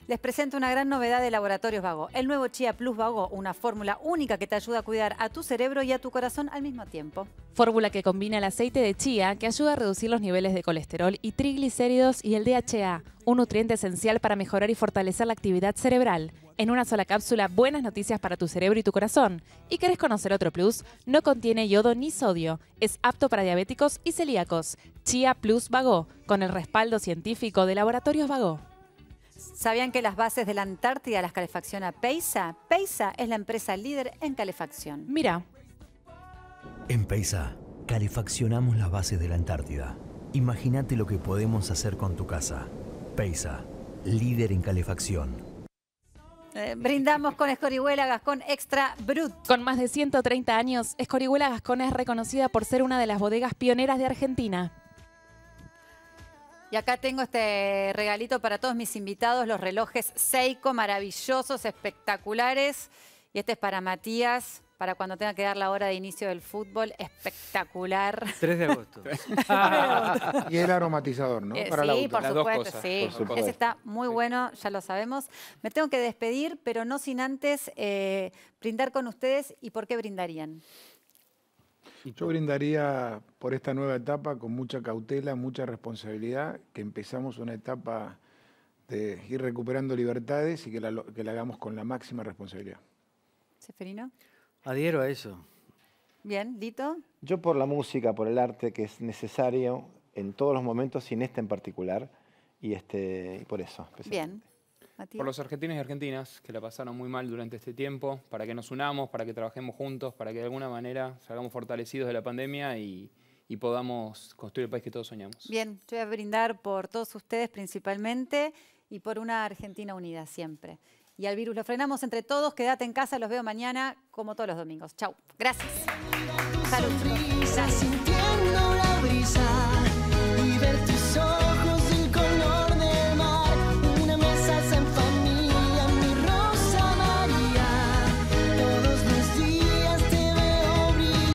Les presento una gran novedad de Laboratorios Vago. El nuevo Chia Plus Vago, una fórmula única que te ayuda a cuidar a tu cerebro y a tu corazón al mismo tiempo. Fórmula que combina el aceite de chía, que ayuda a reducir los niveles de colesterol y triglicéridos, y el DHA, un nutriente esencial para mejorar y fortalecer la actividad cerebral. En una sola cápsula, buenas noticias para tu cerebro y tu corazón. ¿Y querés conocer otro plus? No contiene yodo ni sodio. Es apto para diabéticos y celíacos. Chia Plus Vago, con el respaldo científico de Laboratorios Vago. ¿Sabían que las bases de la Antártida las calefacciona Peisa? Peisa es la empresa líder en calefacción. Mira. En Peisa, calefaccionamos las bases de la Antártida. Imagínate lo que podemos hacer con tu casa. Peisa, líder en calefacción. Eh, brindamos con Escorihuela Gascón Extra Brut. Con más de 130 años, Escorihuela Gascón es reconocida por ser una de las bodegas pioneras de Argentina. Y acá tengo este regalito para todos mis invitados, los relojes Seiko, maravillosos, espectaculares. Y este es para Matías, para cuando tenga que dar la hora de inicio del fútbol, espectacular. 3 *laughs* de agosto. y el aromatizador, ¿no? sí, por supuesto, sí, Ese está muy bueno, ya lo sabemos. Me tengo que despedir, pero no sin antes eh, brindar con ustedes. ¿Y por qué brindarían? Yo brindaría por esta nueva etapa con mucha cautela, mucha responsabilidad, que empezamos una etapa de ir recuperando libertades y que la, hagamos con la máxima responsabilidad. Seferino. Adhiero a eso. Bien, Dito. Yo por la música, por el arte, que es necesario en todos los momentos sin este en particular, y este, y por eso. Bien por los argentinos y argentinas que la pasaron muy mal durante este tiempo, para que nos unamos, para que trabajemos juntos, para que de alguna manera salgamos fortalecidos de la pandemia y, podamos construir el país que todos soñamos. Bien, yo voy a brindar por todos ustedes principalmente y por una Argentina unida siempre. Y al virus lo frenamos entre todos, quédate en casa, los veo mañana como todos los domingos. Chau, gracias. Gracias.